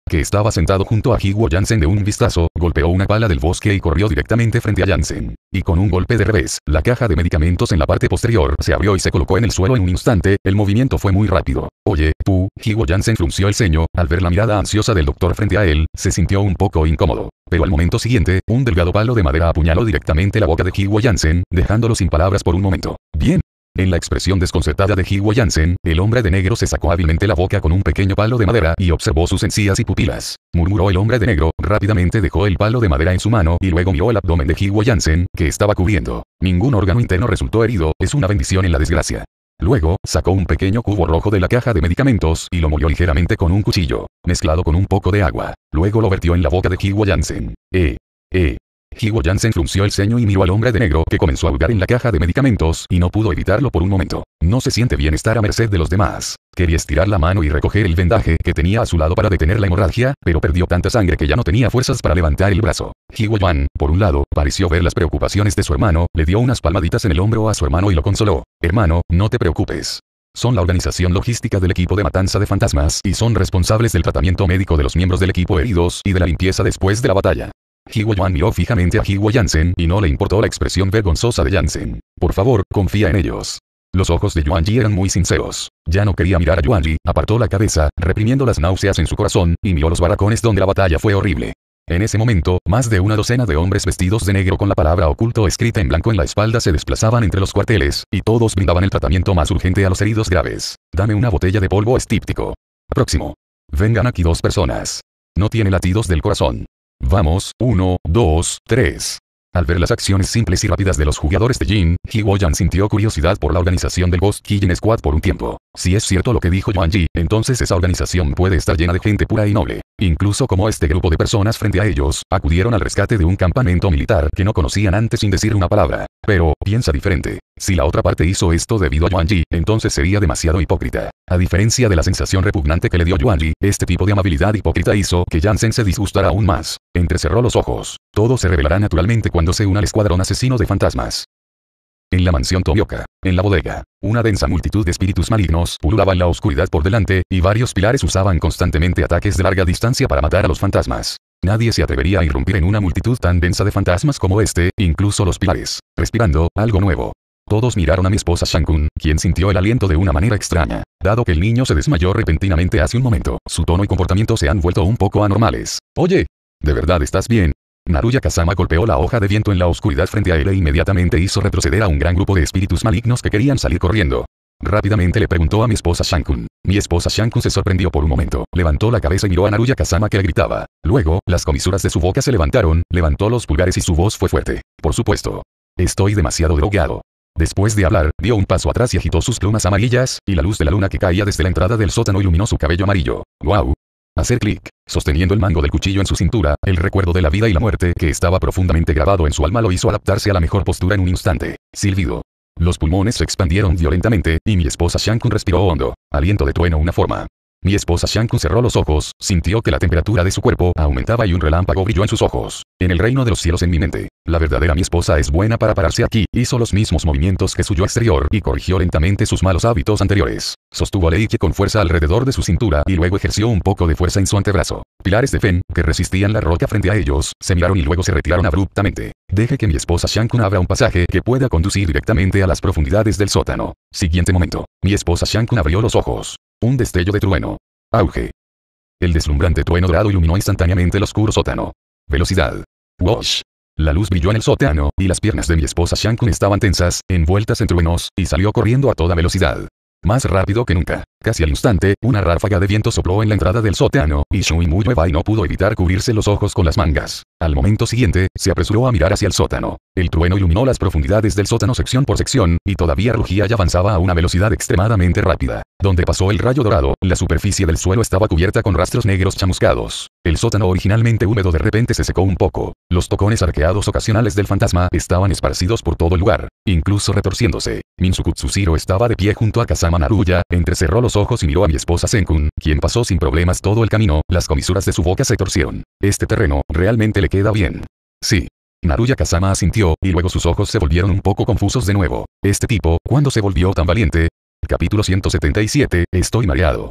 que estaba sentado junto a Jiwo Jansen de un vistazo, golpeó una pala del bosque y corrió directamente frente a Jansen. Y con un golpe de revés, la caja de medicamentos en la parte posterior se abrió y se colocó en el suelo en un instante, el movimiento fue muy rápido. Oye, tú, Higuo Jansen frunció el ceño, al ver la mirada ansiosa del doctor frente a él, se sintió un poco incómodo. Pero al momento siguiente, un delgado palo de madera apuñaló directamente la boca de Jiwo Jansen, dejándolo sin palabras por un momento. Bien, en la expresión desconcertada de Higo Jansen, el hombre de negro se sacó hábilmente la boca con un pequeño palo de madera y observó sus encías y pupilas. Murmuró el hombre de negro, rápidamente dejó el palo de madera en su mano y luego miró el abdomen de Higo Jansen, que estaba cubriendo. Ningún órgano interno resultó herido, es una bendición en la desgracia. Luego, sacó un pequeño cubo rojo de la caja de medicamentos y lo molió ligeramente con un cuchillo, mezclado con un poco de agua. Luego lo vertió en la boca de Higo Jansen. Eh. Eh. Jiwo Jansen se frunció el ceño y miró al hombre de negro que comenzó a ahogar en la caja de medicamentos y no pudo evitarlo por un momento. No se siente bien estar a merced de los demás. Quería estirar la mano y recoger el vendaje que tenía a su lado para detener la hemorragia, pero perdió tanta sangre que ya no tenía fuerzas para levantar el brazo. Higo por un lado, pareció ver las preocupaciones de su hermano, le dio unas palmaditas en el hombro a su hermano y lo consoló. Hermano, no te preocupes. Son la organización logística del equipo de matanza de fantasmas y son responsables del tratamiento médico de los miembros del equipo heridos y de la limpieza después de la batalla. Hiwoyuan miró fijamente a Hiwa y no le importó la expresión vergonzosa de Jansen. Por favor, confía en ellos. Los ojos de Yuan eran muy sinceros. Ya no quería mirar a Yuan apartó la cabeza, reprimiendo las náuseas en su corazón, y miró los barracones donde la batalla fue horrible. En ese momento, más de una docena de hombres vestidos de negro con la palabra oculto escrita en blanco en la espalda se desplazaban entre los cuarteles, y todos brindaban el tratamiento más urgente a los heridos graves. Dame una botella de polvo estíptico. Próximo. Vengan aquí dos personas. No tiene latidos del corazón. Vamos, 1, 2, 3. Al ver las acciones simples y rápidas de los jugadores de Jin, Hiwoyan sintió curiosidad por la organización del Ghost Killing Squad por un tiempo. Si es cierto lo que dijo Yuan Yi, entonces esa organización puede estar llena de gente pura y noble. Incluso como este grupo de personas frente a ellos, acudieron al rescate de un campamento militar que no conocían antes sin decir una palabra. Pero, piensa diferente. Si la otra parte hizo esto debido a Yuan Ji, entonces sería demasiado hipócrita. A diferencia de la sensación repugnante que le dio Yuan Yi, este tipo de amabilidad hipócrita hizo que Jansen se disgustara aún más. Entrecerró los ojos. Todo se revelará naturalmente cuando se una al escuadrón asesino de fantasmas. En la mansión Tomioka, en la bodega, una densa multitud de espíritus malignos en la oscuridad por delante, y varios pilares usaban constantemente ataques de larga distancia para matar a los fantasmas. Nadie se atrevería a irrumpir en una multitud tan densa de fantasmas como este, incluso los pilares, respirando algo nuevo. Todos miraron a mi esposa Shankun, quien sintió el aliento de una manera extraña. Dado que el niño se desmayó repentinamente hace un momento, su tono y comportamiento se han vuelto un poco anormales. Oye, ¿de verdad estás bien? Naruya Kazama golpeó la hoja de viento en la oscuridad frente a él e inmediatamente hizo retroceder a un gran grupo de espíritus malignos que querían salir corriendo. Rápidamente le preguntó a mi esposa Shankun. Mi esposa Shankun se sorprendió por un momento, levantó la cabeza y miró a Naruya Kazama que le gritaba. Luego, las comisuras de su boca se levantaron, levantó los pulgares y su voz fue fuerte. Por supuesto. Estoy demasiado drogado. Después de hablar, dio un paso atrás y agitó sus plumas amarillas, y la luz de la luna que caía desde la entrada del sótano iluminó su cabello amarillo. Guau. Hacer clic. Sosteniendo el mango del cuchillo en su cintura, el recuerdo de la vida y la muerte que estaba profundamente grabado en su alma lo hizo adaptarse a la mejor postura en un instante. Silbido. Los pulmones se expandieron violentamente, y mi esposa Shankun respiró hondo, aliento de trueno una forma. Mi esposa Shankun cerró los ojos, sintió que la temperatura de su cuerpo aumentaba y un relámpago brilló en sus ojos. En el reino de los cielos en mi mente, la verdadera mi esposa es buena para pararse aquí, hizo los mismos movimientos que su yo exterior y corrigió lentamente sus malos hábitos anteriores. Sostuvo a Leike con fuerza alrededor de su cintura y luego ejerció un poco de fuerza en su antebrazo. Pilares de Fen, que resistían la roca frente a ellos, se miraron y luego se retiraron abruptamente. Deje que mi esposa Shankun abra un pasaje que pueda conducir directamente a las profundidades del sótano. Siguiente momento. Mi esposa Shankun abrió los ojos. Un destello de trueno. Auge. El deslumbrante trueno dorado iluminó instantáneamente el oscuro sótano. Velocidad. Wash. La luz brilló en el sótano, y las piernas de mi esposa Shankun estaban tensas, envueltas en truenos, y salió corriendo a toda velocidad. Más rápido que nunca. Casi al instante, una ráfaga de viento sopló en la entrada del sótano, y Shui y no pudo evitar cubrirse los ojos con las mangas. Al momento siguiente, se apresuró a mirar hacia el sótano. El trueno iluminó las profundidades del sótano sección por sección, y todavía rugía y avanzaba a una velocidad extremadamente rápida. Donde pasó el rayo dorado, la superficie del suelo estaba cubierta con rastros negros chamuscados. El sótano originalmente húmedo de repente se secó un poco. Los tocones arqueados ocasionales del fantasma estaban esparcidos por todo el lugar, incluso retorciéndose. Shiro estaba de pie junto a Kazama Naruya, entrecerró los ojos y miró a mi esposa Senkun, quien pasó sin problemas todo el camino, las comisuras de su boca se torcieron. Este terreno, realmente le queda bien. Sí. Naruya Kazama asintió, y luego sus ojos se volvieron un poco confusos de nuevo. Este tipo, ¿cuándo se volvió tan valiente? Capítulo 177, Estoy mareado.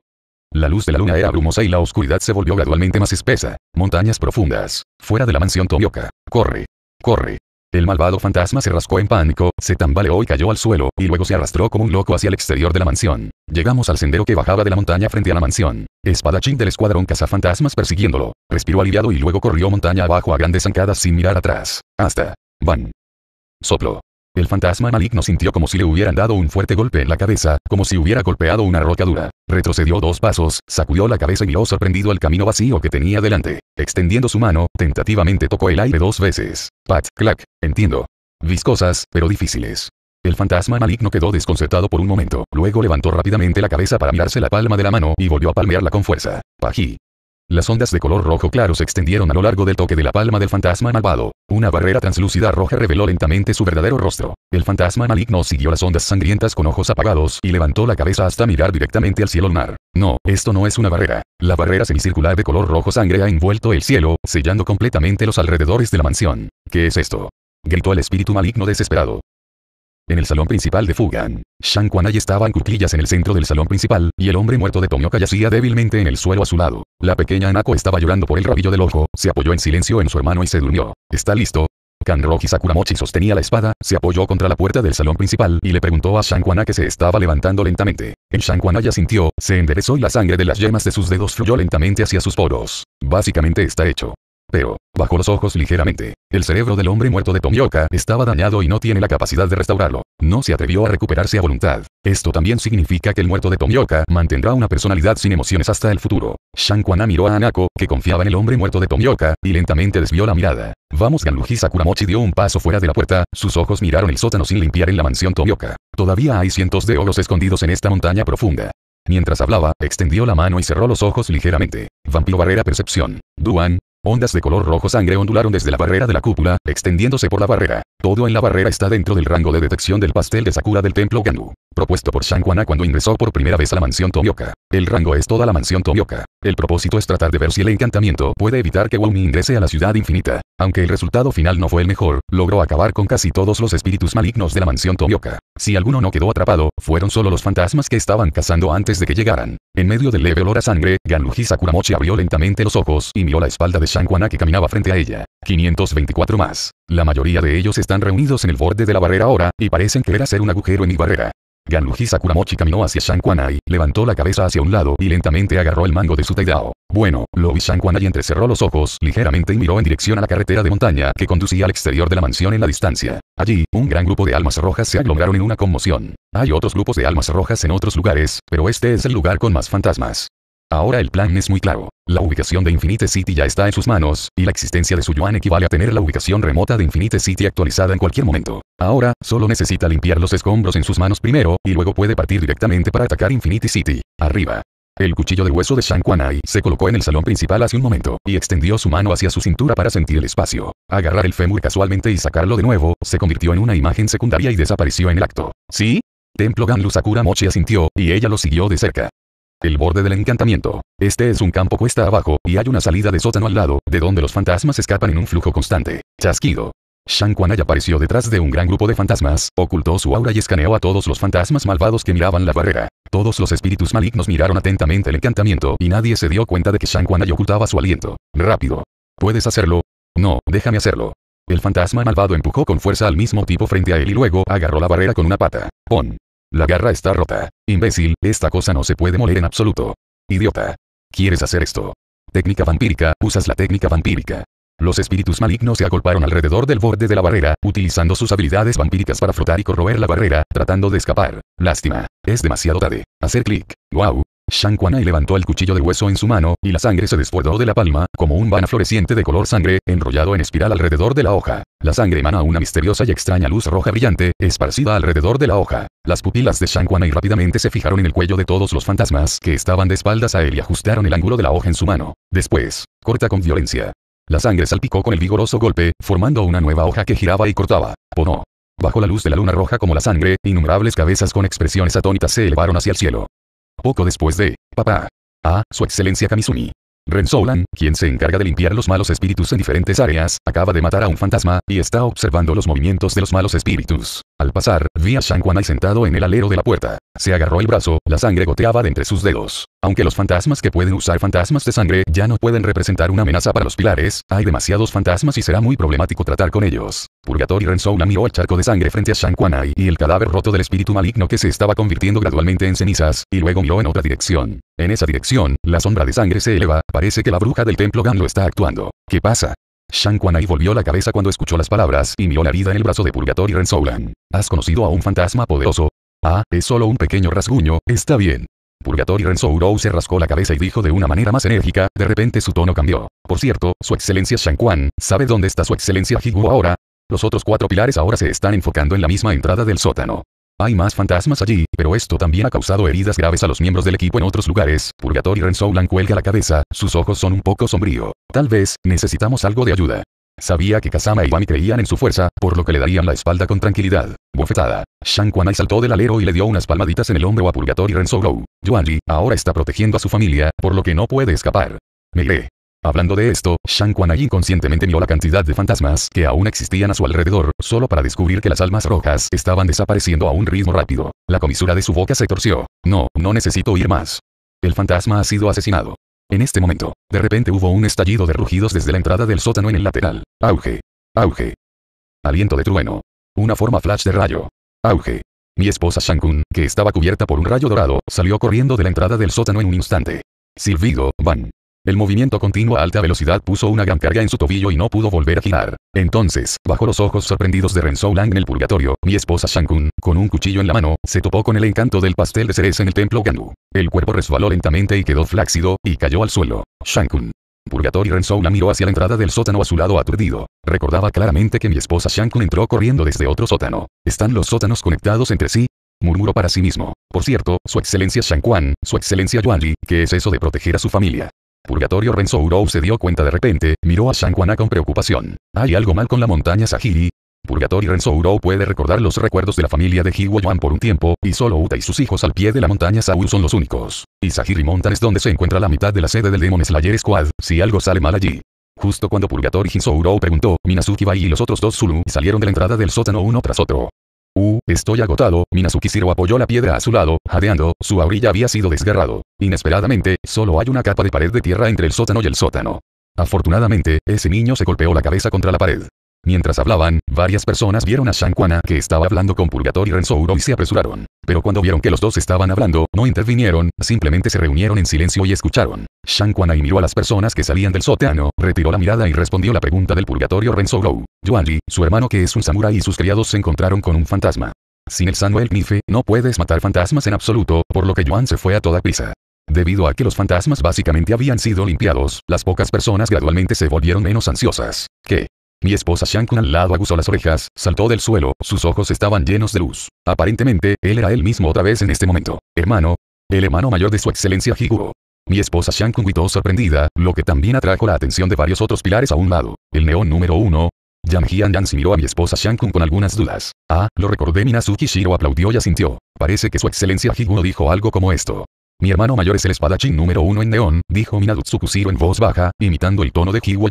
La luz de la luna era brumosa y la oscuridad se volvió gradualmente más espesa. Montañas profundas. Fuera de la mansión Tomioka. Corre. Corre. El malvado fantasma se rascó en pánico, se tambaleó y cayó al suelo, y luego se arrastró como un loco hacia el exterior de la mansión. Llegamos al sendero que bajaba de la montaña frente a la mansión. Espadachín del escuadrón cazafantasmas persiguiéndolo. Respiró aliviado y luego corrió montaña abajo a grandes zancadas sin mirar atrás. Hasta. Van. Soplo. El fantasma maligno sintió como si le hubieran dado un fuerte golpe en la cabeza, como si hubiera golpeado una roca dura. Retrocedió dos pasos, sacudió la cabeza y miró sorprendido el camino vacío que tenía delante. Extendiendo su mano, tentativamente tocó el aire dos veces. Pat, clac, entiendo. Viscosas, pero difíciles. El fantasma maligno quedó desconcertado por un momento, luego levantó rápidamente la cabeza para mirarse la palma de la mano y volvió a palmearla con fuerza. Pají. Las ondas de color rojo claro se extendieron a lo largo del toque de la palma del fantasma malvado. Una barrera translúcida roja reveló lentamente su verdadero rostro. El fantasma maligno siguió las ondas sangrientas con ojos apagados y levantó la cabeza hasta mirar directamente al cielo lunar. No, esto no es una barrera. La barrera semicircular de color rojo sangre ha envuelto el cielo, sellando completamente los alrededores de la mansión. ¿Qué es esto? Gritó el espíritu maligno desesperado. En el salón principal de Fugan, Shang estaba en cuclillas en el centro del salón principal, y el hombre muerto de Tomioka yacía débilmente en el suelo a su lado. La pequeña Anako estaba llorando por el rabillo del ojo, se apoyó en silencio en su hermano y se durmió. ¿Está listo? Kanroji Sakuramochi sostenía la espada, se apoyó contra la puerta del salón principal y le preguntó a Shankwana que se estaba levantando lentamente. En Shang ya sintió, se enderezó y la sangre de las yemas de sus dedos fluyó lentamente hacia sus poros. Básicamente está hecho. Pero, Bajó los ojos ligeramente, el cerebro del hombre muerto de Tomioka estaba dañado y no tiene la capacidad de restaurarlo. No se atrevió a recuperarse a voluntad. Esto también significa que el muerto de Tomioka mantendrá una personalidad sin emociones hasta el futuro. Shankwana miró a Anako, que confiaba en el hombre muerto de Tomioka, y lentamente desvió la mirada. Vamos Ganluji Sakuramochi dio un paso fuera de la puerta, sus ojos miraron el sótano sin limpiar en la mansión Tomioka. Todavía hay cientos de oros escondidos en esta montaña profunda. Mientras hablaba, extendió la mano y cerró los ojos ligeramente. Vampiro Barrera Percepción. Duan, Ondas de color rojo sangre ondularon desde la barrera de la cúpula, extendiéndose por la barrera. Todo en la barrera está dentro del rango de detección del pastel de Sakura del templo Gandu, propuesto por Shang-Kuan-A cuando ingresó por primera vez a la mansión Tomioka. El rango es toda la mansión Tomioka. El propósito es tratar de ver si el encantamiento puede evitar que Womi ingrese a la ciudad infinita. Aunque el resultado final no fue el mejor, logró acabar con casi todos los espíritus malignos de la mansión Tomioka. Si alguno no quedó atrapado, fueron solo los fantasmas que estaban cazando antes de que llegaran. En medio del leve olor a sangre, Ganluji Sakuramochi abrió lentamente los ojos y miró la espalda de Shankwana que caminaba frente a ella. 524 más. La mayoría de ellos están reunidos en el borde de la barrera ahora, y parecen querer hacer un agujero en mi barrera. Ganluji Sakuramochi caminó hacia Quanai, levantó la cabeza hacia un lado y lentamente agarró el mango de su Taidao. Bueno, lo vi y entrecerró los ojos ligeramente y miró en dirección a la carretera de montaña que conducía al exterior de la mansión en la distancia. Allí, un gran grupo de almas rojas se aglomeraron en una conmoción. Hay otros grupos de almas rojas en otros lugares, pero este es el lugar con más fantasmas. Ahora el plan es muy claro. La ubicación de Infinite City ya está en sus manos, y la existencia de su yuan equivale a tener la ubicación remota de Infinite City actualizada en cualquier momento. Ahora, solo necesita limpiar los escombros en sus manos primero, y luego puede partir directamente para atacar Infinite City. Arriba. El cuchillo de hueso de Shang Quanai se colocó en el salón principal hace un momento, y extendió su mano hacia su cintura para sentir el espacio. Agarrar el fémur casualmente y sacarlo de nuevo, se convirtió en una imagen secundaria y desapareció en el acto. ¿Sí? Templo Ganlu Sakura Mochi asintió, y ella lo siguió de cerca. El borde del encantamiento. Este es un campo cuesta abajo, y hay una salida de sótano al lado, de donde los fantasmas escapan en un flujo constante. Chasquido. Shang Quanai apareció detrás de un gran grupo de fantasmas, ocultó su aura y escaneó a todos los fantasmas malvados que miraban la barrera. Todos los espíritus malignos miraron atentamente el encantamiento y nadie se dio cuenta de que Shang Quanai ocultaba su aliento. Rápido. ¿Puedes hacerlo? No, déjame hacerlo. El fantasma malvado empujó con fuerza al mismo tipo frente a él y luego agarró la barrera con una pata. Pon. La garra está rota. Imbécil, esta cosa no se puede moler en absoluto. Idiota. ¿Quieres hacer esto? Técnica vampírica, usas la técnica vampírica. Los espíritus malignos se agolparon alrededor del borde de la barrera, utilizando sus habilidades vampíricas para frotar y corroer la barrera, tratando de escapar. Lástima. Es demasiado tarde. Hacer clic. Guau. Shang levantó el cuchillo de hueso en su mano, y la sangre se desbordó de la palma, como un vana floreciente de color sangre, enrollado en espiral alrededor de la hoja. La sangre emana una misteriosa y extraña luz roja brillante, esparcida alrededor de la hoja. Las pupilas de Shang rápidamente se fijaron en el cuello de todos los fantasmas que estaban de espaldas a él y ajustaron el ángulo de la hoja en su mano. Después, corta con violencia. La sangre salpicó con el vigoroso golpe, formando una nueva hoja que giraba y cortaba. no. Bajo la luz de la luna roja como la sangre, innumerables cabezas con expresiones atónitas se elevaron hacia el cielo. Poco después de, papá. A, su excelencia Ren Solan, quien se encarga de limpiar los malos espíritus en diferentes áreas, acaba de matar a un fantasma, y está observando los movimientos de los malos espíritus. Al pasar, vi a shang sentado en el alero de la puerta. Se agarró el brazo, la sangre goteaba de entre sus dedos. Aunque los fantasmas que pueden usar fantasmas de sangre ya no pueden representar una amenaza para los pilares, hay demasiados fantasmas y será muy problemático tratar con ellos. Purgatory una miró al charco de sangre frente a shang y el cadáver roto del espíritu maligno que se estaba convirtiendo gradualmente en cenizas, y luego miró en otra dirección. En esa dirección, la sombra de sangre se eleva, parece que la bruja del templo Gan lo está actuando. ¿Qué pasa? Shang ahí volvió la cabeza cuando escuchó las palabras y miró la herida en el brazo de Purgatory Rensoulan. ¿Has conocido a un fantasma poderoso? Ah, es solo un pequeño rasguño, está bien. Purgatory Rensourou se rascó la cabeza y dijo de una manera más enérgica, de repente su tono cambió. Por cierto, su excelencia Shang Quan, ¿sabe dónde está su excelencia Higu ahora? Los otros cuatro pilares ahora se están enfocando en la misma entrada del sótano. Hay más fantasmas allí, pero esto también ha causado heridas graves a los miembros del equipo en otros lugares. Purgatorio Lan cuelga la cabeza, sus ojos son un poco sombrío. Tal vez, necesitamos algo de ayuda. Sabía que Kazama y e Wami creían en su fuerza, por lo que le darían la espalda con tranquilidad. Bofetada. Shang saltó del alero y le dio unas palmaditas en el hombro a Purgatorio Rensoulan. Yuanji, ahora está protegiendo a su familia, por lo que no puede escapar. Me iré. Hablando de esto, Shang inconscientemente miró la cantidad de fantasmas que aún existían a su alrededor, solo para descubrir que las almas rojas estaban desapareciendo a un ritmo rápido. La comisura de su boca se torció. No, no necesito ir más. El fantasma ha sido asesinado. En este momento, de repente hubo un estallido de rugidos desde la entrada del sótano en el lateral. Auge. Auge. Aliento de trueno. Una forma flash de rayo. Auge. Mi esposa Shang que estaba cubierta por un rayo dorado, salió corriendo de la entrada del sótano en un instante. Silbido, van. El movimiento continuo a alta velocidad puso una gran carga en su tobillo y no pudo volver a girar. Entonces, bajo los ojos sorprendidos de Renzou Lang en el purgatorio, mi esposa Shang-Kun, con un cuchillo en la mano, se topó con el encanto del pastel de cereza en el templo Gandu. El cuerpo resbaló lentamente y quedó flácido, y cayó al suelo. Shang-Kun. Purgatorio y la miró hacia la entrada del sótano a su lado aturdido. Recordaba claramente que mi esposa Shang-Kun entró corriendo desde otro sótano. ¿Están los sótanos conectados entre sí? Murmuró para sí mismo. Por cierto, su excelencia Shang-Kuan, su excelencia Yuanli, ¿qué es eso de proteger a su familia? Purgatorio Rensouro se dio cuenta de repente, miró a Shankwana con preocupación. ¿Hay algo mal con la montaña Sahiri? Purgatorio Rensouro puede recordar los recuerdos de la familia de Juan por un tiempo, y solo Uta y sus hijos al pie de la montaña Saúl son los únicos. Y Sahiri Mountain es donde se encuentra la mitad de la sede del Demon Slayer Squad, si algo sale mal allí. Justo cuando Purgatorio Hinsourou preguntó, Minasuki Bai y los otros dos Zulu salieron de la entrada del sótano uno tras otro. Uh, estoy agotado, Minasuki apoyó la piedra a su lado, jadeando, su aurilla había sido desgarrado. Inesperadamente, solo hay una capa de pared de tierra entre el sótano y el sótano. Afortunadamente, ese niño se golpeó la cabeza contra la pared. Mientras hablaban, varias personas vieron a Shankwana que estaba hablando con Purgatorio Renzouro y se apresuraron. Pero cuando vieron que los dos estaban hablando, no intervinieron, simplemente se reunieron en silencio y escucharon. Shankwana y miró a las personas que salían del sótano, retiró la mirada y respondió la pregunta del Purgatorio Rensouro. Yuanji, su hermano que es un samurai y sus criados se encontraron con un fantasma. Sin el el Knife, no puedes matar fantasmas en absoluto, por lo que Yuan se fue a toda prisa. Debido a que los fantasmas básicamente habían sido limpiados, las pocas personas gradualmente se volvieron menos ansiosas. ¿Qué? Mi esposa Shang-Kun al lado aguzó las orejas, saltó del suelo, sus ojos estaban llenos de luz. Aparentemente, él era él mismo otra vez en este momento. Hermano. El hermano mayor de su excelencia Higuro. Mi esposa Shankun gritó sorprendida, lo que también atrajo la atención de varios otros pilares a un lado. El neón número uno. Yang Hian se miró a mi esposa Shang-Kun con algunas dudas. Ah, lo recordé Minazuki Shiro aplaudió y asintió. Parece que su excelencia Higuro dijo algo como esto. Mi hermano mayor es el espadachín número uno en Neón, dijo minadutsuku Shiro en voz baja, imitando el tono de Kiwo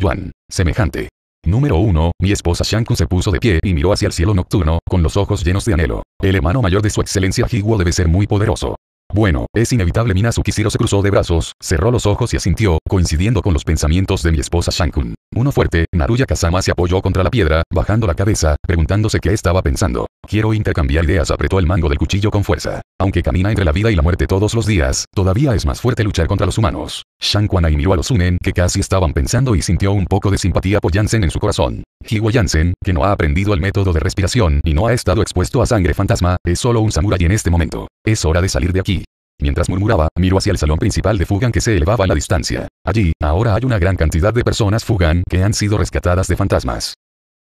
Semejante. Número 1. Mi esposa Shankun se puso de pie y miró hacia el cielo nocturno, con los ojos llenos de anhelo. El hermano mayor de su excelencia Hiwo debe ser muy poderoso. Bueno, es inevitable Minazukishiro se cruzó de brazos, cerró los ojos y asintió, coincidiendo con los pensamientos de mi esposa Shankun. Uno fuerte, Naruya Kazama se apoyó contra la piedra, bajando la cabeza, preguntándose qué estaba pensando. Quiero intercambiar ideas, apretó el mango del cuchillo con fuerza. Aunque camina entre la vida y la muerte todos los días, todavía es más fuerte luchar contra los humanos. Shan y miró a los Unen que casi estaban pensando y sintió un poco de simpatía por Jansen en su corazón. Hiwa Jansen, que no ha aprendido el método de respiración y no ha estado expuesto a sangre fantasma, es solo un Samurai en este momento. Es hora de salir de aquí. Mientras murmuraba, miró hacia el salón principal de Fugan que se elevaba a la distancia. Allí, ahora hay una gran cantidad de personas Fugan que han sido rescatadas de fantasmas.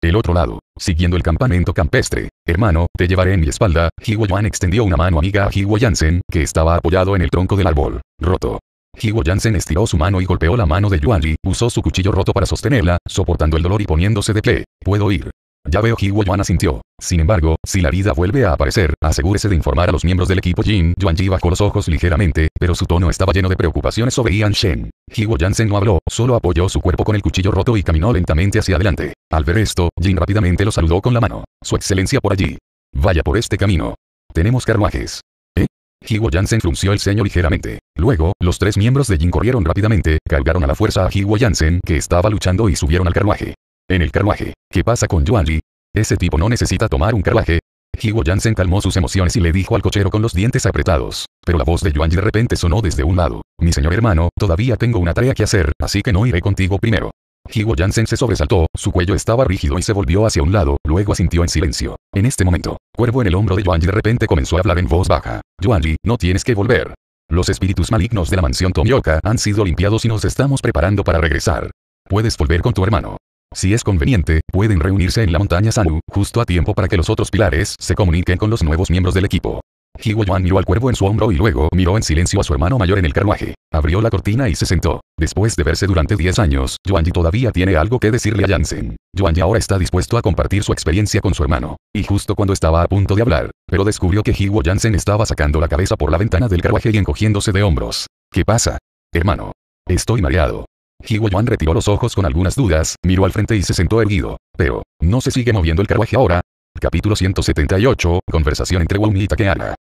El otro lado, siguiendo el campamento campestre. Hermano, te llevaré en mi espalda. Hiwoyan extendió una mano amiga a Hiwo Jansen, que estaba apoyado en el tronco del árbol. Roto. Hiwo estiró su mano y golpeó la mano de Yuanji, usó su cuchillo roto para sostenerla, soportando el dolor y poniéndose de pie. Puedo ir. Ya veo que Yuan asintió. Sin embargo, si la vida vuelve a aparecer, asegúrese de informar a los miembros del equipo Jin. Yuan bajó los ojos ligeramente, pero su tono estaba lleno de preocupaciones sobre Ian Shen. Jiwo Jansen no habló, solo apoyó su cuerpo con el cuchillo roto y caminó lentamente hacia adelante. Al ver esto, Jin rápidamente lo saludó con la mano. Su excelencia por allí. Vaya por este camino. Tenemos carruajes. ¿Eh? Hiwo Jansen frunció el ceño ligeramente. Luego, los tres miembros de Jin corrieron rápidamente, cargaron a la fuerza a Hiwo Jansen, que estaba luchando y subieron al carruaje. En el carruaje, ¿qué pasa con Yuan Ese tipo no necesita tomar un carruaje. Higo Jansen calmó sus emociones y le dijo al cochero con los dientes apretados. Pero la voz de Yuan de repente sonó desde un lado. Mi señor hermano, todavía tengo una tarea que hacer, así que no iré contigo primero. Higo Jansen se sobresaltó, su cuello estaba rígido y se volvió hacia un lado, luego asintió en silencio. En este momento, Cuervo en el hombro de Yuan de repente comenzó a hablar en voz baja. Yuan no tienes que volver. Los espíritus malignos de la mansión Tomioka han sido limpiados y nos estamos preparando para regresar. Puedes volver con tu hermano. Si es conveniente, pueden reunirse en la montaña Sanu, justo a tiempo para que los otros pilares se comuniquen con los nuevos miembros del equipo. Hiwo Yuan miró al cuervo en su hombro y luego miró en silencio a su hermano mayor en el carruaje. Abrió la cortina y se sentó. Después de verse durante 10 años, Yuanji todavía tiene algo que decirle a Jansen. Yuanji ahora está dispuesto a compartir su experiencia con su hermano. Y justo cuando estaba a punto de hablar, pero descubrió que Hiwo Jansen estaba sacando la cabeza por la ventana del carruaje y encogiéndose de hombros. ¿Qué pasa? Hermano. Estoy mareado. Huayuan retiró los ojos con algunas dudas, miró al frente y se sentó erguido. Pero, ¿no se sigue moviendo el carruaje ahora? Capítulo 178, conversación entre Wong y Takeana.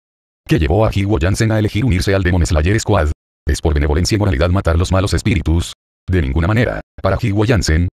¿Qué llevó a Hiwo a elegir unirse al Demon Slayer Squad? ¿Es por benevolencia y moralidad matar los malos espíritus? De ninguna manera. Para Hiwo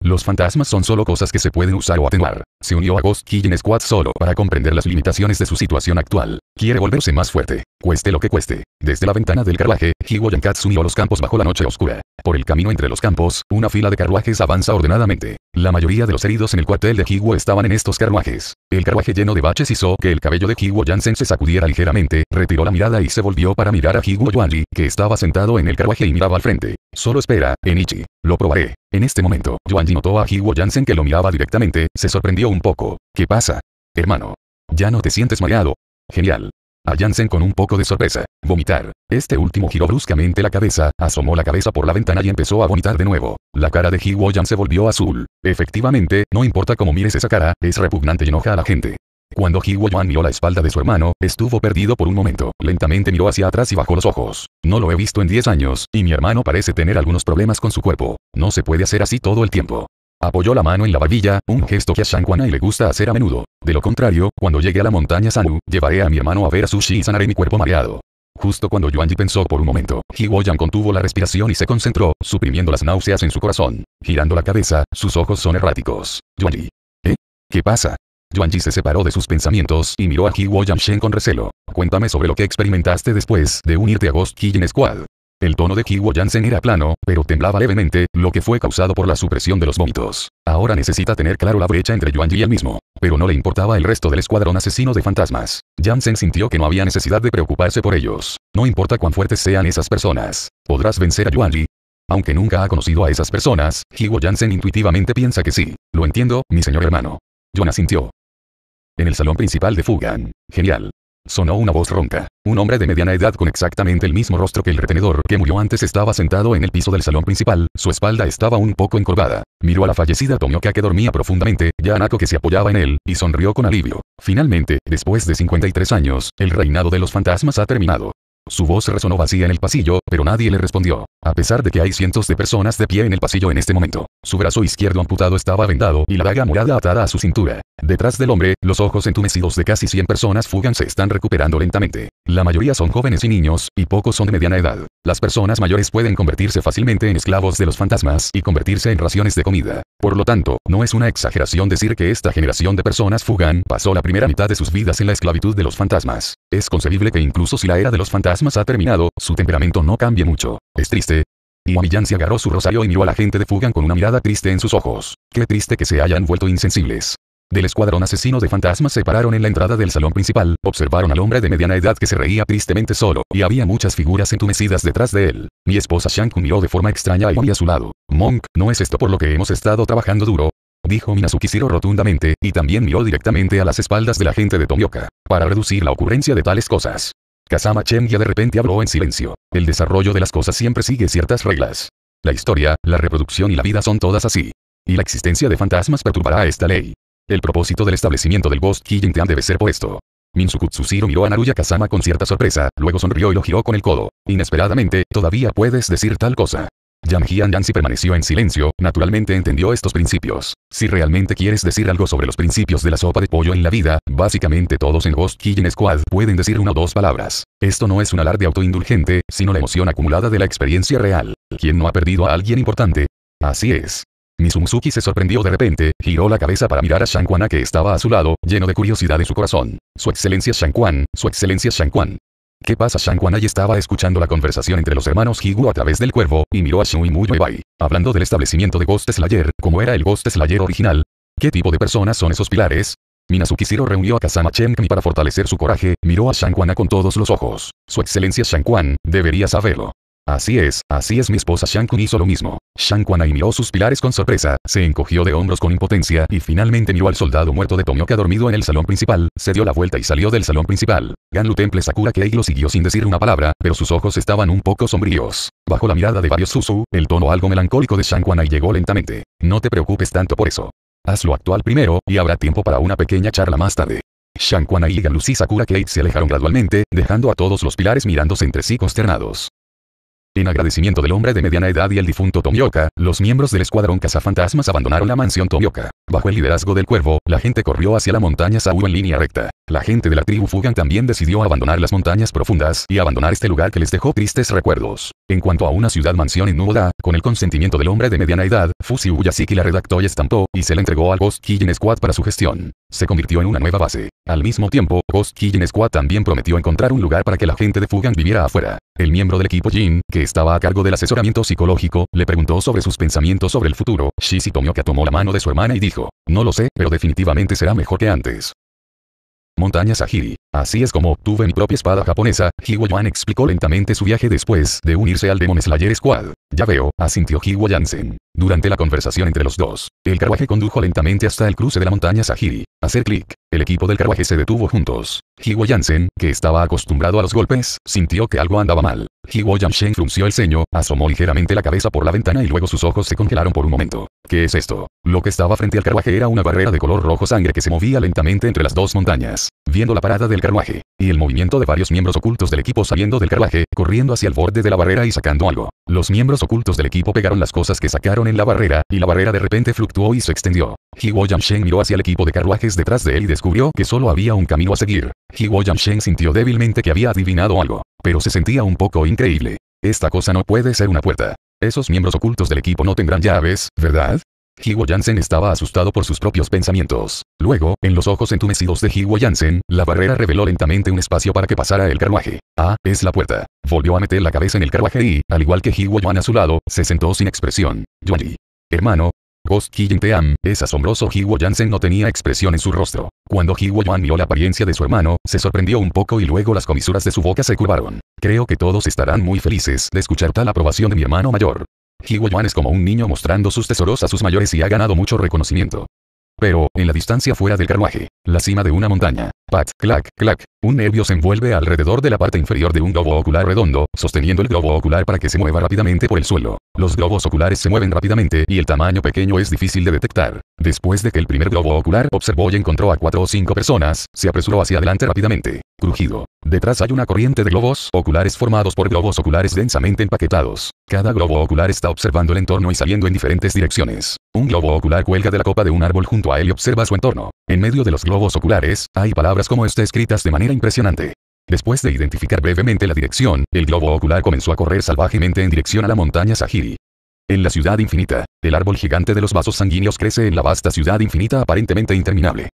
los fantasmas son solo cosas que se pueden usar o atenuar. Se unió a Ghost Killing Squad solo para comprender las limitaciones de su situación actual. Quiere volverse más fuerte, cueste lo que cueste. Desde la ventana del carruaje, Higo Yankatsu a los campos bajo la noche oscura. Por el camino entre los campos, una fila de carruajes avanza ordenadamente. La mayoría de los heridos en el cuartel de Higo estaban en estos carruajes. El carruaje lleno de baches hizo que el cabello de Higo Jansen se sacudiera ligeramente, retiró la mirada y se volvió para mirar a Higo Yuanji, que estaba sentado en el carruaje y miraba al frente. Solo espera, Enichi. Lo probaré. En este momento, Yuanji notó a Higo Jansen que lo miraba directamente, se sorprendió un poco. ¿Qué pasa? Hermano. Ya no te sientes mareado, Genial. A Jansen con un poco de sorpresa. Vomitar. Este último giró bruscamente la cabeza, asomó la cabeza por la ventana y empezó a vomitar de nuevo. La cara de Hiwoyan se volvió azul. Efectivamente, no importa cómo mires esa cara, es repugnante y enoja a la gente. Cuando Hiwoyan miró la espalda de su hermano, estuvo perdido por un momento. Lentamente miró hacia atrás y bajó los ojos. No lo he visto en 10 años, y mi hermano parece tener algunos problemas con su cuerpo. No se puede hacer así todo el tiempo. Apoyó la mano en la barbilla, un gesto que a San le gusta hacer a menudo. De lo contrario, cuando llegue a la montaña Sanu, llevaré a mi hermano a ver a Sushi y sanaré mi cuerpo mareado. Justo cuando Yuanji pensó por un momento, Hiwoyan contuvo la respiración y se concentró, suprimiendo las náuseas en su corazón. Girando la cabeza, sus ojos son erráticos. Yuanji. ¿Eh? ¿Qué pasa? Yuanji se separó de sus pensamientos y miró a Hiwoyan Shen con recelo. Cuéntame sobre lo que experimentaste después de unirte a Ghost Killing Squad. El tono de Kiwo Jansen era plano, pero temblaba levemente, lo que fue causado por la supresión de los vómitos. Ahora necesita tener claro la brecha entre Yuan y él mismo. Pero no le importaba el resto del escuadrón asesino de fantasmas. Jansen sintió que no había necesidad de preocuparse por ellos. No importa cuán fuertes sean esas personas. Podrás vencer a Yuan aunque nunca ha conocido a esas personas, Higo Jansen intuitivamente piensa que sí. Lo entiendo, mi señor hermano. Yuan sintió. En el salón principal de Fugan. Genial. Sonó una voz ronca. Un hombre de mediana edad con exactamente el mismo rostro que el retenedor que murió antes estaba sentado en el piso del salón principal, su espalda estaba un poco encorvada. Miró a la fallecida Tomioka que dormía profundamente, ya Anako que se apoyaba en él, y sonrió con alivio. Finalmente, después de 53 años, el reinado de los fantasmas ha terminado. Su voz resonó vacía en el pasillo, pero nadie le respondió. A pesar de que hay cientos de personas de pie en el pasillo en este momento. Su brazo izquierdo amputado estaba vendado y la daga morada atada a su cintura. Detrás del hombre, los ojos entumecidos de casi 100 personas fugan se están recuperando lentamente. La mayoría son jóvenes y niños, y pocos son de mediana edad. Las personas mayores pueden convertirse fácilmente en esclavos de los fantasmas y convertirse en raciones de comida. Por lo tanto, no es una exageración decir que esta generación de personas fugan pasó la primera mitad de sus vidas en la esclavitud de los fantasmas. Es concebible que incluso si la era de los fantasmas ha terminado, su temperamento no cambia mucho. Es triste. Iwami-yan se agarró su rosario y miró a la gente de Fugan con una mirada triste en sus ojos. Qué triste que se hayan vuelto insensibles. Del escuadrón asesino de fantasmas se pararon en la entrada del salón principal, observaron al hombre de mediana edad que se reía tristemente solo, y había muchas figuras entumecidas detrás de él. Mi esposa Shanku miró de forma extraña a muy a su lado. Monk, ¿no es esto por lo que hemos estado trabajando duro? Dijo Minazuki Shiro rotundamente, y también miró directamente a las espaldas de la gente de Tomioka, para reducir la ocurrencia de tales cosas. Kazama ya de repente habló en silencio. El desarrollo de las cosas siempre sigue ciertas reglas. La historia, la reproducción y la vida son todas así. Y la existencia de fantasmas perturbará esta ley. El propósito del establecimiento del Ghost Team debe ser puesto. Minsukutsu miró a Naruya Kazama con cierta sorpresa, luego sonrió y lo giró con el codo. Inesperadamente, todavía puedes decir tal cosa. Yang Qian si permaneció en silencio, naturalmente entendió estos principios. Si realmente quieres decir algo sobre los principios de la sopa de pollo en la vida, básicamente todos en Ghost Kitchen Squad pueden decir una o dos palabras. Esto no es un alarde autoindulgente, sino la emoción acumulada de la experiencia real. ¿Quién no ha perdido a alguien importante? Así es. Mizumuzuki se sorprendió de repente, giró la cabeza para mirar a Shang Quan que estaba a su lado, lleno de curiosidad en su corazón. Su excelencia Shang Quan, su excelencia Shang Quan. ¿Qué pasa? Shang Wanai estaba escuchando la conversación entre los hermanos Higu a través del cuervo, y miró a Shui Mu hablando del establecimiento de Ghost Slayer, como era el Ghost Slayer original. ¿Qué tipo de personas son esos pilares? Minazuki Shiro reunió a Kazama y para fortalecer su coraje, miró a Shang con todos los ojos. Su excelencia Shang debería saberlo. Así es, así es mi esposa Shang Kun hizo lo mismo. Shang y miró sus pilares con sorpresa, se encogió de hombros con impotencia y finalmente miró al soldado muerto de Tomioka dormido en el salón principal, se dio la vuelta y salió del salón principal. Ganlu Temple Sakura Kei lo siguió sin decir una palabra, pero sus ojos estaban un poco sombríos. Bajo la mirada de varios Susu, el tono algo melancólico de Shang llegó lentamente. No te preocupes tanto por eso. Haz lo actual primero, y habrá tiempo para una pequeña charla más tarde. Shang y Ganlu Si Sakura Kei se alejaron gradualmente, dejando a todos los pilares mirándose entre sí consternados. En agradecimiento del hombre de mediana edad y el difunto Tomioka, los miembros del escuadrón cazafantasmas abandonaron la mansión Tomioka. Bajo el liderazgo del cuervo, la gente corrió hacia la montaña Saúl en línea recta. La gente de la tribu Fugan también decidió abandonar las montañas profundas y abandonar este lugar que les dejó tristes recuerdos. En cuanto a una ciudad mansión Nuboda, con el consentimiento del hombre de mediana edad, Fusi Uyasiki la redactó y estampó, y se la entregó al Ghost Killing Squad para su gestión se convirtió en una nueva base. Al mismo tiempo, Ghost Killing Squad también prometió encontrar un lugar para que la gente de Fugan viviera afuera. El miembro del equipo Jin, que estaba a cargo del asesoramiento psicológico, le preguntó sobre sus pensamientos sobre el futuro. Shishi Tomioka tomó la mano de su hermana y dijo, no lo sé, pero definitivamente será mejor que antes. Montaña Sahiri. Así es como obtuve mi propia espada japonesa, Hiwoyuan explicó lentamente su viaje después de unirse al Demon Slayer Squad. Ya veo, asintió Hiwo durante la conversación entre los dos, el carruaje condujo lentamente hasta el cruce de la montaña Sahiri. Hacer clic, el equipo del carruaje se detuvo juntos. Hiwo Jansen, que estaba acostumbrado a los golpes, sintió que algo andaba mal. Hiwo Jansen frunció el ceño, asomó ligeramente la cabeza por la ventana y luego sus ojos se congelaron por un momento. ¿Qué es esto? Lo que estaba frente al carruaje era una barrera de color rojo sangre que se movía lentamente entre las dos montañas. Viendo la parada del carruaje, y el movimiento de varios miembros ocultos del equipo saliendo del carruaje, corriendo hacia el borde de la barrera y sacando algo. Los miembros ocultos del equipo pegaron las cosas que sacaron en la barrera, y la barrera de repente fluctuó y se extendió. Jiwo Shen miró hacia el equipo de carruajes detrás de él y descubrió que solo había un camino a seguir. Jiwo Shen sintió débilmente que había adivinado algo, pero se sentía un poco increíble. Esta cosa no puede ser una puerta. Esos miembros ocultos del equipo no tendrán llaves, ¿verdad? Jiwo Jansen estaba asustado por sus propios pensamientos. Luego, en los ojos entumecidos de Jiwo Jansen, la barrera reveló lentamente un espacio para que pasara el carruaje. Ah, es la puerta. Volvió a meter la cabeza en el carruaje y, al igual que Jiwo Yuan a su lado, se sentó sin expresión. Yoji. Hermano. Ghost Team, es asombroso Jiwo Jansen no tenía expresión en su rostro. Cuando Jiwo Yuan vio la apariencia de su hermano, se sorprendió un poco y luego las comisuras de su boca se curvaron. Creo que todos estarán muy felices de escuchar tal aprobación de mi hermano mayor. Hiwoyuan es como un niño mostrando sus tesoros a sus mayores y ha ganado mucho reconocimiento. Pero, en la distancia fuera del carruaje, la cima de una montaña, Pat, clac, clac. Un nervio se envuelve alrededor de la parte inferior de un globo ocular redondo, sosteniendo el globo ocular para que se mueva rápidamente por el suelo. Los globos oculares se mueven rápidamente y el tamaño pequeño es difícil de detectar. Después de que el primer globo ocular observó y encontró a cuatro o cinco personas, se apresuró hacia adelante rápidamente. Crujido. Detrás hay una corriente de globos oculares formados por globos oculares densamente empaquetados. Cada globo ocular está observando el entorno y saliendo en diferentes direcciones. Un globo ocular cuelga de la copa de un árbol junto a él y observa su entorno. En medio de los globos oculares, hay palabras como está escritas de manera impresionante. Después de identificar brevemente la dirección, el globo ocular comenzó a correr salvajemente en dirección a la montaña Sahiri. En la ciudad infinita, el árbol gigante de los vasos sanguíneos crece en la vasta ciudad infinita aparentemente interminable.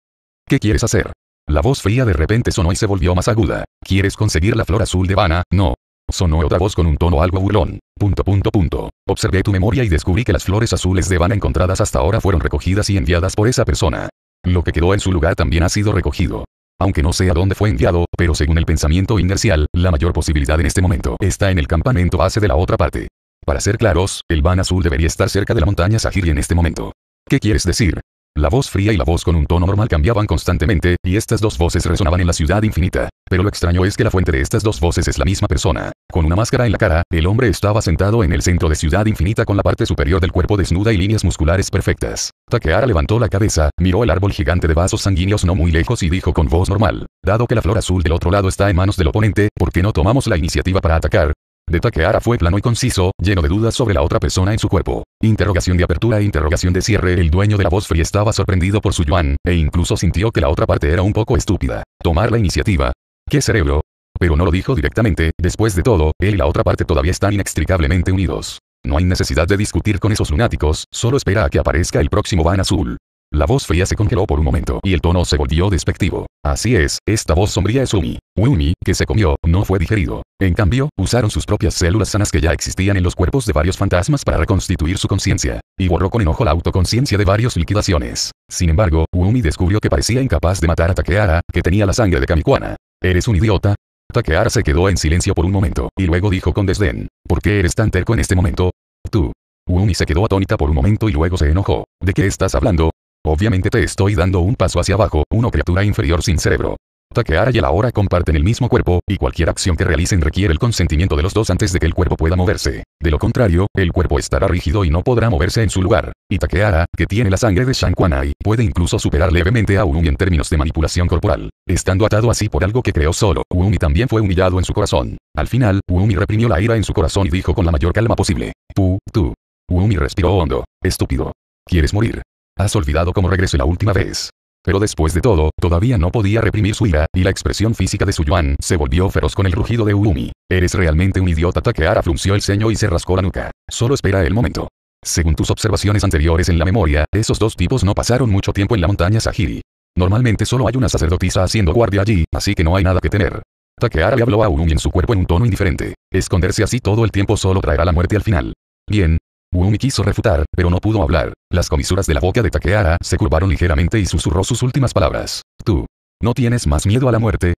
¿Qué quieres hacer? La voz fría de repente sonó y se volvió más aguda. ¿Quieres conseguir la flor azul de Vana? No. Sonó otra voz con un tono algo burlón. Punto punto punto. Observé tu memoria y descubrí que las flores azules de Vana encontradas hasta ahora fueron recogidas y enviadas por esa persona. Lo que quedó en su lugar también ha sido recogido aunque no sé a dónde fue enviado, pero según el pensamiento inercial, la mayor posibilidad en este momento está en el campamento base de la otra parte. Para ser claros, el van azul debería estar cerca de la montaña Sahiri en este momento. ¿Qué quieres decir? La voz fría y la voz con un tono normal cambiaban constantemente, y estas dos voces resonaban en la ciudad infinita. Pero lo extraño es que la fuente de estas dos voces es la misma persona. Con una máscara en la cara, el hombre estaba sentado en el centro de ciudad infinita con la parte superior del cuerpo desnuda y líneas musculares perfectas. Takeara levantó la cabeza, miró el árbol gigante de vasos sanguíneos no muy lejos y dijo con voz normal, dado que la flor azul del otro lado está en manos del oponente, ¿por qué no tomamos la iniciativa para atacar? De Takeara fue plano y conciso, lleno de dudas sobre la otra persona en su cuerpo. Interrogación de apertura e interrogación de cierre. El dueño de la voz fría estaba sorprendido por su yuan, e incluso sintió que la otra parte era un poco estúpida. Tomar la iniciativa. ¿Qué cerebro? Pero no lo dijo directamente, después de todo, él y la otra parte todavía están inextricablemente unidos. No hay necesidad de discutir con esos lunáticos, solo espera a que aparezca el próximo van azul. La voz fría se congeló por un momento y el tono se volvió despectivo. Así es, esta voz sombría es Umi. Umi, que se comió, no fue digerido. En cambio, usaron sus propias células sanas que ya existían en los cuerpos de varios fantasmas para reconstituir su conciencia, y borró con enojo la autoconciencia de varias liquidaciones. Sin embargo, Umi descubrió que parecía incapaz de matar a Takeara, que tenía la sangre de Kamikuana. ¿Eres un idiota? Takeara se quedó en silencio por un momento, y luego dijo con desdén, ¿por qué eres tan terco en este momento? Tú. Umi se quedó atónita por un momento y luego se enojó. ¿De qué estás hablando? Obviamente te estoy dando un paso hacia abajo, una criatura inferior sin cerebro. Takehara y el ahora comparten el mismo cuerpo, y cualquier acción que realicen requiere el consentimiento de los dos antes de que el cuerpo pueda moverse. De lo contrario, el cuerpo estará rígido y no podrá moverse en su lugar. Y Takehara, que tiene la sangre de Shanquanai, puede incluso superar levemente a Uumi en términos de manipulación corporal, estando atado así por algo que creó solo. Uumi también fue humillado en su corazón. Al final, Uumi reprimió la ira en su corazón y dijo con la mayor calma posible, Tú, tú. Uumi respiró hondo. Estúpido. ¿Quieres morir? Has olvidado cómo regresé la última vez. Pero después de todo, todavía no podía reprimir su ira, y la expresión física de su Yuan se volvió feroz con el rugido de Uumi. Eres realmente un idiota. Takeara frunció el ceño y se rascó la nuca. Solo espera el momento. Según tus observaciones anteriores en la memoria, esos dos tipos no pasaron mucho tiempo en la montaña Sahiri. Normalmente solo hay una sacerdotisa haciendo guardia allí, así que no hay nada que tener. Takeara le habló a Uumi en su cuerpo en un tono indiferente. Esconderse así todo el tiempo solo traerá la muerte al final. Bien, Wumi quiso refutar, pero no pudo hablar. Las comisuras de la boca de Takeara se curvaron ligeramente y susurró sus últimas palabras. Tú. ¿No tienes más miedo a la muerte?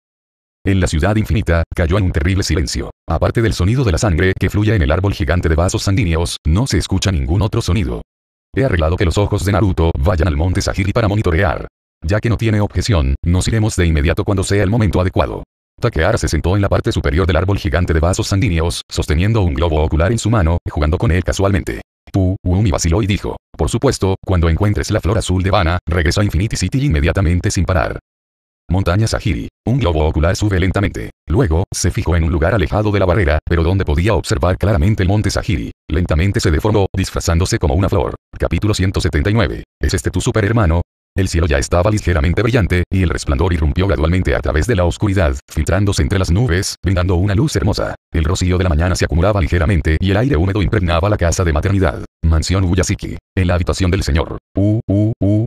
En la ciudad infinita, cayó en un terrible silencio. Aparte del sonido de la sangre que fluye en el árbol gigante de vasos sanguíneos, no se escucha ningún otro sonido. He arreglado que los ojos de Naruto vayan al monte Sahiri para monitorear. Ya que no tiene objeción, nos iremos de inmediato cuando sea el momento adecuado. Takeara se sentó en la parte superior del árbol gigante de vasos sanguíneos, sosteniendo un globo ocular en su mano, jugando con él casualmente. Pu Wumi vaciló y dijo. Por supuesto, cuando encuentres la flor azul de Vana, regresa a Infinity City inmediatamente sin parar. Montaña Sahiri. Un globo ocular sube lentamente. Luego, se fijó en un lugar alejado de la barrera, pero donde podía observar claramente el monte Sahiri. Lentamente se deformó, disfrazándose como una flor. Capítulo 179. ¿Es este tu superhermano? El cielo ya estaba ligeramente brillante, y el resplandor irrumpió gradualmente a través de la oscuridad, filtrándose entre las nubes, brindando una luz hermosa. El rocío de la mañana se acumulaba ligeramente y el aire húmedo impregnaba la casa de maternidad. Mansión Uyasiki. En la habitación del señor. U, u, u.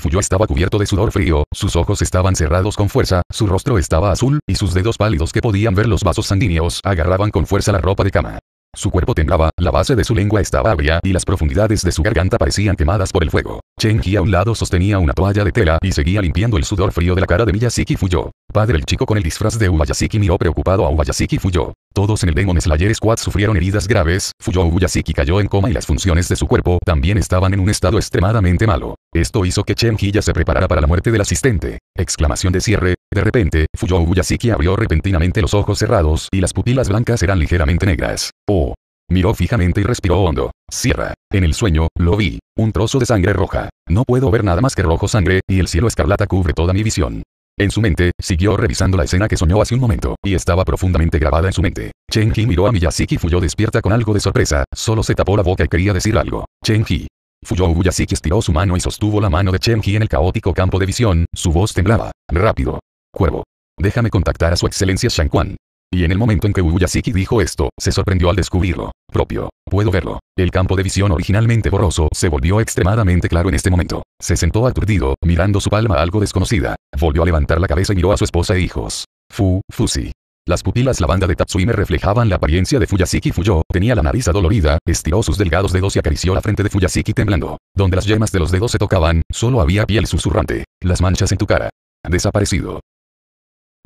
Fuyo estaba cubierto de sudor frío, sus ojos estaban cerrados con fuerza, su rostro estaba azul, y sus dedos pálidos que podían ver los vasos sanguíneos agarraban con fuerza la ropa de cama. Su cuerpo temblaba, la base de su lengua estaba abria y las profundidades de su garganta parecían quemadas por el fuego. Chen a un lado sostenía una toalla de tela y seguía limpiando el sudor frío de la cara de Miyazaki Fuyo. Padre el chico con el disfraz de Ubayasiki miró preocupado a Ubayasiki Fuyo. Todos en el Demon Slayer Squad sufrieron heridas graves, Fuyou Uyasiki cayó en coma y las funciones de su cuerpo también estaban en un estado extremadamente malo. Esto hizo que Chen ya se preparara para la muerte del asistente. Exclamación de cierre. De repente, Fuyou Uyasiki abrió repentinamente los ojos cerrados y las pupilas blancas eran ligeramente negras. Oh. Miró fijamente y respiró hondo. Cierra. En el sueño, lo vi. Un trozo de sangre roja. No puedo ver nada más que rojo sangre, y el cielo escarlata cubre toda mi visión. En su mente, siguió revisando la escena que soñó hace un momento, y estaba profundamente grabada en su mente. Chen Qi miró a Miyazaki Fuyo despierta con algo de sorpresa, solo se tapó la boca y quería decir algo. Chen Qi. Fuyo Miyazaki estiró su mano y sostuvo la mano de Chen Qi en el caótico campo de visión, su voz temblaba. Rápido. Cuervo. Déjame contactar a su excelencia Shang Quan. Y en el momento en que Uyasiki dijo esto, se sorprendió al descubrirlo. Propio. Puedo verlo. El campo de visión originalmente borroso se volvió extremadamente claro en este momento. Se sentó aturdido, mirando su palma algo desconocida. Volvió a levantar la cabeza y miró a su esposa e hijos. Fu, Fusi. Las pupilas lavanda de me reflejaban la apariencia de Fuyasiki Fuyo, tenía la nariz dolorida. estiró sus delgados dedos y acarició la frente de Fuyasiki temblando. Donde las yemas de los dedos se tocaban, solo había piel susurrante. Las manchas en tu cara. Desaparecido.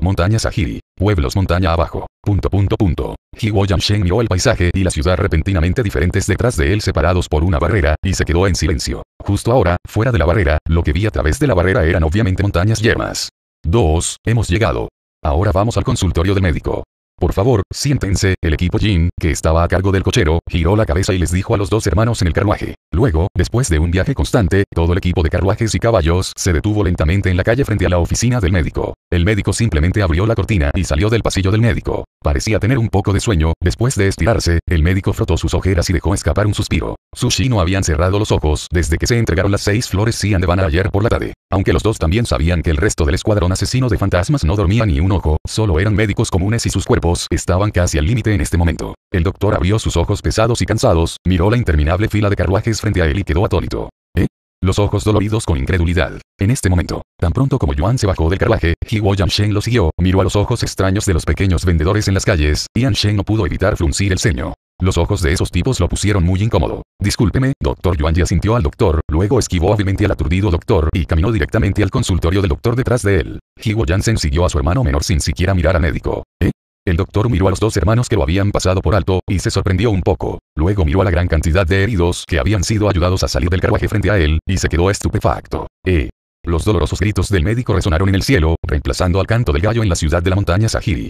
Montañas Sahiri. pueblos montaña abajo, punto punto punto. Shen miró el paisaje y la ciudad repentinamente diferentes detrás de él separados por una barrera, y se quedó en silencio. Justo ahora, fuera de la barrera, lo que vi a través de la barrera eran obviamente montañas yermas. 2. Hemos llegado. Ahora vamos al consultorio del médico. Por favor, siéntense, el equipo Jin, que estaba a cargo del cochero, giró la cabeza y les dijo a los dos hermanos en el carruaje. Luego, después de un viaje constante, todo el equipo de carruajes y caballos se detuvo lentamente en la calle frente a la oficina del médico. El médico simplemente abrió la cortina y salió del pasillo del médico. Parecía tener un poco de sueño, después de estirarse, el médico frotó sus ojeras y dejó escapar un suspiro. Sushi no habían cerrado los ojos desde que se entregaron las seis flores Cian de a ayer por la tarde. Aunque los dos también sabían que el resto del escuadrón asesino de fantasmas no dormía ni un ojo, solo eran médicos comunes y sus cuerpos estaban casi al límite en este momento. El doctor abrió sus ojos pesados y cansados, miró la interminable fila de carruajes frente a él y quedó atónito. ¿Eh? Los ojos doloridos con incredulidad. En este momento, tan pronto como Yuan se bajó del carruaje, Jiwo Yanshen lo siguió, miró a los ojos extraños de los pequeños vendedores en las calles, y Yanshen no pudo evitar fruncir el ceño. Los ojos de esos tipos lo pusieron muy incómodo. Discúlpeme, doctor Yuan ya sintió al doctor, luego esquivó hábilmente al aturdido doctor y caminó directamente al consultorio del doctor detrás de él. Higo Yansen siguió a su hermano menor sin siquiera mirar al médico. ¿Eh? El doctor miró a los dos hermanos que lo habían pasado por alto, y se sorprendió un poco. Luego miró a la gran cantidad de heridos que habían sido ayudados a salir del carruaje frente a él, y se quedó estupefacto. Eh. Los dolorosos gritos del médico resonaron en el cielo, reemplazando al canto del gallo en la ciudad de la montaña Sahiri.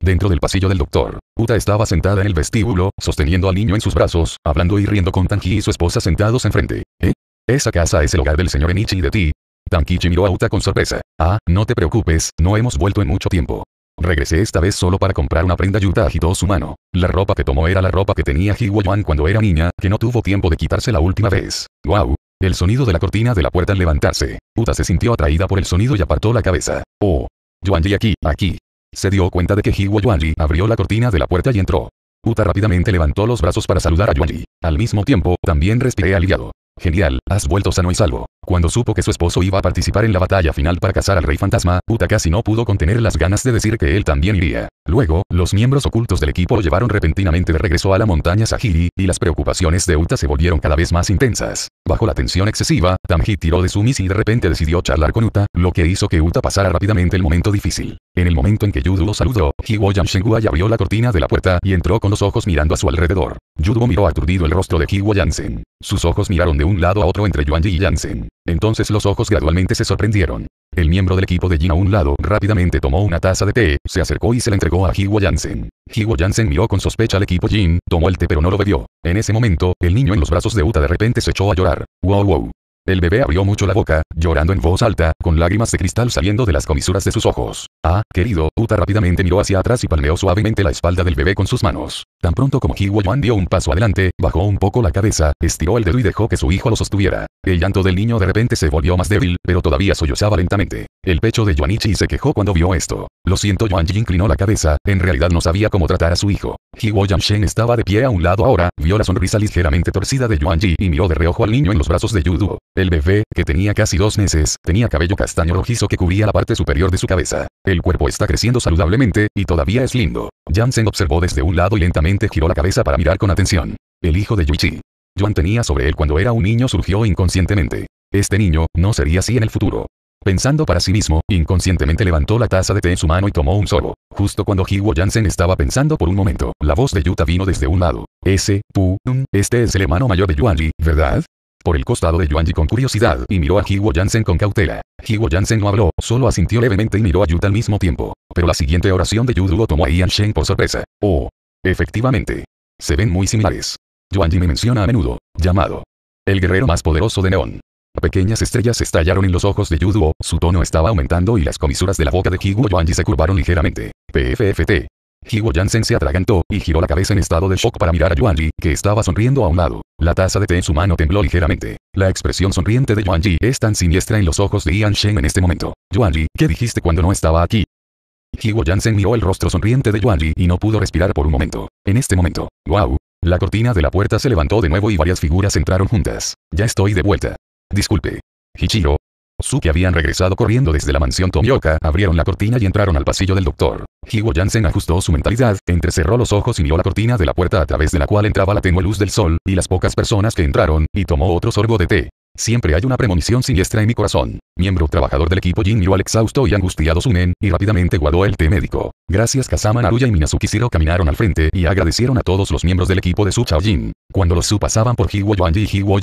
Dentro del pasillo del doctor, Uta estaba sentada en el vestíbulo, sosteniendo al niño en sus brazos, hablando y riendo con Tanji y su esposa sentados enfrente. ¿Eh? Esa casa es el hogar del señor Enichi y de ti. Tankichi miró a Uta con sorpresa. Ah, no te preocupes, no hemos vuelto en mucho tiempo. Regresé esta vez solo para comprar una prenda Yuta agitó su mano. La ropa que tomó era la ropa que tenía Ji cuando era niña, que no tuvo tiempo de quitarse la última vez. Wow. El sonido de la cortina de la puerta al levantarse. Uta se sintió atraída por el sonido y apartó la cabeza. Oh. Yuanji aquí, aquí. Se dio cuenta de que Hiwa Yuanji abrió la cortina de la puerta y entró. Uta rápidamente levantó los brazos para saludar a Yuanji. Al mismo tiempo, también respiré aliviado. Genial, has vuelto sano y salvo. Cuando supo que su esposo iba a participar en la batalla final para cazar al rey fantasma, Uta casi no pudo contener las ganas de decir que él también iría. Luego, los miembros ocultos del equipo lo llevaron repentinamente de regreso a la montaña Sahiri, y las preocupaciones de Uta se volvieron cada vez más intensas. Bajo la tensión excesiva, tamji tiró de Sumis y de repente decidió charlar con Uta, lo que hizo que Uta pasara rápidamente el momento difícil. En el momento en que Yuduo saludó, Hiwo Yanshengua abrió la cortina de la puerta y entró con los ojos mirando a su alrededor. Yuduo miró aturdido el rostro de Hiwo Yansen. Sus ojos miraron de un lado a otro entre Yuanji y Yansen. Entonces los ojos gradualmente se sorprendieron. El miembro del equipo de Jin a un lado rápidamente tomó una taza de té, se acercó y se la entregó a Hiwo Jansen. Hiwo Jansen miró con sospecha al equipo Jin, tomó el té pero no lo bebió. En ese momento, el niño en los brazos de Uta de repente se echó a llorar. Wow wow. El bebé abrió mucho la boca, llorando en voz alta, con lágrimas de cristal saliendo de las comisuras de sus ojos. Ah, querido, Uta rápidamente miró hacia atrás y palmeó suavemente la espalda del bebé con sus manos. Tan pronto como Jiwo Yuan dio un paso adelante, bajó un poco la cabeza, estiró el dedo y dejó que su hijo lo sostuviera. El llanto del niño de repente se volvió más débil, pero todavía sollozaba lentamente. El pecho de Yuanichi se quejó cuando vio esto. Lo siento Yuanji inclinó la cabeza, en realidad no sabía cómo tratar a su hijo. Kiwo Shen estaba de pie a un lado ahora, vio la sonrisa ligeramente torcida de Yuanji y miró de reojo al niño en los brazos de Yuduo. El bebé, que tenía casi dos meses, tenía cabello castaño rojizo que cubría la parte superior de su cabeza. El cuerpo está creciendo saludablemente, y todavía es lindo. Jansen observó desde un lado y lentamente giró la cabeza para mirar con atención. El hijo de Yuichi. Yuan tenía sobre él cuando era un niño surgió inconscientemente. Este niño, no sería así en el futuro. Pensando para sí mismo, inconscientemente levantó la taza de té en su mano y tomó un sorbo. Justo cuando Hiwo Jansen estaba pensando por un momento, la voz de Yuta vino desde un lado. Ese, Pu, este es el hermano mayor de Yuanji, ¿verdad? por el costado de Yuanji con curiosidad y miró a Hiwo Jansen con cautela. Hiwo Jansen no habló, solo asintió levemente y miró a Yuta al mismo tiempo. Pero la siguiente oración de Yuduo lo tomó a Ian Sheng por sorpresa. Oh. Efectivamente. Se ven muy similares. Yuanji me menciona a menudo, llamado. El guerrero más poderoso de Neón. Pequeñas estrellas estallaron en los ojos de Yuduo, su tono estaba aumentando y las comisuras de la boca de Higuo Yuanji se curvaron ligeramente. PFFT. Jiwo Jansen se atragantó, y giró la cabeza en estado de shock para mirar a Yuanji, que estaba sonriendo a un lado. La taza de té en su mano tembló ligeramente. La expresión sonriente de Yuanji es tan siniestra en los ojos de Ian Shen en este momento. Yuanji, ¿qué dijiste cuando no estaba aquí? Jiwo Jansen miró el rostro sonriente de Yuanji y no pudo respirar por un momento. En este momento, wow. La cortina de la puerta se levantó de nuevo y varias figuras entraron juntas. Ya estoy de vuelta. Disculpe. Hichiro, Suki habían regresado corriendo desde la mansión Tomioka, abrieron la cortina y entraron al pasillo del doctor. Higo Jansen ajustó su mentalidad, entrecerró los ojos y miró la cortina de la puerta a través de la cual entraba la tenue luz del sol, y las pocas personas que entraron, y tomó otro sorbo de té. Siempre hay una premonición siniestra en mi corazón. Miembro trabajador del equipo Jin miró al exhausto y angustiado Sunen, y rápidamente guardó el té médico. Gracias Kazama Naruya y Minazuki caminaron al frente y agradecieron a todos los miembros del equipo de su Jin. Cuando los Su pasaban por Jiwo Yuanji y Jiwo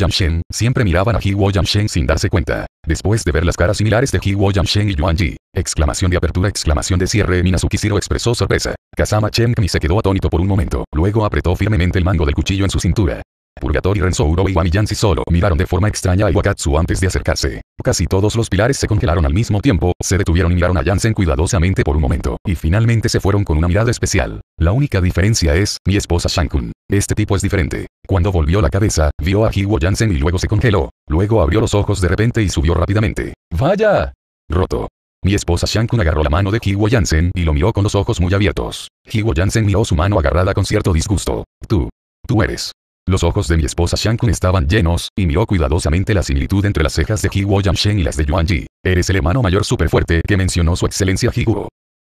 siempre miraban a Jiwo sin darse cuenta. Después de ver las caras similares de Jiwo y Yuanji, exclamación de apertura exclamación de cierre Minazuki Shiro expresó sorpresa. Kazama mi se quedó atónito por un momento, luego apretó firmemente el mango del cuchillo en su cintura. Purgatori Renzo y y Yancy solo miraron de forma extraña a Iwakatsu antes de acercarse. Casi todos los pilares se congelaron al mismo tiempo, se detuvieron y miraron a Jansen cuidadosamente por un momento, y finalmente se fueron con una mirada especial. La única diferencia es, mi esposa Shankun. Este tipo es diferente. Cuando volvió la cabeza, vio a Hiwo Jansen y luego se congeló. Luego abrió los ojos de repente y subió rápidamente. ¡Vaya! Roto. Mi esposa Shankun agarró la mano de Hiwo Jansen y lo miró con los ojos muy abiertos. Hiwo Jansen miró su mano agarrada con cierto disgusto. Tú. Tú eres. Los ojos de mi esposa Shang-Kun estaban llenos, y miró cuidadosamente la similitud entre las cejas de Jiwo Yanshen y las de Yuanji. Ji. Eres el hermano mayor fuerte que mencionó su excelencia Ji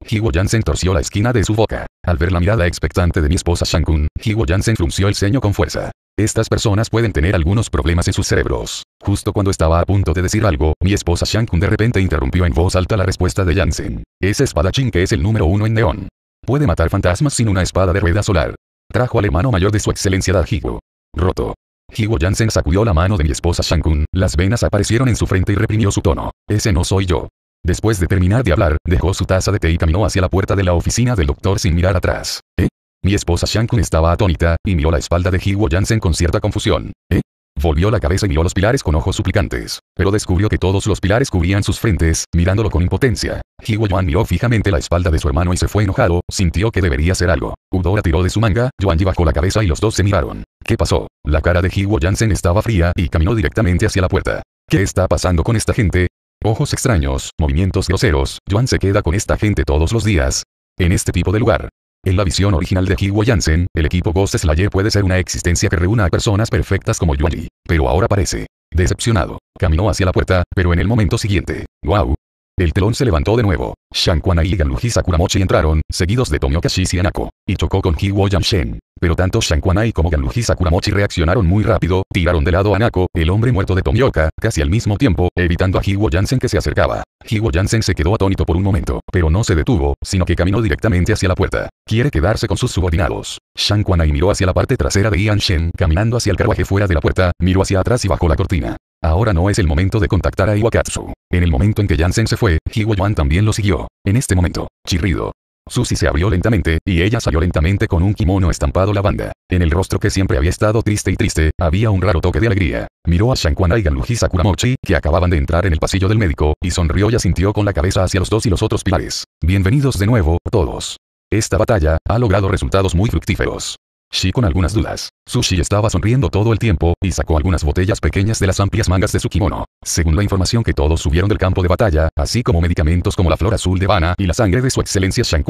Jiwo Yansen torció la esquina de su boca. Al ver la mirada expectante de mi esposa Ji Jiwo Yansen frunció el ceño con fuerza. Estas personas pueden tener algunos problemas en sus cerebros. Justo cuando estaba a punto de decir algo, mi esposa Shang-Kun de repente interrumpió en voz alta la respuesta de Jansen. espada espadachín que es el número uno en Neón. Puede matar fantasmas sin una espada de rueda solar. Trajo al hermano mayor de su excelencia Dajigo. Roto. Higo Jansen sacudió la mano de mi esposa Shankun, las venas aparecieron en su frente y reprimió su tono. Ese no soy yo. Después de terminar de hablar, dejó su taza de té y caminó hacia la puerta de la oficina del doctor sin mirar atrás. ¿Eh? Mi esposa Shankun estaba atónita, y miró la espalda de Higo Jansen con cierta confusión. ¿Eh? Volvió la cabeza y miró los pilares con ojos suplicantes. Pero descubrió que todos los pilares cubrían sus frentes, mirándolo con impotencia. Jiwo Yuan miró fijamente la espalda de su hermano y se fue enojado, sintió que debería hacer algo. Udora tiró de su manga, Yuan bajó la cabeza y los dos se miraron. ¿Qué pasó? La cara de Hiwo Jansen estaba fría y caminó directamente hacia la puerta. ¿Qué está pasando con esta gente? Ojos extraños, movimientos groseros, Yuan se queda con esta gente todos los días. En este tipo de lugar, en la visión original de Kiwa Jansen, el equipo Ghost Slayer puede ser una existencia que reúna a personas perfectas como Yuan pero ahora parece decepcionado. Caminó hacia la puerta, pero en el momento siguiente, wow, el telón se levantó de nuevo. Shang y Ganluji Sakuramochi entraron, seguidos de Tomioka Shishi y Anako, y chocó con Hiwo shen Pero tanto Shang como Ganluji Sakuramochi reaccionaron muy rápido, tiraron de lado a Anako, el hombre muerto de Tomioka, casi al mismo tiempo, evitando a Hiwo shen que se acercaba. Hiwo shen se quedó atónito por un momento, pero no se detuvo, sino que caminó directamente hacia la puerta. Quiere quedarse con sus subordinados. Shang miró hacia la parte trasera de Ian Shen, caminando hacia el carruaje fuera de la puerta, miró hacia atrás y bajó la cortina. Ahora no es el momento de contactar a Iwakatsu. En el momento en que Jansen se fue, Hiwoyuan también lo siguió. En este momento, Chirrido. Susi se abrió lentamente, y ella salió lentamente con un kimono estampado lavanda. En el rostro que siempre había estado triste y triste, había un raro toque de alegría. Miró a Shankwana y Ganluji Sakuramochi, que acababan de entrar en el pasillo del médico, y sonrió y asintió con la cabeza hacia los dos y los otros pilares. Bienvenidos de nuevo, todos. Esta batalla, ha logrado resultados muy fructíferos. Shi con algunas dudas. Sushi estaba sonriendo todo el tiempo, y sacó algunas botellas pequeñas de las amplias mangas de su kimono. Según la información que todos subieron del campo de batalla, así como medicamentos como la flor azul de Bana y la sangre de su excelencia Shang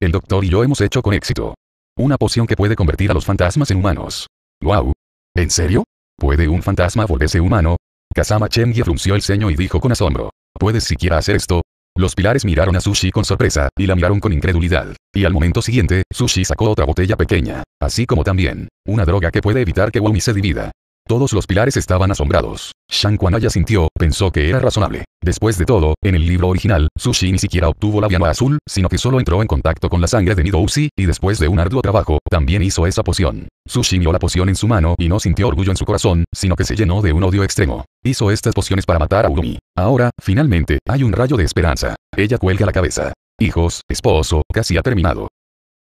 El doctor y yo hemos hecho con éxito. Una poción que puede convertir a los fantasmas en humanos. Guau. ¿En serio? ¿Puede un fantasma volverse humano? Kazama y frunció el ceño y dijo con asombro. ¿Puedes siquiera hacer esto? Los pilares miraron a Sushi con sorpresa, y la miraron con incredulidad. Y al momento siguiente, Sushi sacó otra botella pequeña, así como también, una droga que puede evitar que Wumi se divida. Todos los pilares estaban asombrados. Shang Quan sintió, pensó que era razonable. Después de todo, en el libro original, Sushi ni siquiera obtuvo la llama azul, sino que solo entró en contacto con la sangre de Nidouzi, y después de un arduo trabajo, también hizo esa poción. Sushi miró la poción en su mano y no sintió orgullo en su corazón, sino que se llenó de un odio extremo. Hizo estas pociones para matar a Urumi. Ahora, finalmente, hay un rayo de esperanza. Ella cuelga la cabeza. Hijos, esposo, casi ha terminado.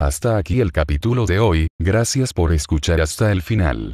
Hasta aquí el capítulo de hoy, gracias por escuchar hasta el final.